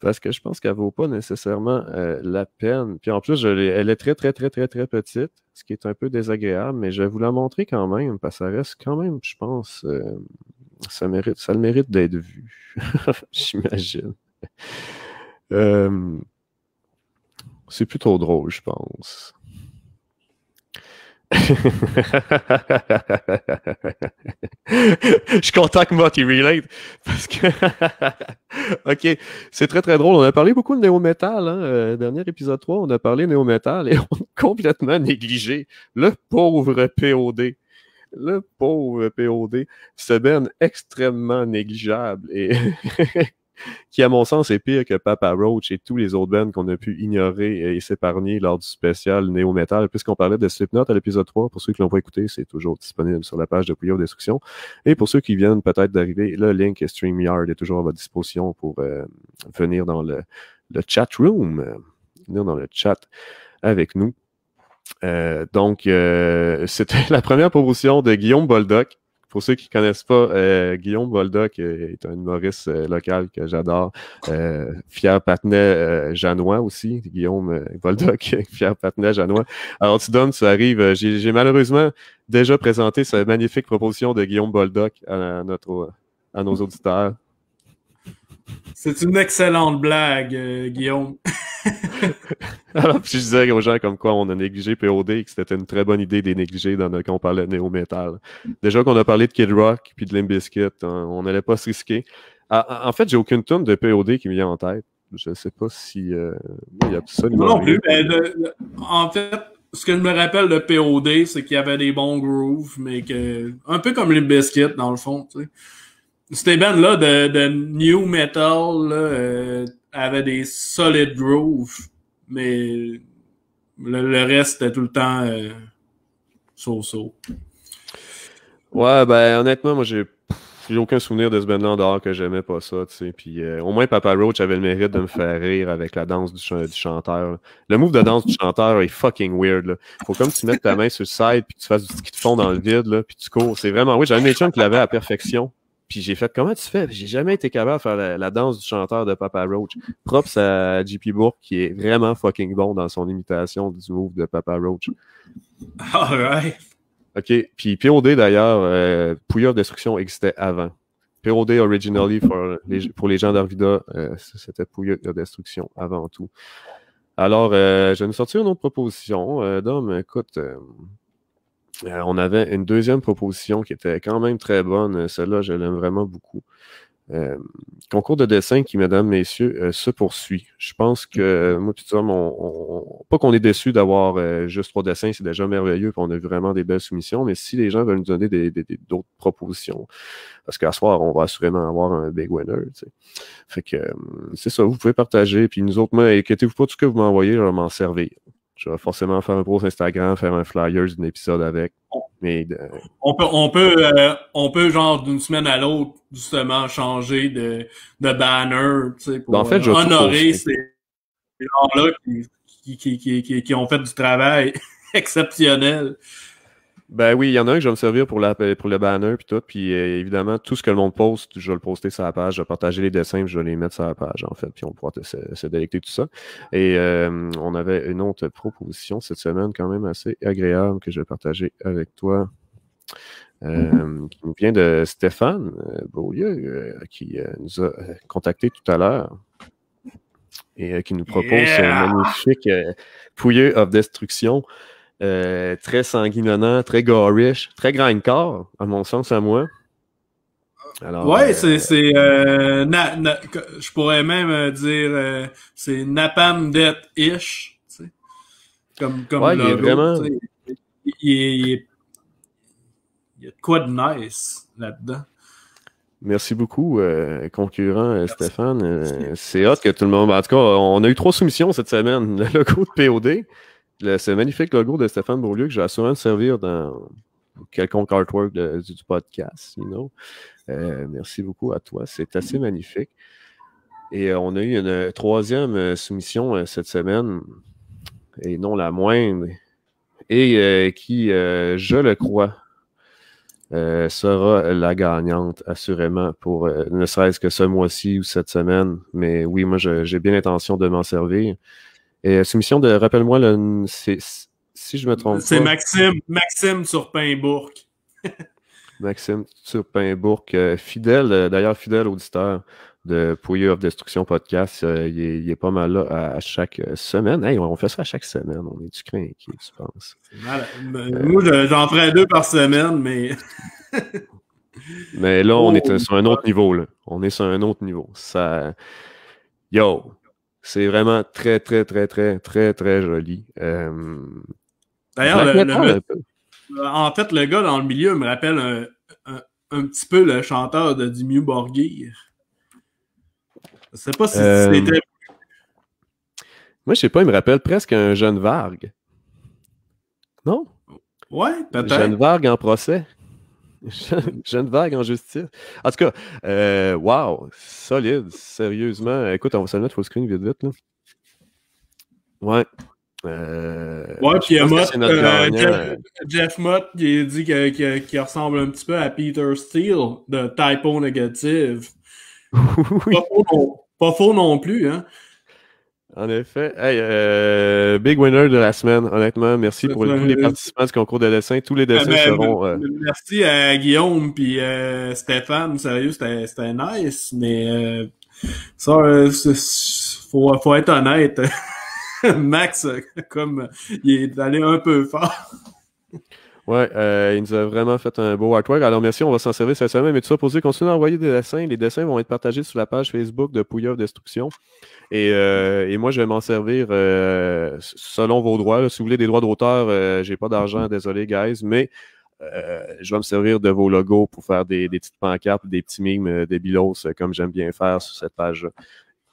parce que je pense qu'elle vaut pas nécessairement euh, la peine. Puis en plus, elle est très, très, très, très, très petite, ce qui est un peu désagréable, mais je vais vous la montrer quand même, parce que ça reste quand même, je pense, euh, ça, mérite, ça le mérite d'être vu, (laughs) j'imagine. Euh, c'est plutôt drôle, je pense je contacte content que relate parce que (laughs) OK, c'est très très drôle. On a parlé beaucoup de néo hein? Euh, dernier épisode 3, on a parlé néo-metal et (laughs) on a complètement négligé le pauvre POD. Le pauvre POD se Ben extrêmement négligeable et (laughs) qui, à mon sens, est pire que Papa Roach et tous les autres bands qu'on a pu ignorer et s'épargner lors du spécial Néo Metal. Puisqu'on parlait de Slipknot à l'épisode 3, pour ceux qui l'ont pas écouté, c'est toujours disponible sur la page de Puyo Destruction. Et pour ceux qui viennent peut-être d'arriver, le link StreamYard est toujours à votre disposition pour euh, venir dans le, chat room, venir dans le chat avec nous. Euh, donc, euh, c'était (laughs) la première proposition de Guillaume Boldoc pour ceux qui ne connaissent pas, euh, Guillaume Boldoc euh, est un humoriste euh, local que j'adore. Euh, Fier Patenet Janois aussi. Guillaume Boldoc, Fier (laughs) Patenet Janois. Alors, tu donnes, tu arrives. J'ai malheureusement déjà présenté cette magnifique proposition de Guillaume Boldoc à, notre, à nos mm. auditeurs. C'est une excellente blague, euh, Guillaume. Alors, (laughs) ah, puis je disais aux gens comme quoi on a négligé POD et que c'était une très bonne idée de les négliger dans le, quand on parlait de néo-metal. Déjà qu'on a parlé de Kid Rock puis de Limp Bizkit, hein, on n'allait pas se risquer. Ah, ah, en fait, j'ai aucune tune de POD qui me vient en tête. Je ne sais pas si. Euh, il y a absolument. Non, plus. en fait, ce que je me rappelle de POD, c'est qu'il y avait des bons grooves, mais que. Un peu comme Limp Bizkit, dans le fond, tu sais. C'était là de, new metal euh, avait des solid grooves, mais le, reste était tout le temps euh, so, so Ouais, ben honnêtement, moi j'ai j'ai aucun souvenir de ce band-là en dehors que j'aimais pas ça, tu sais. Puis euh, au moins, Papa Roach avait le mérite de me faire rire avec la danse du, chanteur. Le move de danse du chanteur est fucking weird, là. Faut comme tu mettes ta main sur le side, puis tu fasses du ski de fond dans le vide, là, puis tu cours. C'est vraiment oui, J'avais mes chums qui l'avaient à perfection. Puis j'ai fait comment tu fais? J'ai jamais été capable de faire la, danse du chanteur de Papa Roach. Props à JP Bourg qui est vraiment fucking bon dans son imitation du move de Papa Roach. Alright. OK. Puis POD d'ailleurs, euh, Pouilleur Destruction existait avant. POD originally pour les gens d'Arvida, euh, c'était Pouilleur Destruction avant tout. Alors, euh, je vais nous sortir une autre proposition. Euh, Dom, écoute. Euh, on avait une deuxième proposition qui était quand même très bonne. Euh, celle-là, je l'aime vraiment beaucoup. Euh, concours de dessin qui, mesdames, messieurs, se poursuit. Je pense que mm-hmm. moi, puis on, on, pas qu'on est déçu d'avoir juste trois dessins, c'est déjà merveilleux, qu'on on a vraiment des belles soumissions, mais si les gens veulent nous donner d'autres propositions, parce qu'à soir, on va assurément avoir un big winner. Fait que c'est ça, vous pouvez partager, puis nous autres, inquiétez-vous pas, tout ce que vous m'envoyez, je vais m'en servir je vais forcément faire un gros Instagram, faire un flyer d'un épisode avec. On euh, peut, on peut, euh, on peut genre d'une semaine à l'autre justement changer de, banner, pour ben, en fait, euh, honorer ces, gens-là qui qui, qui, qui, qui, ont fait du travail (laughs) exceptionnel. Ben oui, il y en a un que je vais me servir pour, la, pour le banner puis tout. Puis euh, évidemment, tout ce que le monde poste, je vais le poster sur la page. Je vais partager les dessins, je vais les mettre sur la page, en fait. Puis on pourra se, délecter tout ça. Et euh, on avait une autre proposition cette semaine, quand même assez agréable, que je vais partager avec toi. Euh, mm-hmm. qui nous vient de Stéphane Beaulieu, qui nous a contacté tout à l'heure et qui nous propose un magnifique Pouilleux of Destruction. Euh, très sanguinonnant, très garish, très grindcore, à mon sens, à moi. Alors, ouais, euh, c'est, euh, je pourrais même dire, c'est Napam Death ish, comme comme il est vraiment, il, y a quoi de nice là-dedans. Merci beaucoup, concurrent Stéphane. (laughs) c'est hot que tout le monde. En tout cas, on a eu trois soumissions cette semaine. (laughs) Le logo de POD, le, ce magnifique logo de Stéphane Bourlieu que je vais servir dans quelconque artwork du, podcast, you know. Euh, merci beaucoup à toi, c'est assez magnifique. Et on a eu une troisième euh, soumission euh, cette semaine, et non la moindre, et qui, je le crois, sera la gagnante, assurément, pour ne serait-ce que ce mois-ci ou cette semaine. Mais oui, moi, j'ai bien l'intention de m'en servir. Et euh, soumission de, rappelle-moi, si je me trompe C'est Maxime, Maxime sur (laughs) Maxime sur euh, fidèle, euh, d'ailleurs fidèle auditeur de Pouilleux of Destruction Podcast. il, est, pas mal là à, chaque semaine. Hey, on fait ça à chaque semaine. On est du craint qui, tu penses? nous, j'en ferai deux par semaine, mais. (laughs) mais là, on oh, est sur un autre oh. niveau. Là. On est sur un autre niveau. Ça. Yo! C'est vraiment très, très, très, très, très, très joli. Euh, D'ailleurs, euh, en fait, le gars dans le milieu me rappelle un, petit peu le chanteur de Dimiu Borgir. Je sais pas si euh, c'était. Moi, je sais pas, il me rappelle presque un jeune Vargue. Non? Ouais, peut-être. Jeune Vargue en procès. Jeune vague en justice. En tout cas, euh, wow, solide, sérieusement. Écoute, on va se mettre full screen vite vite. Là. Ouais. Euh, ouais, puis Mott, euh, Jeff, Jeff, Mott, il dit qu'il ressemble un petit peu à Peter Steele de Typo Negative. (laughs) Pas, faux pas, faux non, plus, hein. En effet. Euh, big winner de la semaine, honnêtement. Merci pour tous les participants du concours de dessin. Tous les dessins ah, ben, seront. Ben, euh, merci à Guillaume et euh, Stéphane. Sérieux, c'était nice, mais ça, faut, faut être honnête. (laughs) Max, comme il est allé un peu fort. Oui, euh, il nous a vraiment fait un beau artwork. Alors merci, on va s'en servir cette semaine. Mais tout ça pour dire, continuez à envoyer des dessins. Les dessins vont être partagés sur la page Facebook de Pouillov Destruction. Euh, et, moi, je vais m'en servir euh, selon vos droits. Si vous voulez des droits d'auteur, j'ai pas d'argent, désolé, guys. Mais je vais me servir de vos logos pour faire des, petites pancartes, des petits mimes, des bilos, comme j'aime bien faire sur cette page-là.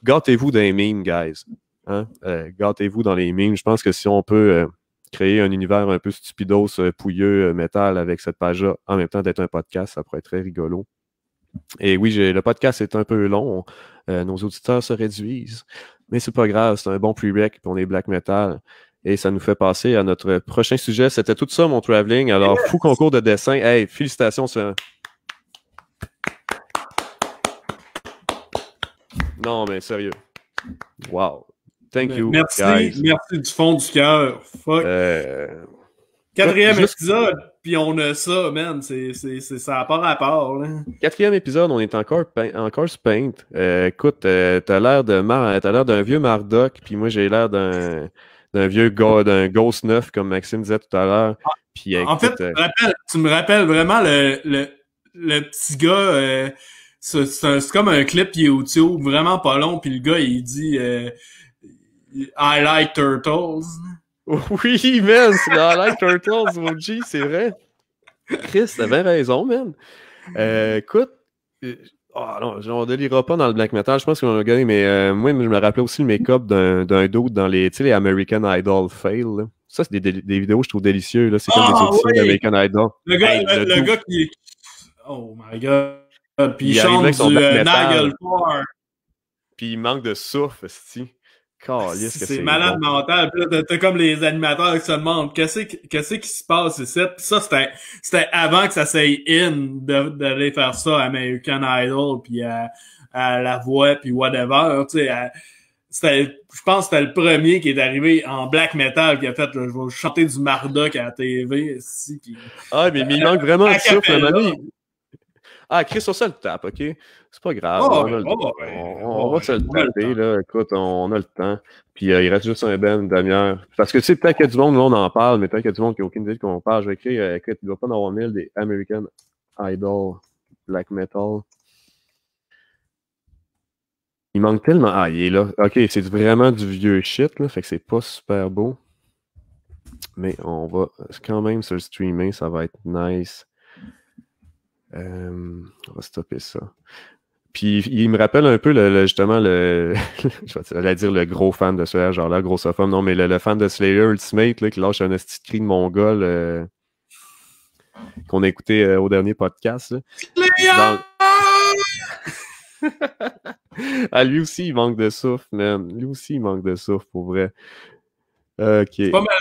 Gâtez-vous dans les guys. Hein? Gâtez-vous dans les mimes. Je pense que si on peut créer un univers un peu ce euh, pouilleux, euh, métal avec cette page-là, en même temps d'être un podcast, ça pourrait être très rigolo. Et oui, le podcast est un peu long. Euh, nos auditeurs se réduisent. Mais c'est pas grave, c'est un bon pre-rec pour les black metal. Et ça nous fait passer à notre prochain sujet. C'était tout ça, mon traveling. Alors, fou concours de dessin. Hey, félicitations. Sur... Non, mais sérieux. Wow. Thank you. Merci, merci du fond du cœur. Fuck. Euh, Quatrième épisode, puis on a ça, man. C'est, ça à part à part. Quatrième épisode, on est encore, encore Paint. Euh, écoute, euh, t'as l'air de mar... l'air d'un vieux Mardoc, puis moi j'ai l'air d'un, d'un vieux gars, d'un Ghost neuf comme Maxime disait tout à l'heure. en fait, tu me, rappelles, vraiment le, petit gars. C'est, comme un clip YouTube vraiment pas long, puis le gars il dit I like Turtles. (laughs) Oui, man, c'est I like Turtles, OG, c'est vrai. Chris, t'avais raison, man. Euh, écoute, oh non, on délira pas dans le black metal, je pense qu'on a gagné, mais euh, moi, je me rappelais aussi le make-up d'un doute dans les, les American Idol fail. Ça, c'est des, vidéos que je trouve délicieuses. C'est comme des ah, oui. American Idol. Le gars, le, gars qui. Oh my god. Puis il, chante du euh, Puis il manque de souffle, cest c'est malade mental. t'as comme les animateurs qui se demandent qu'est-ce qu'est-ce qui se passe ici. Puis ça, c'était, c'était avant que ça s'aille in d'aller faire ça à American Idol, puis à, La Voix, puis whatever. Tu sais, je pense que c'était le premier qui est arrivé en black metal qui a fait je vais chanter du Marduk à la TV ici. ah, mais, il manque vraiment de souffle, ah, Chris, on ça le tape, OK? C'est pas grave. Ah, ah, ah, on, va se le taper, là. Écoute, on, a le temps. Puis euh, il reste juste un ben, Damien. Parce que, tu sais, peut-être du monde, là, on en parle, mais peut que du monde qui n'a aucune idée qu'on parle. Je vais écrire, euh, écoute, il va pas en avoir mille des American Idol Black Metal. Il manque tellement. Ah, il est là. OK, c'est vraiment du vieux shit, là. Fait que c'est pas super beau. Mais on va quand même se le streamer, ça va être nice. Euh, on va stopper ça. Puis il me rappelle un peu justement le, (laughs) je vais dire le gros fan de Slayer, genre là, femme, non, mais le, fan de Slayer Ultimate là, qui lâche un petit cri de mongol euh, qu'on a écouté euh, au dernier podcast. (laughs) ah, lui aussi, il manque de souffle, man. Lui aussi, il manque de souffle, pour vrai. C'est pas mal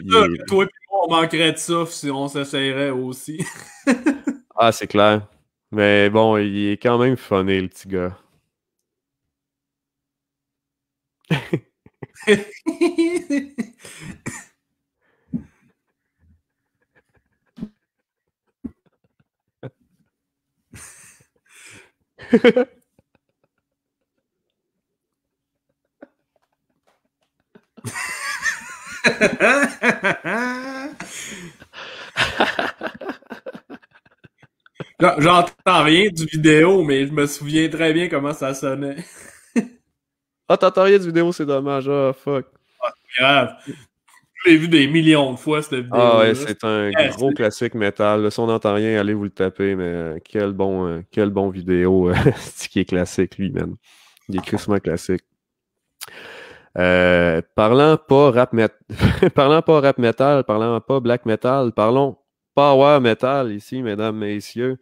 toi et moi, on manquerait de souffle si on s'essayerait aussi. (laughs) ah, c'est clair. Mais bon, il est quand même funné, le petit gars. (laughs) J'entends rien du vidéo, mais je me souviens très bien comment ça sonnait. ah, (laughs) t'entends rien du vidéo, c'est dommage. Ah, fuck. Ah, c'est grave. Je l'ai vu des millions de fois, cette vidéo. Ah ouais, c'est un gros classique métal. Si on n'entend rien, allez vous le taper, mais euh, quel bon, euh, quel bon vidéo euh, (laughs) qui est classique, lui, même Il est crissement classique. parlant pas rap (laughs) parlant pas rap metal, parlant pas black metal, parlons power metal ici, mesdames, messieurs.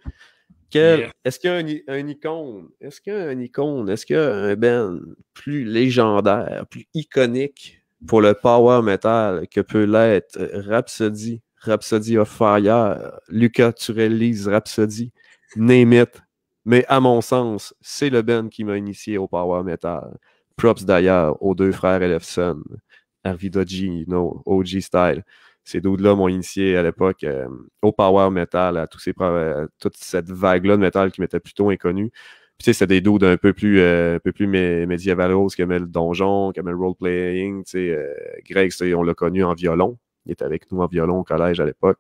Est-ce qu'il y a un, icône? Est-ce qu'il y a un icône? Est-ce qu'il y un band plus légendaire, plus iconique pour le power metal que peut l'être Rhapsody, Rhapsody of Fire, Luca Turelli's Rhapsody, name it. Mais à mon sens, c'est le Ben qui m'a initié au power metal. Props d'ailleurs aux deux frères Elefson, you Oji, OG Style ces doudes là m'ont initié à l'époque euh, au power metal, à, euh, toute cette vague-là de metal qui m'était plutôt inconnue. C'est tu c'était des doudes un peu plus, euh, un plus qui le donjon, qui aimaient le role-playing. Greg, on l'a connu en violon. Il était avec nous en violon au collège à l'époque.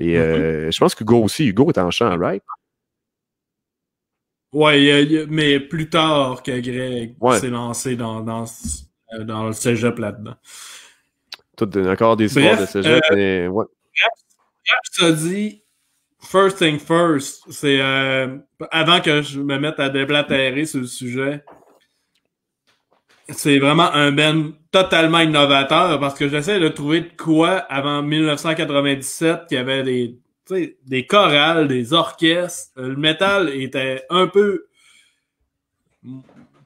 Et mhm. je pense que qu'Hugo aussi. Hugo est en chant, right? Ouais, mais plus tard que Greg s'est lancé dans, dans, dans le cégep là-dedans. Tout des histoires de euh, first thing first, c'est euh, avant que je me mette à déblatérer sur le sujet. C'est vraiment un ben totalement innovateur parce que j'essaie de trouver de quoi avant 1997 qu'il y avait des des chorales, des orchestres. Le métal était un peu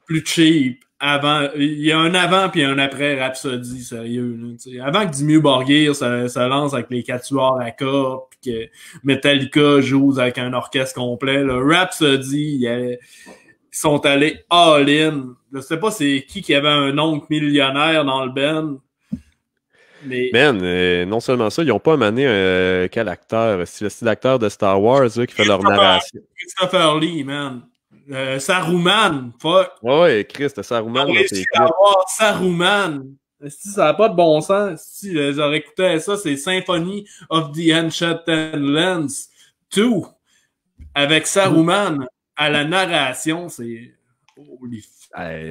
plus cheap avant, il y a un avant puis un après Rhapsody, sérieux. avant que Dimmu Borgir se, lance avec les quatuors à corps puis que Metallica joue avec un orchestre complet, Rhapsody, ils sont allés all-in. Je sais pas c'est qui qui avait un oncle millionnaire dans le band. Mais... Euh, non seulement ça, ils n'ont pas amené un euh, quel acteur, le style acteur de Star Wars qui fait leur narration. Christopher Lee, man. Euh, Saruman, fuck. Ouais, ouais, Chris, t'as Saruman. c'est ah avoir Saruman. Si ça n'a pas de bon sens, si euh, j'aurais écouté ça, c'est Symphony of the Enchanted Lands 2 avec Saruman à la narration, c'est.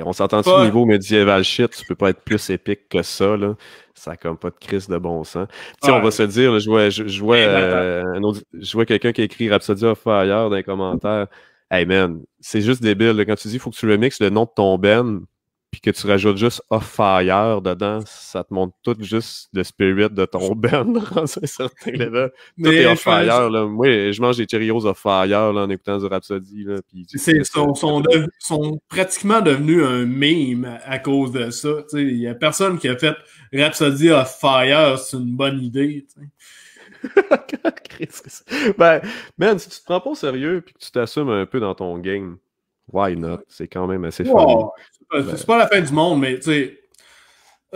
on s'entend sur le niveau médiéval shit, tu peux pas être plus épique que ça, là. Ça n'a comme pas de crise de bon sens. Tu on va se dire, je vois, je, vois, ben, euh, je vois quelqu'un qui écrit Rhapsody of Fire dans les commentaires. Hey man, c'est juste débile. Quand tu dis faut que tu remixes le nom de ton Ben puis que tu rajoutes juste Off Fire dedans, ça te montre tout juste le spirit de ton (laughs) Ben dans un certain level. Tout est Off Fire. Là. Moi, je mange des Cheerios Off Fire en écoutant du Rhapsody. Là, ils sont, pratiquement devenus un meme à cause de ça. Il n'y a personne qui a fait Rhapsody Off Fire, c'est une bonne idée. (laughs) ben, man, si tu te prends pas au sérieux et que tu t'assumes un peu dans ton game, why not? C'est quand même assez fou. C'est ben. pas la fin du monde, mais tu sais.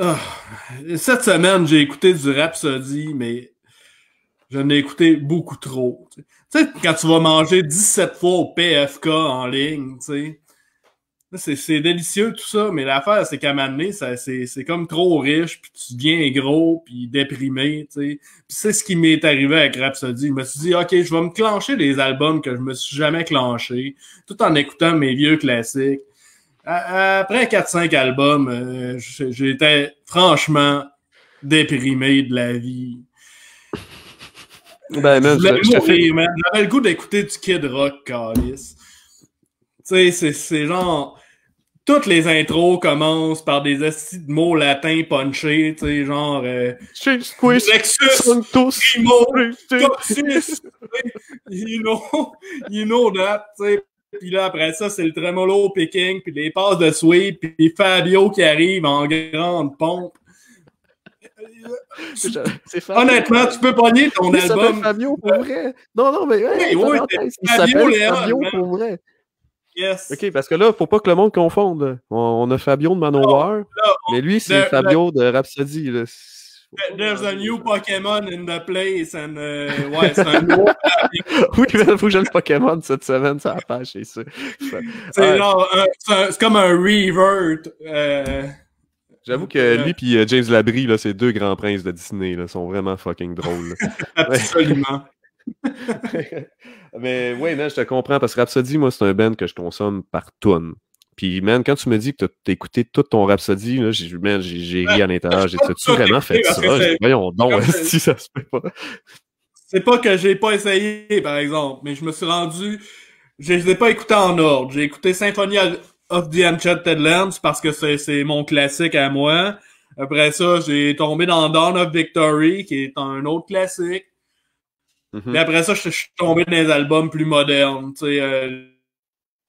Ah, cette semaine, j'ai écouté du rap Rhapsody, mais je l'ai écouté beaucoup trop. Tu sais, quand tu vas manger 17 fois au PFK en ligne, tu sais. C'est délicieux tout ça, mais l'affaire, c'est qu'à un moment donné, c'est comme trop riche, puis tu deviens gros, puis déprimé, tu sais. c'est ce qui m'est arrivé avec Rhapsody. Je me suis dit, OK, je vais me clencher des albums que je me suis jamais clenché, tout en écoutant mes vieux classiques. Après 4-5 albums, euh, j'étais franchement déprimé de la vie. Ben, J'avais le goût d'écouter du Kid Rock, Calis. Tu sais, c'est genre toutes les intros commencent par des acides de mots latins punchés, tu sais, genre euh, squeeze, Lexus, Primo, you know, that, Puis là, après ça, c'est le tremolo picking, puis les passes de sweep, puis Fabio qui arrive en grande pompe. Honnêtement, tu peux pogner ton album. Fabio pour vrai. Non, non, mais Fabio, Fabio hein. vrai. OK, parce que là, faut pas que le monde confonde. On, a Fabio de Manowar, oh, oh, mais lui, c'est Fabio de Rhapsody. There's a new Pokémon in the place, and euh, ouais, c'est un (laughs) nouveau. oui, il faut que j'aime Pokémon cette semaine, ça va c'est ça. Euh, c'est comme un revert. Euh, J'avoue que lui et James Labrie, là, ces deux grands princes de Disney, là, sont vraiment fucking drôles. (laughs) Absolument. (laughs) Mais oui, man, je te comprends parce que Rhapsody, moi, c'est un band que je consomme par tonne. Puis, man, quand tu me dis que t'as écouté tout ton Rhapsody, là, j'ai, man, j'ai, ri à l'intérieur. J'ai tu vraiment fait ça? Voyons, non, si ça se fait pas. C'est pas que j'ai pas essayé, par exemple, mais je me suis rendu. Je les ai pas écoutés en ordre. J'ai écouté Symphony of the Enchanted Lands parce que c'est mon classique à moi. Après ça, j'ai tombé dans Dawn of Victory, qui est un autre classique. Mhm. Mais après ça, je, suis tombé dans les albums plus modernes, tu sais, euh,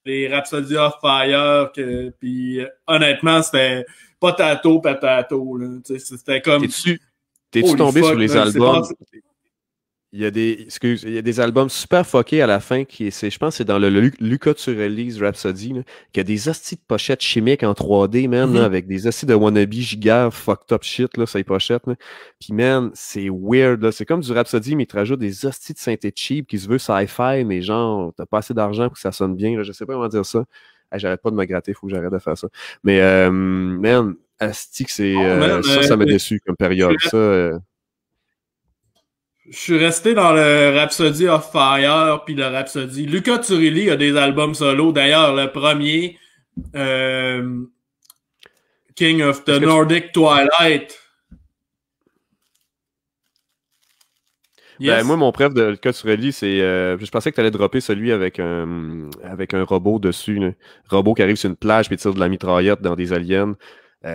les Rhapsody of Fire, que, puis euh, honnêtement, c'était pas patato, là, tu sais, c'était comme... T'es-tu, tombé sur les albums il y, a des, excuse, il y a des albums super fuckés à la fin qui c'est je pense c'est dans le, Luca Luca release Rhapsody qui a des hosties de pochettes chimiques en 3D man mhm. avec des hosties de wannabe giga fucked up shit là ces pochettes puis man c'est weird c'est comme du Rhapsody mais il te rajoute des hosties de synthé cheap qui se veut sci-fi mais genre t'as pas assez d'argent pour que ça sonne bien je sais pas comment dire ça j'arrête pas de me gratter faut que j'arrête de faire ça mais euh, man Astique, c'est oh, euh, ça, ça m'a euh, déçu comme période. Ça, euh. Je suis resté dans le Rhapsody of Fire puis le Rhapsody. Luca Turilli a des albums solo. D'ailleurs, le premier, euh, King of the Nordic Twilight. Ben, moi, mon préf de Luca Turilli, c'est. Euh, je pensais que tu allais dropper celui avec un, euh, avec un robot dessus. robot qui arrive sur une plage et tire de la mitraillette dans des aliens. il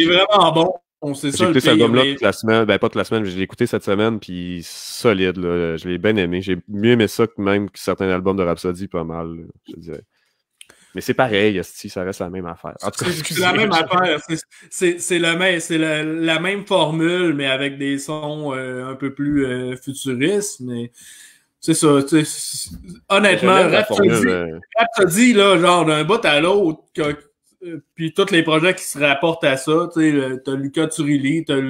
est vraiment bon. J'ai écouté cet album-là toute la semaine, ben pas toute la semaine, mais je écouté cette semaine, puis solide, là. je l'ai bien aimé. J'ai mieux aimé ça que même que certains albums de Rhapsody, pas mal, je dirais. Mais c'est pareil, si ça reste la même affaire. C'est la même affaire. C'est la, même formule, mais avec des sons euh, un peu plus euh, futuristes. Mais c'est ça. Honnêtement, Rhapsody, honnêtement, euh. Rhapsody, là, genre d'un bout à l'autre, euh, puis tous les projets qui se rapportent à ça, tu sais, t'as Luca Turilli, t'as as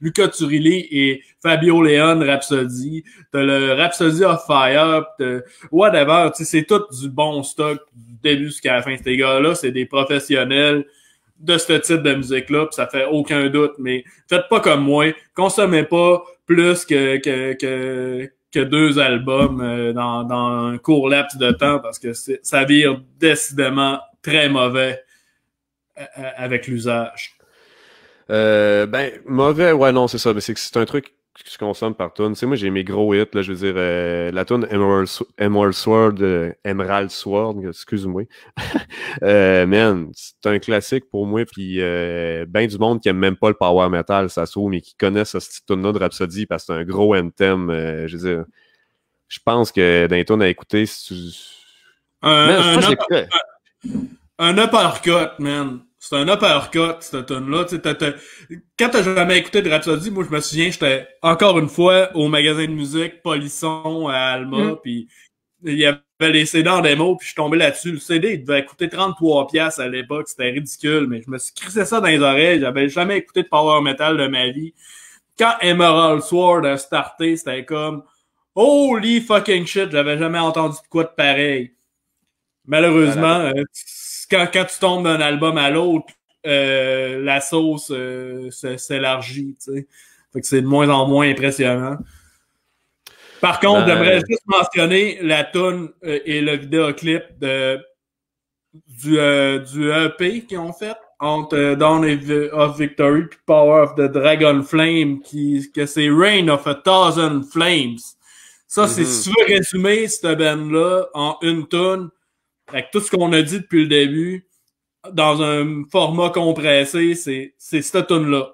Luca Turilli et Fabio Leon Rhapsody, t'as le Rhapsody of Fire, whatever, tu sais, c'est tout du bon stock du début jusqu'à la fin. Ces gars-là, c'est des professionnels de ce type de musique-là, ça fait aucun doute, mais faites pas comme moi, consommez pas plus que, que, que, deux albums euh, dans, dans un court laps de temps, parce que ça vire décidément très mauvais euh, avec l'usage? Euh, ben, mauvais, ouais, non, c'est ça. Mais c'est que c'est un truc que je consomme par tonne. Tu sais, moi, j'ai mes gros hits, là, je veux dire, euh, la tonne Emerald, Sword, Emerald Sword, excuse-moi. (laughs) euh, man, c'est un classique pour moi, puis ben du monde qui aime même pas le power metal, ça trouve, mais qui connaissent ce petit tonne-là de Rhapsody, parce que c'est un gros anthem, je veux dire. Je pense que d'un tonne à écouter, si Un, un, un, man. C'est un uppercut, cette tonne-là. Quand t'as jamais écouté de Rhapsody, moi, je me souviens, j'étais encore une fois au magasin de musique Polisson à Alma, mm. puis il y avait les CD en démo, puis je suis tombé là-dessus. Le CD, il devait coûter 33$ à l'époque, c'était ridicule, mais je me suis crissé ça dans les oreilles, j'avais jamais écouté de power metal de ma vie. Quand Emerald Sword a starté, c'était comme holy fucking shit, j'avais jamais entendu quoi de pareil. Malheureusement, quand, tu tombes d'un album à l'autre, euh, la sauce euh, s'élargit, c'est de moins en moins impressionnant. Par contre, ben, j'aimerais euh, juste mentionner la tune et le vidéoclip de, du, EP e qu'ils ont fait entre Dawn of Victory et Power of the Dragon Flame, qui, que c'est Rain of a Thousand Flames. Ça, c'est mhm. si tu veux résumer cette band-là en une tonne, tout ce qu'on a dit depuis le début, dans un format compressé, c'est, cette tune-là.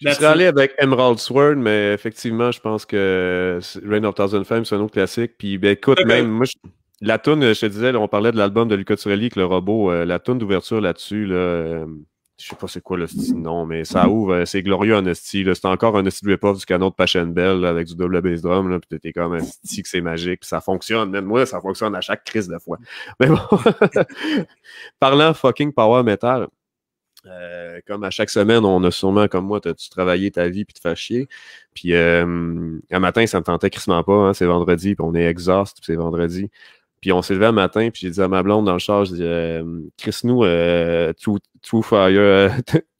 Je serais allé avec Emerald Sword, mais effectivement, je pense que Rain of Thousand Flames, c'est un autre classique. Puis, ben, écoute, même, moi, la tune, je te disais, on parlait de l'album de Luca Turelli avec le robot. Euh, la tune d'ouverture là-dessus, là, euh, je sais pas c'est quoi le style nom, mais ça ouvre, euh, c'est glorieux un style, C'est encore un style du canot de Passion Bell avec du double bass drum. Là, puis t'es comme un style que c'est magique. Puis ça fonctionne. Même moi, ça fonctionne à chaque crise de fois. (laughs) Mais bon, (laughs) parlant fucking power metal, euh, comme à chaque semaine, on a sûrement, comme moi, tu travaillé ta vie puis te fais chier. Puis un euh, matin, ça me tentait crissement pas. Hein, c'est vendredi, puis on est exhaust, puis c'est vendredi. Puis on s'est levé le matin, puis j'ai dit à ma blonde dans le char, euh, Chris nous, euh, two, Fire,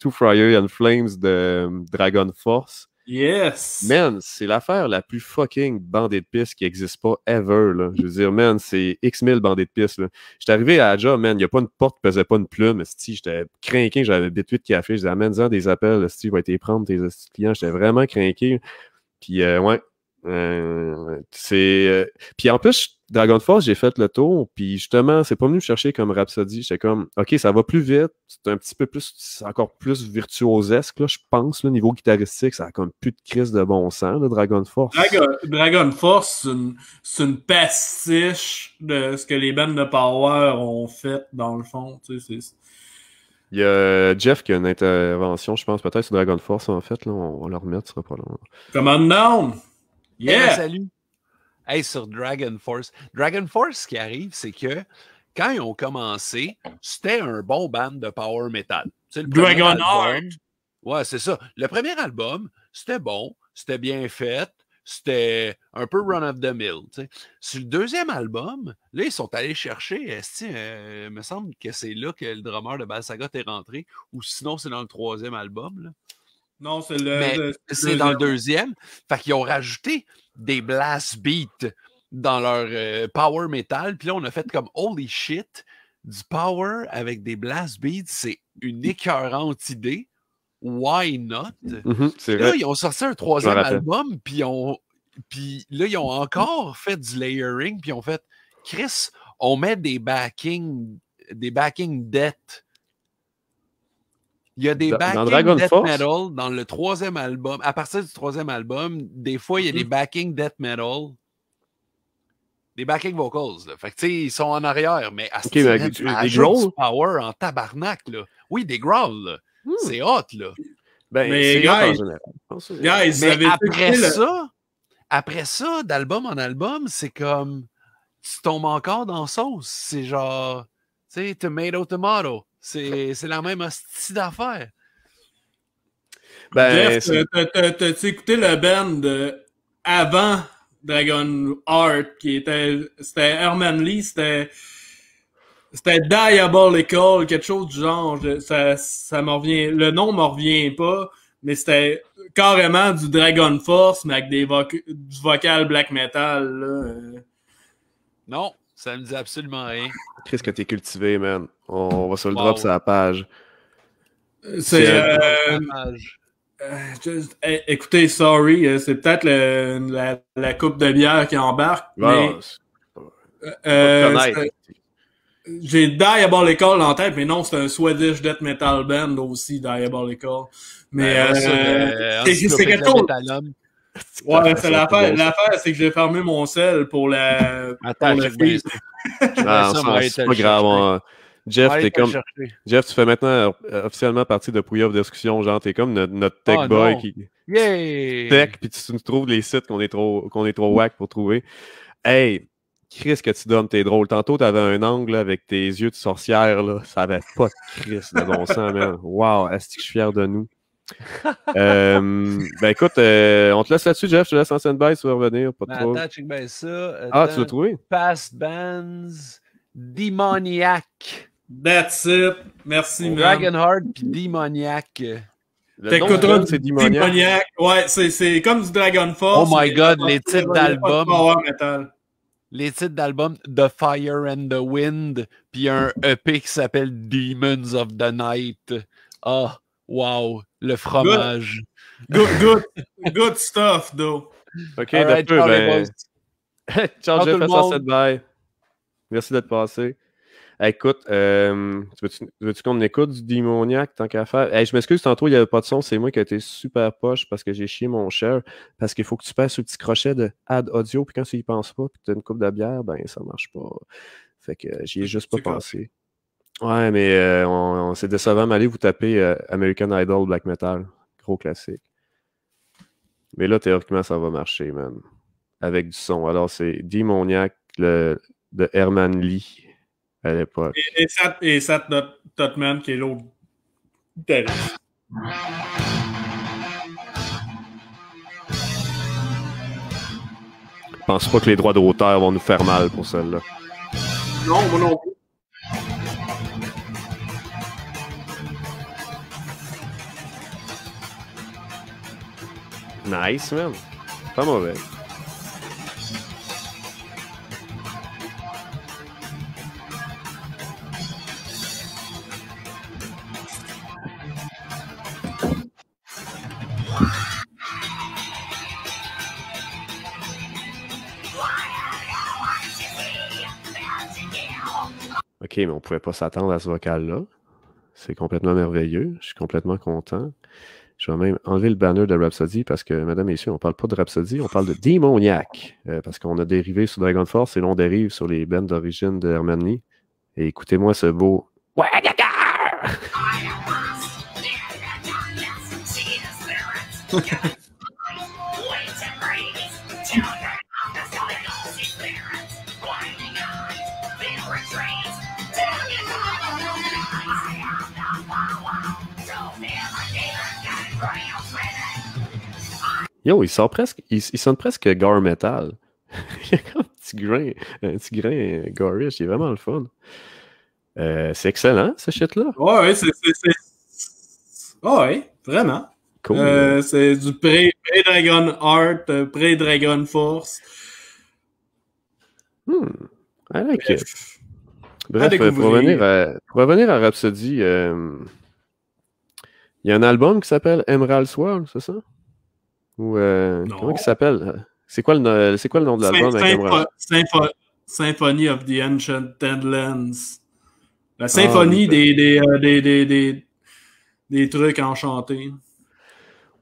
two Fire (laughs) and Flames de euh, Dragon Force. Yes! Man, c'est l'affaire la plus fucking bandée de piste qui existe pas ever. Là. Je veux dire, man, c'est X mille bandées de piste. J'étais arrivé à job man, il a pas une porte qui pesait pas une plume. J'étais craqué, j'avais des' de café. Je disais, amène-en ah, des appels, si va été prendre tes clients. J'étais vraiment craqué. Puis, euh, ouais. c'est. Puis en plus, Dragon Force, j'ai fait le tour, puis justement, c'est pas venu me chercher comme Rhapsody. J'étais comme, OK, ça va plus vite, c'est un petit peu plus, c'est encore plus virtuosesque, là, je pense, le niveau guitaristique, ça a comme plus de crise de bon sens, le Dragon Force. Dragon, Force, c'est une, une, pastiche de ce que les bandes de Power ont fait, dans le fond, tu sais, c'est... Il y a Jeff qui a une intervention, je pense, peut-être sur Dragon Force, en fait. Là, on, va le remettre, ce sera pas long. Command down! Eh ben, yeah! salut! Hey, sur Dragon Force. Dragon Force, ce qui arrive, c'est que quand ils ont commencé, c'était un bon band de power metal. Dragon Art? Ouais, c'est ça. Le premier album, c'était bon, c'était bien fait, c'était un peu run of the mill. Sur le deuxième album, là, ils sont allés chercher, euh, il me semble que c'est là que le drummer de Balsaga est rentré, ou sinon c'est dans le troisième album. Non, c'est le. C'est dans le deuxième. Fait qu'ils ont rajouté des blast beats dans leur euh, power metal. Puis là, on a fait comme holy shit, du power avec des blast beats, c'est une écœurante idée. Why not? Mm-hmm, là, ils ont sorti un troisième album, puis on. là, ils ont encore fait du layering, puis ils ont fait Chris, on met des backing, des backing dettes il y a des backings death metal dans le troisième album. À partir du troisième album, des fois, il y a des mm-hmm. backing death metal. Des backing vocals. Fait que, tu sais, ils sont en arrière, mais à ce moment des power en tabarnak. Là. Oui, des growls. Hmm. C'est hot, là. Ben, mais, guys, mais après ça, après ça, d'album en album, c'est comme tu tombes encore dans sauce. C'est genre, tu sais, tomato, tomato. C'est la même hostie d'affaires. Ben, t'as-tu écouté le band avant Dragon Heart, qui était, c'était Herman Lee, c'était, c'était Diabolical, quelque chose du genre, ça, revient, le nom me revient pas, mais c'était carrément du Dragon Force, mais avec des du vocal black metal, Non, ça me dit absolument rien. Chris, que t'es cultivé, man. On va sur le drop sur la page. C'est. Euh, euh, écoutez, sorry, euh, c'est peut-être la, coupe de bière qui embarque. J'ai mais, j'ai Diabolical en tête, mais non, c'est un Swedish death metal band aussi, Diabolical. Mais ben, c'est quelque chose. Ouais, c'est l'affaire, l'affaire, c'est que j'ai fermé mon sel pour la. Attends, ben, (laughs) c'est ah, pas grave. Hein. Jeff, comme... Jeff, tu fais maintenant euh, officiellement partie de Pouille Discussion. Genre, t'es comme notre, tech ah, boy qui. Tech, puis tu nous trouves les sites qu'on est trop, qu'on est trop mm. whack pour trouver. Hey, Chris, que tu donnes, t'es drôle. Tantôt, t'avais un angle avec tes yeux de sorcière. Là. Ça avait pas de Chris de bon sens, man. Wow, est-ce que je suis fier de nous? (laughs) Euh, ben écoute, euh, on te laisse là-dessus, Jeff. Je te laisse en stand-by, tu vas revenir. Pas ben, ça. Euh, ah, tu l'as trouvé? Past Bands, Demoniac That's it. Merci, oh, Dragonheart puis Démoniaque. T'écouteras c'est Demoniac Ouais, c'est comme du Dragon Force. Oh my god, les titres d'albums. Les titres d'albums The Fire and the Wind, puis un EP qui s'appelle Demons of the Night. Ah. Wow, le fromage. Good, good, (laughs) good, stuff, though. OK, right, cette Merci d'être passé. écoute, euh, veux-tu qu'on écoute du démoniaque tant qu'à faire? je m'excuse, tantôt, il n'y avait pas de son. C'est moi qui ai été super poche parce que j'ai chié mon cher. Parce qu'il faut que tu passes au petit crochet de ad audio. Puis quand tu n'y penses pas, puis tu as une coupe de bière, ben ça marche pas. Fait que j'y ai juste pas pensé. Ouais, mais euh, on, c'est décevant. Allez vous taper euh, American Idol Black Metal. Gros classique. Mais là, théoriquement, ça va marcher, même. Avec du son. Alors, c'est Demoniac de Herman Lee à l'époque. Et, Sat, Totman, qui est l'autre Je pense pas que les droits d'auteur vont nous faire mal pour celle-là. Non, moi non Nice même. Pas mauvais. OK, mais on pouvait pas s'attendre à ce vocal-là. C'est complètement merveilleux. Je suis complètement content. Je vais même enlever le banner de Rhapsody parce que, mesdames, messieurs, on ne parle pas de Rhapsody, on parle de démoniaque. Euh, parce qu'on a dérivé sur Dragon Force et l'on dérive sur les bandes d'origine de Herman Et écoutez-moi ce beau. (laughs) (laughs) Yo, il sort presque. Il, sonne presque gore metal. (laughs) il y a comme un petit grain, un petit grain garish. Il est vraiment le fun. Euh, c'est excellent, ce shit-là. Ouais, ouais, c'est. ouais, vraiment. Euh, c'est du pré-Dragon Heart, euh, pré-Dragon Force. Hmm. I like Bref, pour revenir, à, pour à Rhapsody, euh, il y a un album qui s'appelle Emerald Swirl, c'est ça? Ou euh, comment il s'appelle? C'est quoi, le, quoi nom de l'album Symphony of the Ancient Deadlands. La ah, symphonie euh, des, trucs enchantés.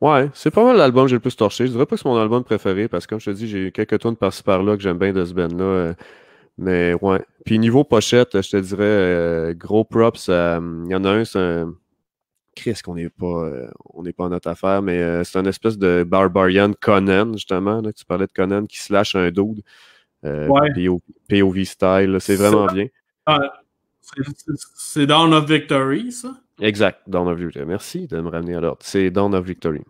Ouais, c'est pas mal l'album que j'ai le plus torché. Je dirais pas que c'est mon album préféré parce que, comme je te dis, j'ai eu quelques tonnes par-ci par-là que j'aime bien de ce band-là. Euh, mais ouais. Puis niveau pochette, je te dirais, gros props. Hum, il y en a un, c'est un, est-ce qu'on n'est pas, euh, on n'est pas en notre affaire, mais euh, c'est un espèce de Barbarian Conan, justement. tu parlais de Conan qui se lâche un dude. Euh, POV style, c'est vraiment bien. Ah, c'est Dawn of Victory, ça? Exact, Dawn of Victory. Merci de me ramener à l'ordre. C'est Dawn of Victory.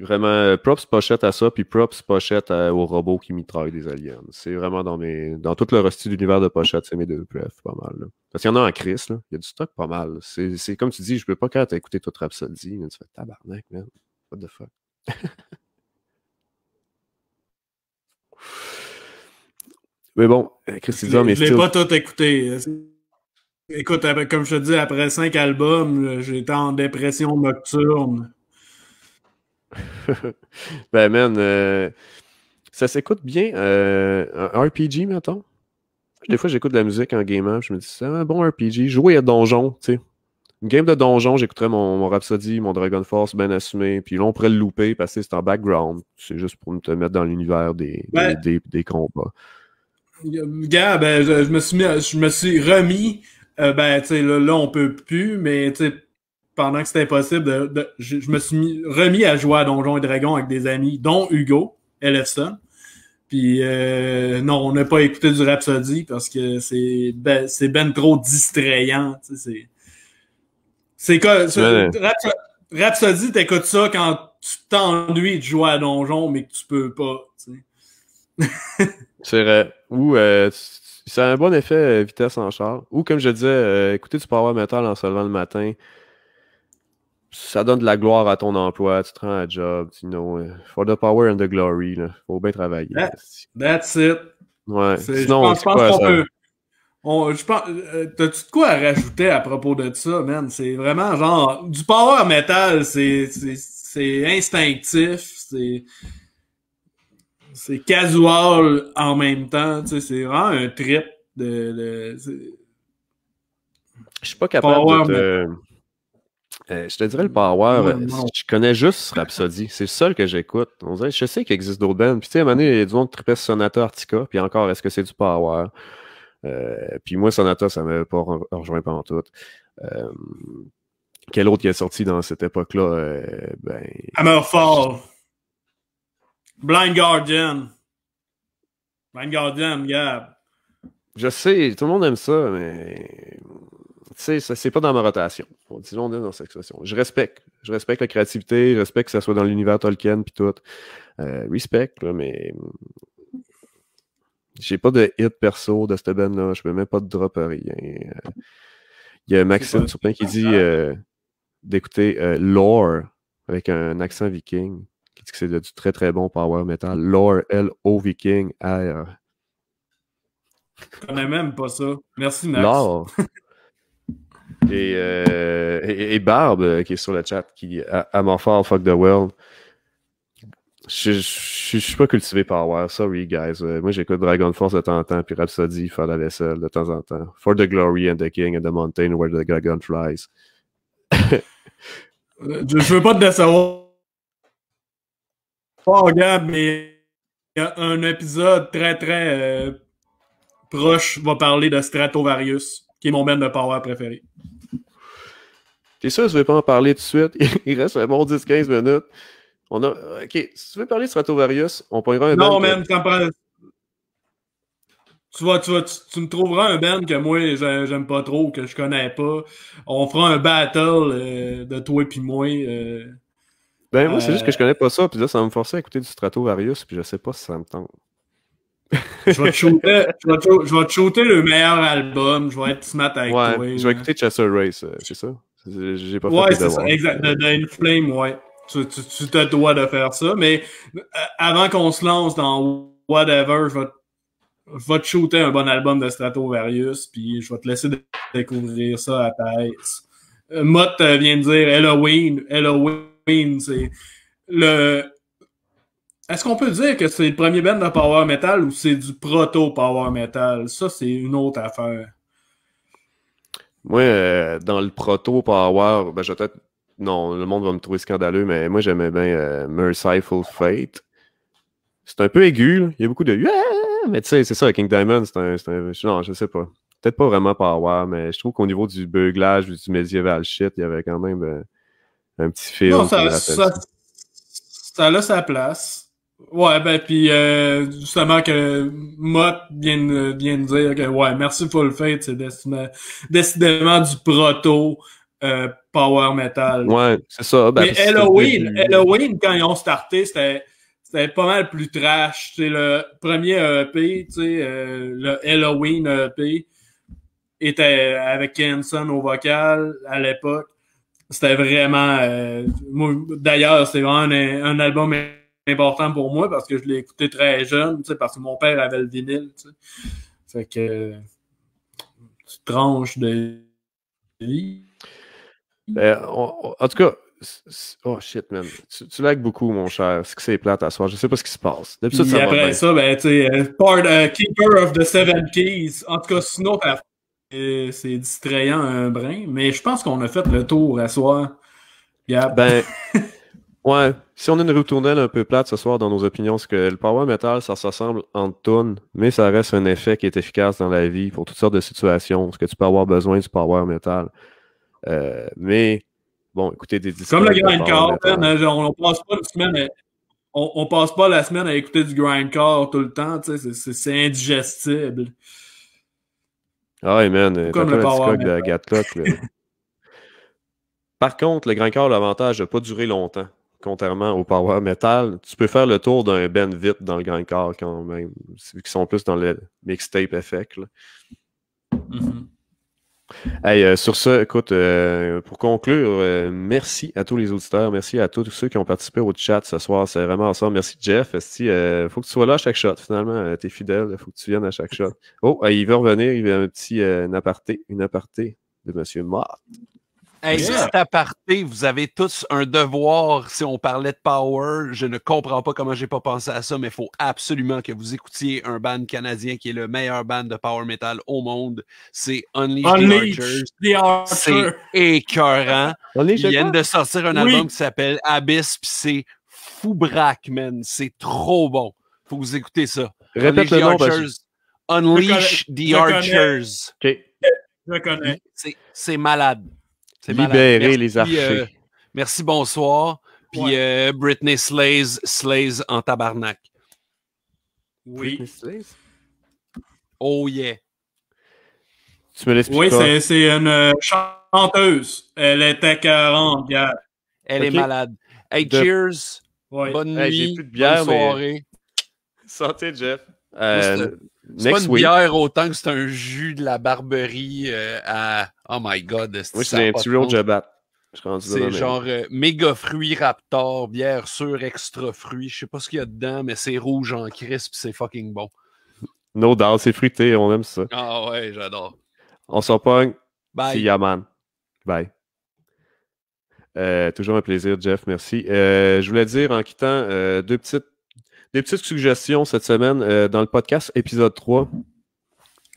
Vraiment, euh, props pochette à ça, puis props pochette euh, aux robots qui mitraillent des aliens. C'est vraiment dans mes. Dans tout le reste de l'univers de pochette, c'est mes deux pref, pas mal. Parce qu'il y en a en Chris, là. Il y a du stock pas mal. C'est comme tu dis, je peux pas quand t'as écouté toute Rhapsody, mais tu fais tabarnak, man. What the fuck? (laughs) mais bon, euh, Chris, Christian, mais Je l'ai pas tout écouté. Écoute, comme je te dis, après cinq albums, j'étais en dépression nocturne. (laughs) ben, man, euh, ça s'écoute bien. Euh, un RPG, mettons. Des fois, j'écoute de la musique en gaming, je me dis, c'est un bon RPG. Jouer à donjon, tu sais. Une game de donjon, j'écouterais mon, Rhapsody, mon Dragon Force bien assumé, puis là, on pourrait le louper parce que c'est en background. C'est juste pour te mettre dans l'univers des, des, combats. Gars, ben, je, me suis je me suis remis. Euh, ben, tu sais, là, là, on peut plus, mais tu pendant que c'était impossible, je, me suis remis à jouer à Donjon et Dragons avec des amis, dont Hugo LF-SUN. Puis euh, non, on n'a pas écouté du Rhapsody parce que c'est ben, ben trop distrayant. C'est c'est quoi Rhapsody, t'écoutes ça quand tu t'ennuies de jouer à donjon mais que tu peux pas. (laughs) c'est vrai. Ou euh, c'est un bon effet euh, vitesse en char. Ou comme je disais, écoutez euh, écouter du power metal en se levant le matin ça donne de la gloire à ton emploi, tu te rends à job, tu know, euh, for the power and the glory, là. Faut bien travailler. that's it. Ouais. C'est je pense, pense qu'on je pense, euh, t'as-tu de quoi à rajouter à propos de ça, man? C'est vraiment genre du power metal, c'est, c'est, instinctif, c'est, c'est casual en même temps, tu sais, c'est vraiment un trip de. je suis pas capable de euh, je te dirais le Power. Euh, je connais juste Rhapsody. C'est le seul que j'écoute. je sais qu'il existe d'autres bands. Puis, tu sais, à un moment donné, il y a du monde tripait Sonata Artica. Puis encore, est-ce que c'est du Power? Euh, puis moi, Sonata, ça ne m'avait pas rejoint pendant tout. quel autre qui est sorti dans cette époque-là? ben... Fall. Blind Guardian. Blind Guardian, yeah. Je sais, tout le monde aime ça, mais tu sais, c'est pas dans ma rotation. disons dans cette situation. Je respecte. Je respecte la créativité, je respecte que ça soit dans l'univers Tolkien puis tout. Euh, respect, là, mais mm, j'ai pas de hit perso de cette là Je mets même pas de drop Il euh, y a Maxime Soupin qui dit euh, d'écouter Lore avec un accent viking. Qui dit que c'est du très très bon power metal. Lore, L-O viking, R. Je connais même pas ça. Merci Max. Lore. (laughs) Et, Barb euh, Barbe euh, qui est sur le chat qui à mon fort fuck the world. Je, suis pas cultivé par War, sorry guys. Euh, moi j'écoute Dragon Force de temps en temps, puis Rhapsody, faire la vaisselle de temps en temps. For the glory and the king and the mountain where the dragon flies. je, veux pas te décevoir. Oh, regarde, mais il y a un épisode très très proche, proche va parler de Stratovarius qui est mon band de power préféré. T'es sûr que ne vais pas en parler tout de suite? (laughs) Il reste un bon 10-15 minutes. On a... OK, si tu veux parler de Stratovarius, on prendra un Non, même. man, tu, vois, tu, tu, me trouveras un band que moi, j'aime pas trop, que je connais pas. On fera un battle euh, de toi et puis moi. Euh, ben, moi, c'est juste que je euh, connais pas ça, puis là, ça va me forcer à écouter du Stratovarius, puis je sais pas si ça me tente je vais te shooter, le meilleur album, je vais être smart avec ouais, toi. Je vais écouter Chester Race, euh, c'est ça? J'ai pas ouais, c'est ça, exact. De, Inflame, ouais. Tu, tu, tu, te dois de faire ça, mais euh, avant qu'on se lance dans Whatever, je vais, je vais te shooter un bon album de Stratovarius, puis je vais te laisser découvrir ça à ta tête. Euh, Mott vient de dire Halloween. Halloween, c'est le est-ce qu'on peut dire que c'est le premier band de power metal ou c'est du proto power metal Ça, c'est une autre affaire. Moi, euh, dans le proto power, ben, peut-être. Non, le monde va me trouver scandaleux, mais moi, j'aimais bien euh, Merciful Fate. C'est un peu aigu, il y a beaucoup de. Mais tu sais, c'est ça, King Diamond, c'est un, Non, je sais pas. Peut-être pas vraiment power, mais je trouve qu'au niveau du buglage, du médiéval shit, il y avait quand même euh, un petit film. Non, ça, ça, ça a sa place. Ouais, ben puis euh, justement que Mott vient, de dire que ouais, merci le fait c'est décidément du proto euh, power metal. Ouais, c'est ça. Ben, Mais Halloween, Halloween, quand ils ont starté, c'était c'était pas mal plus trash. C'est le premier EP, tu sais, euh, le Halloween EP était avec Kenson au vocal à l'époque. C'était vraiment. D'ailleurs, c'est vraiment un, un album important pour moi parce que je l'ai écouté très jeune, parce que mon père avait le vinyle. Fait que tu tranche de vie. Ben, en tout cas, Oh shit, man. Tu, tu lags beaucoup, mon cher. Ce que c'est plate à soir. Je sais pas ce qui se passe. D'habitude, ça après ça, ben, tu sais, euh, part de Keeper of the Seven Keys. En tout cas, sinon, euh, c'est distrayant un brin. Mais je pense qu'on a fait le tour à soir. Ben, (laughs) Ouais, si on a une retournelle un peu plate ce soir dans nos opinions, c'est que le power metal, ça s'assemble en tonnes, mais ça reste un effet qui est efficace dans la vie pour toutes sortes de situations. ce que tu peux avoir besoin du power metal. Euh, mais bon, écoutez des discours... Comme le grindcore, on, on passe pas on, passe la semaine à écouter du grindcore tout le temps, tu sais, c'est indigestible. Ah, man, comme le power de Gatlock, (laughs) Par contre, le grindcore, l'avantage de pas durer longtemps contrairement au power metal, tu peux faire le tour d'un Ben vite dans le grand corps quand même, vu qu'ils sont plus dans le mixtape effect. Là. Mm-hmm. Euh, sur ce, écoute, euh, pour conclure, euh, merci à tous les auditeurs, merci à tous ceux qui ont participé au chat ce soir. C'est vraiment ça, Merci, Jeff. Si, faut que tu sois là à chaque shot, finalement. tu es fidèle, faut que tu viennes à chaque shot. Oh, il veut revenir, il veut un petit aparté, une aparté de M. Mott. Hey, à à vous avez tous un devoir. Si on parlait de Power, je ne comprends pas comment j'ai pas pensé à ça, mais il faut absolument que vous écoutiez un band canadien qui est le meilleur band de Power Metal au monde. C'est Unleash, the Archers. C'est écœurant. Ils viennent de sortir un album qui s'appelle Abyss, puis c'est fou braque, man. C'est trop bon. Faut vous écouter ça. Unleash the Archers. Unleash the Archers. Je connais. C'est malade. Libérer les euh, archers. merci, bonsoir. Puis Brittany euh, Britney Slays, Slays en tabarnak. Oui. Oh yeah. Tu me l'expliques? Oui, c'est une euh, chanteuse. Elle était 40 hier. Elle est malade. Hey, cheers. Bonne nuit. J'ai plus de bière, bonne soirée. Santé, Jeff. Euh, c'est pas une bière autant que c'est un jus de la barberie euh, à. Oh my god. c'est un petit jabat. C'est genre euh, méga fruits Raptor, bière sur extra fruits. Je sais pas ce qu'il y a dedans, mais c'est rouge en crisp, c'est fucking bon. No doubt, c'est fruité, on aime ça. Ah ouais, j'adore. On s'en pogne. Bye. Bye. Euh, toujours un plaisir, Jeff, merci. je voulais dire en quittant deux petites des petites suggestions cette semaine euh, dans le podcast épisode 3.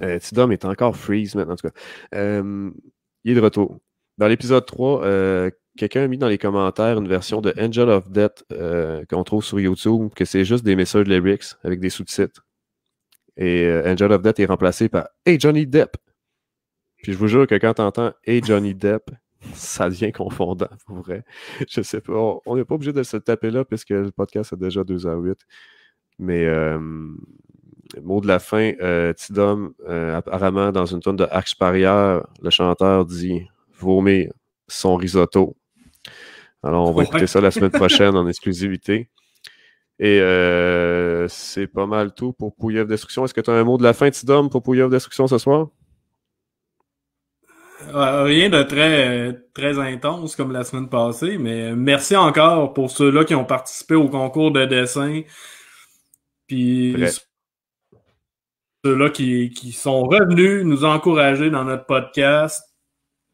Euh, est encore freeze maintenant, en tout cas. Euh, il est de retour. Dans l'épisode 3, euh, quelqu'un a mis dans les commentaires une version de Angel of Death euh, qu'on trouve sur YouTube, que c'est juste des messages lyrics avec des sous-titres. Et Angel of Death est remplacé par Hey Johnny Depp. Puis je vous jure que quand t'entends Hey Johnny Depp, ça devient confondant, pour vrai. Je sais pas. On n'est pas obligé de se taper là puisque le podcast a déjà 2 à 8. Mais euh, mot de la fin, euh, euh, apparemment, dans une tonne de Axe Paria, le chanteur dit vomir son risotto. Alors, on va écouter ça la semaine prochaine en (laughs) exclusivité. Et euh, c'est pas mal tout pour Pouilleuf Destruction. Est-ce que tu as un mot de la fin, Tidom, pour Pouilleuf Destruction ce soir? Euh, rien de très intense comme la semaine passée, mais merci encore pour ceux-là qui ont participé au concours de dessin. Puis ceux-là qui, sont revenus nous encourager dans notre podcast.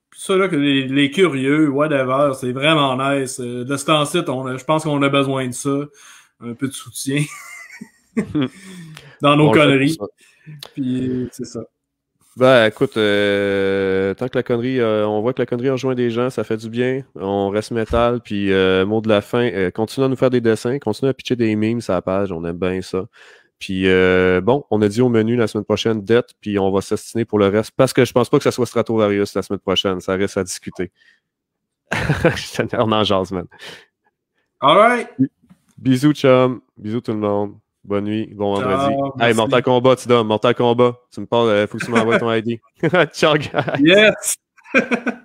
Puis ceux-là, les, les curieux, whatever, c'est vraiment nice. Euh, de ce temps-ci, je pense qu'on a besoin de ça. Un peu de soutien (laughs) dans nos conneries. Puis euh, c'est ça. Bah écoute, euh, tant que la connerie, euh, on voit que la connerie rejoint des gens, ça fait du bien. On reste métal, puis euh, mot de la fin, continue à nous faire des dessins, continue à pitcher des memes sur la page, on aime bien ça. Puis bon, on a dit au menu la semaine prochaine dette, puis on va s'estiner pour le reste, parce que je pense pas que ça soit Stratovarius la semaine prochaine, ça reste à discuter. (laughs) on en jase, man. All right. Bisous, chum. Bisous tout le monde. Bonne nuit, bon vendredi. hey, Mortal combat tu donnes. Mortal combat Tu me parles, il euh, faut que tu m'envoies ton ID. (laughs) Ciao, Yes! (laughs)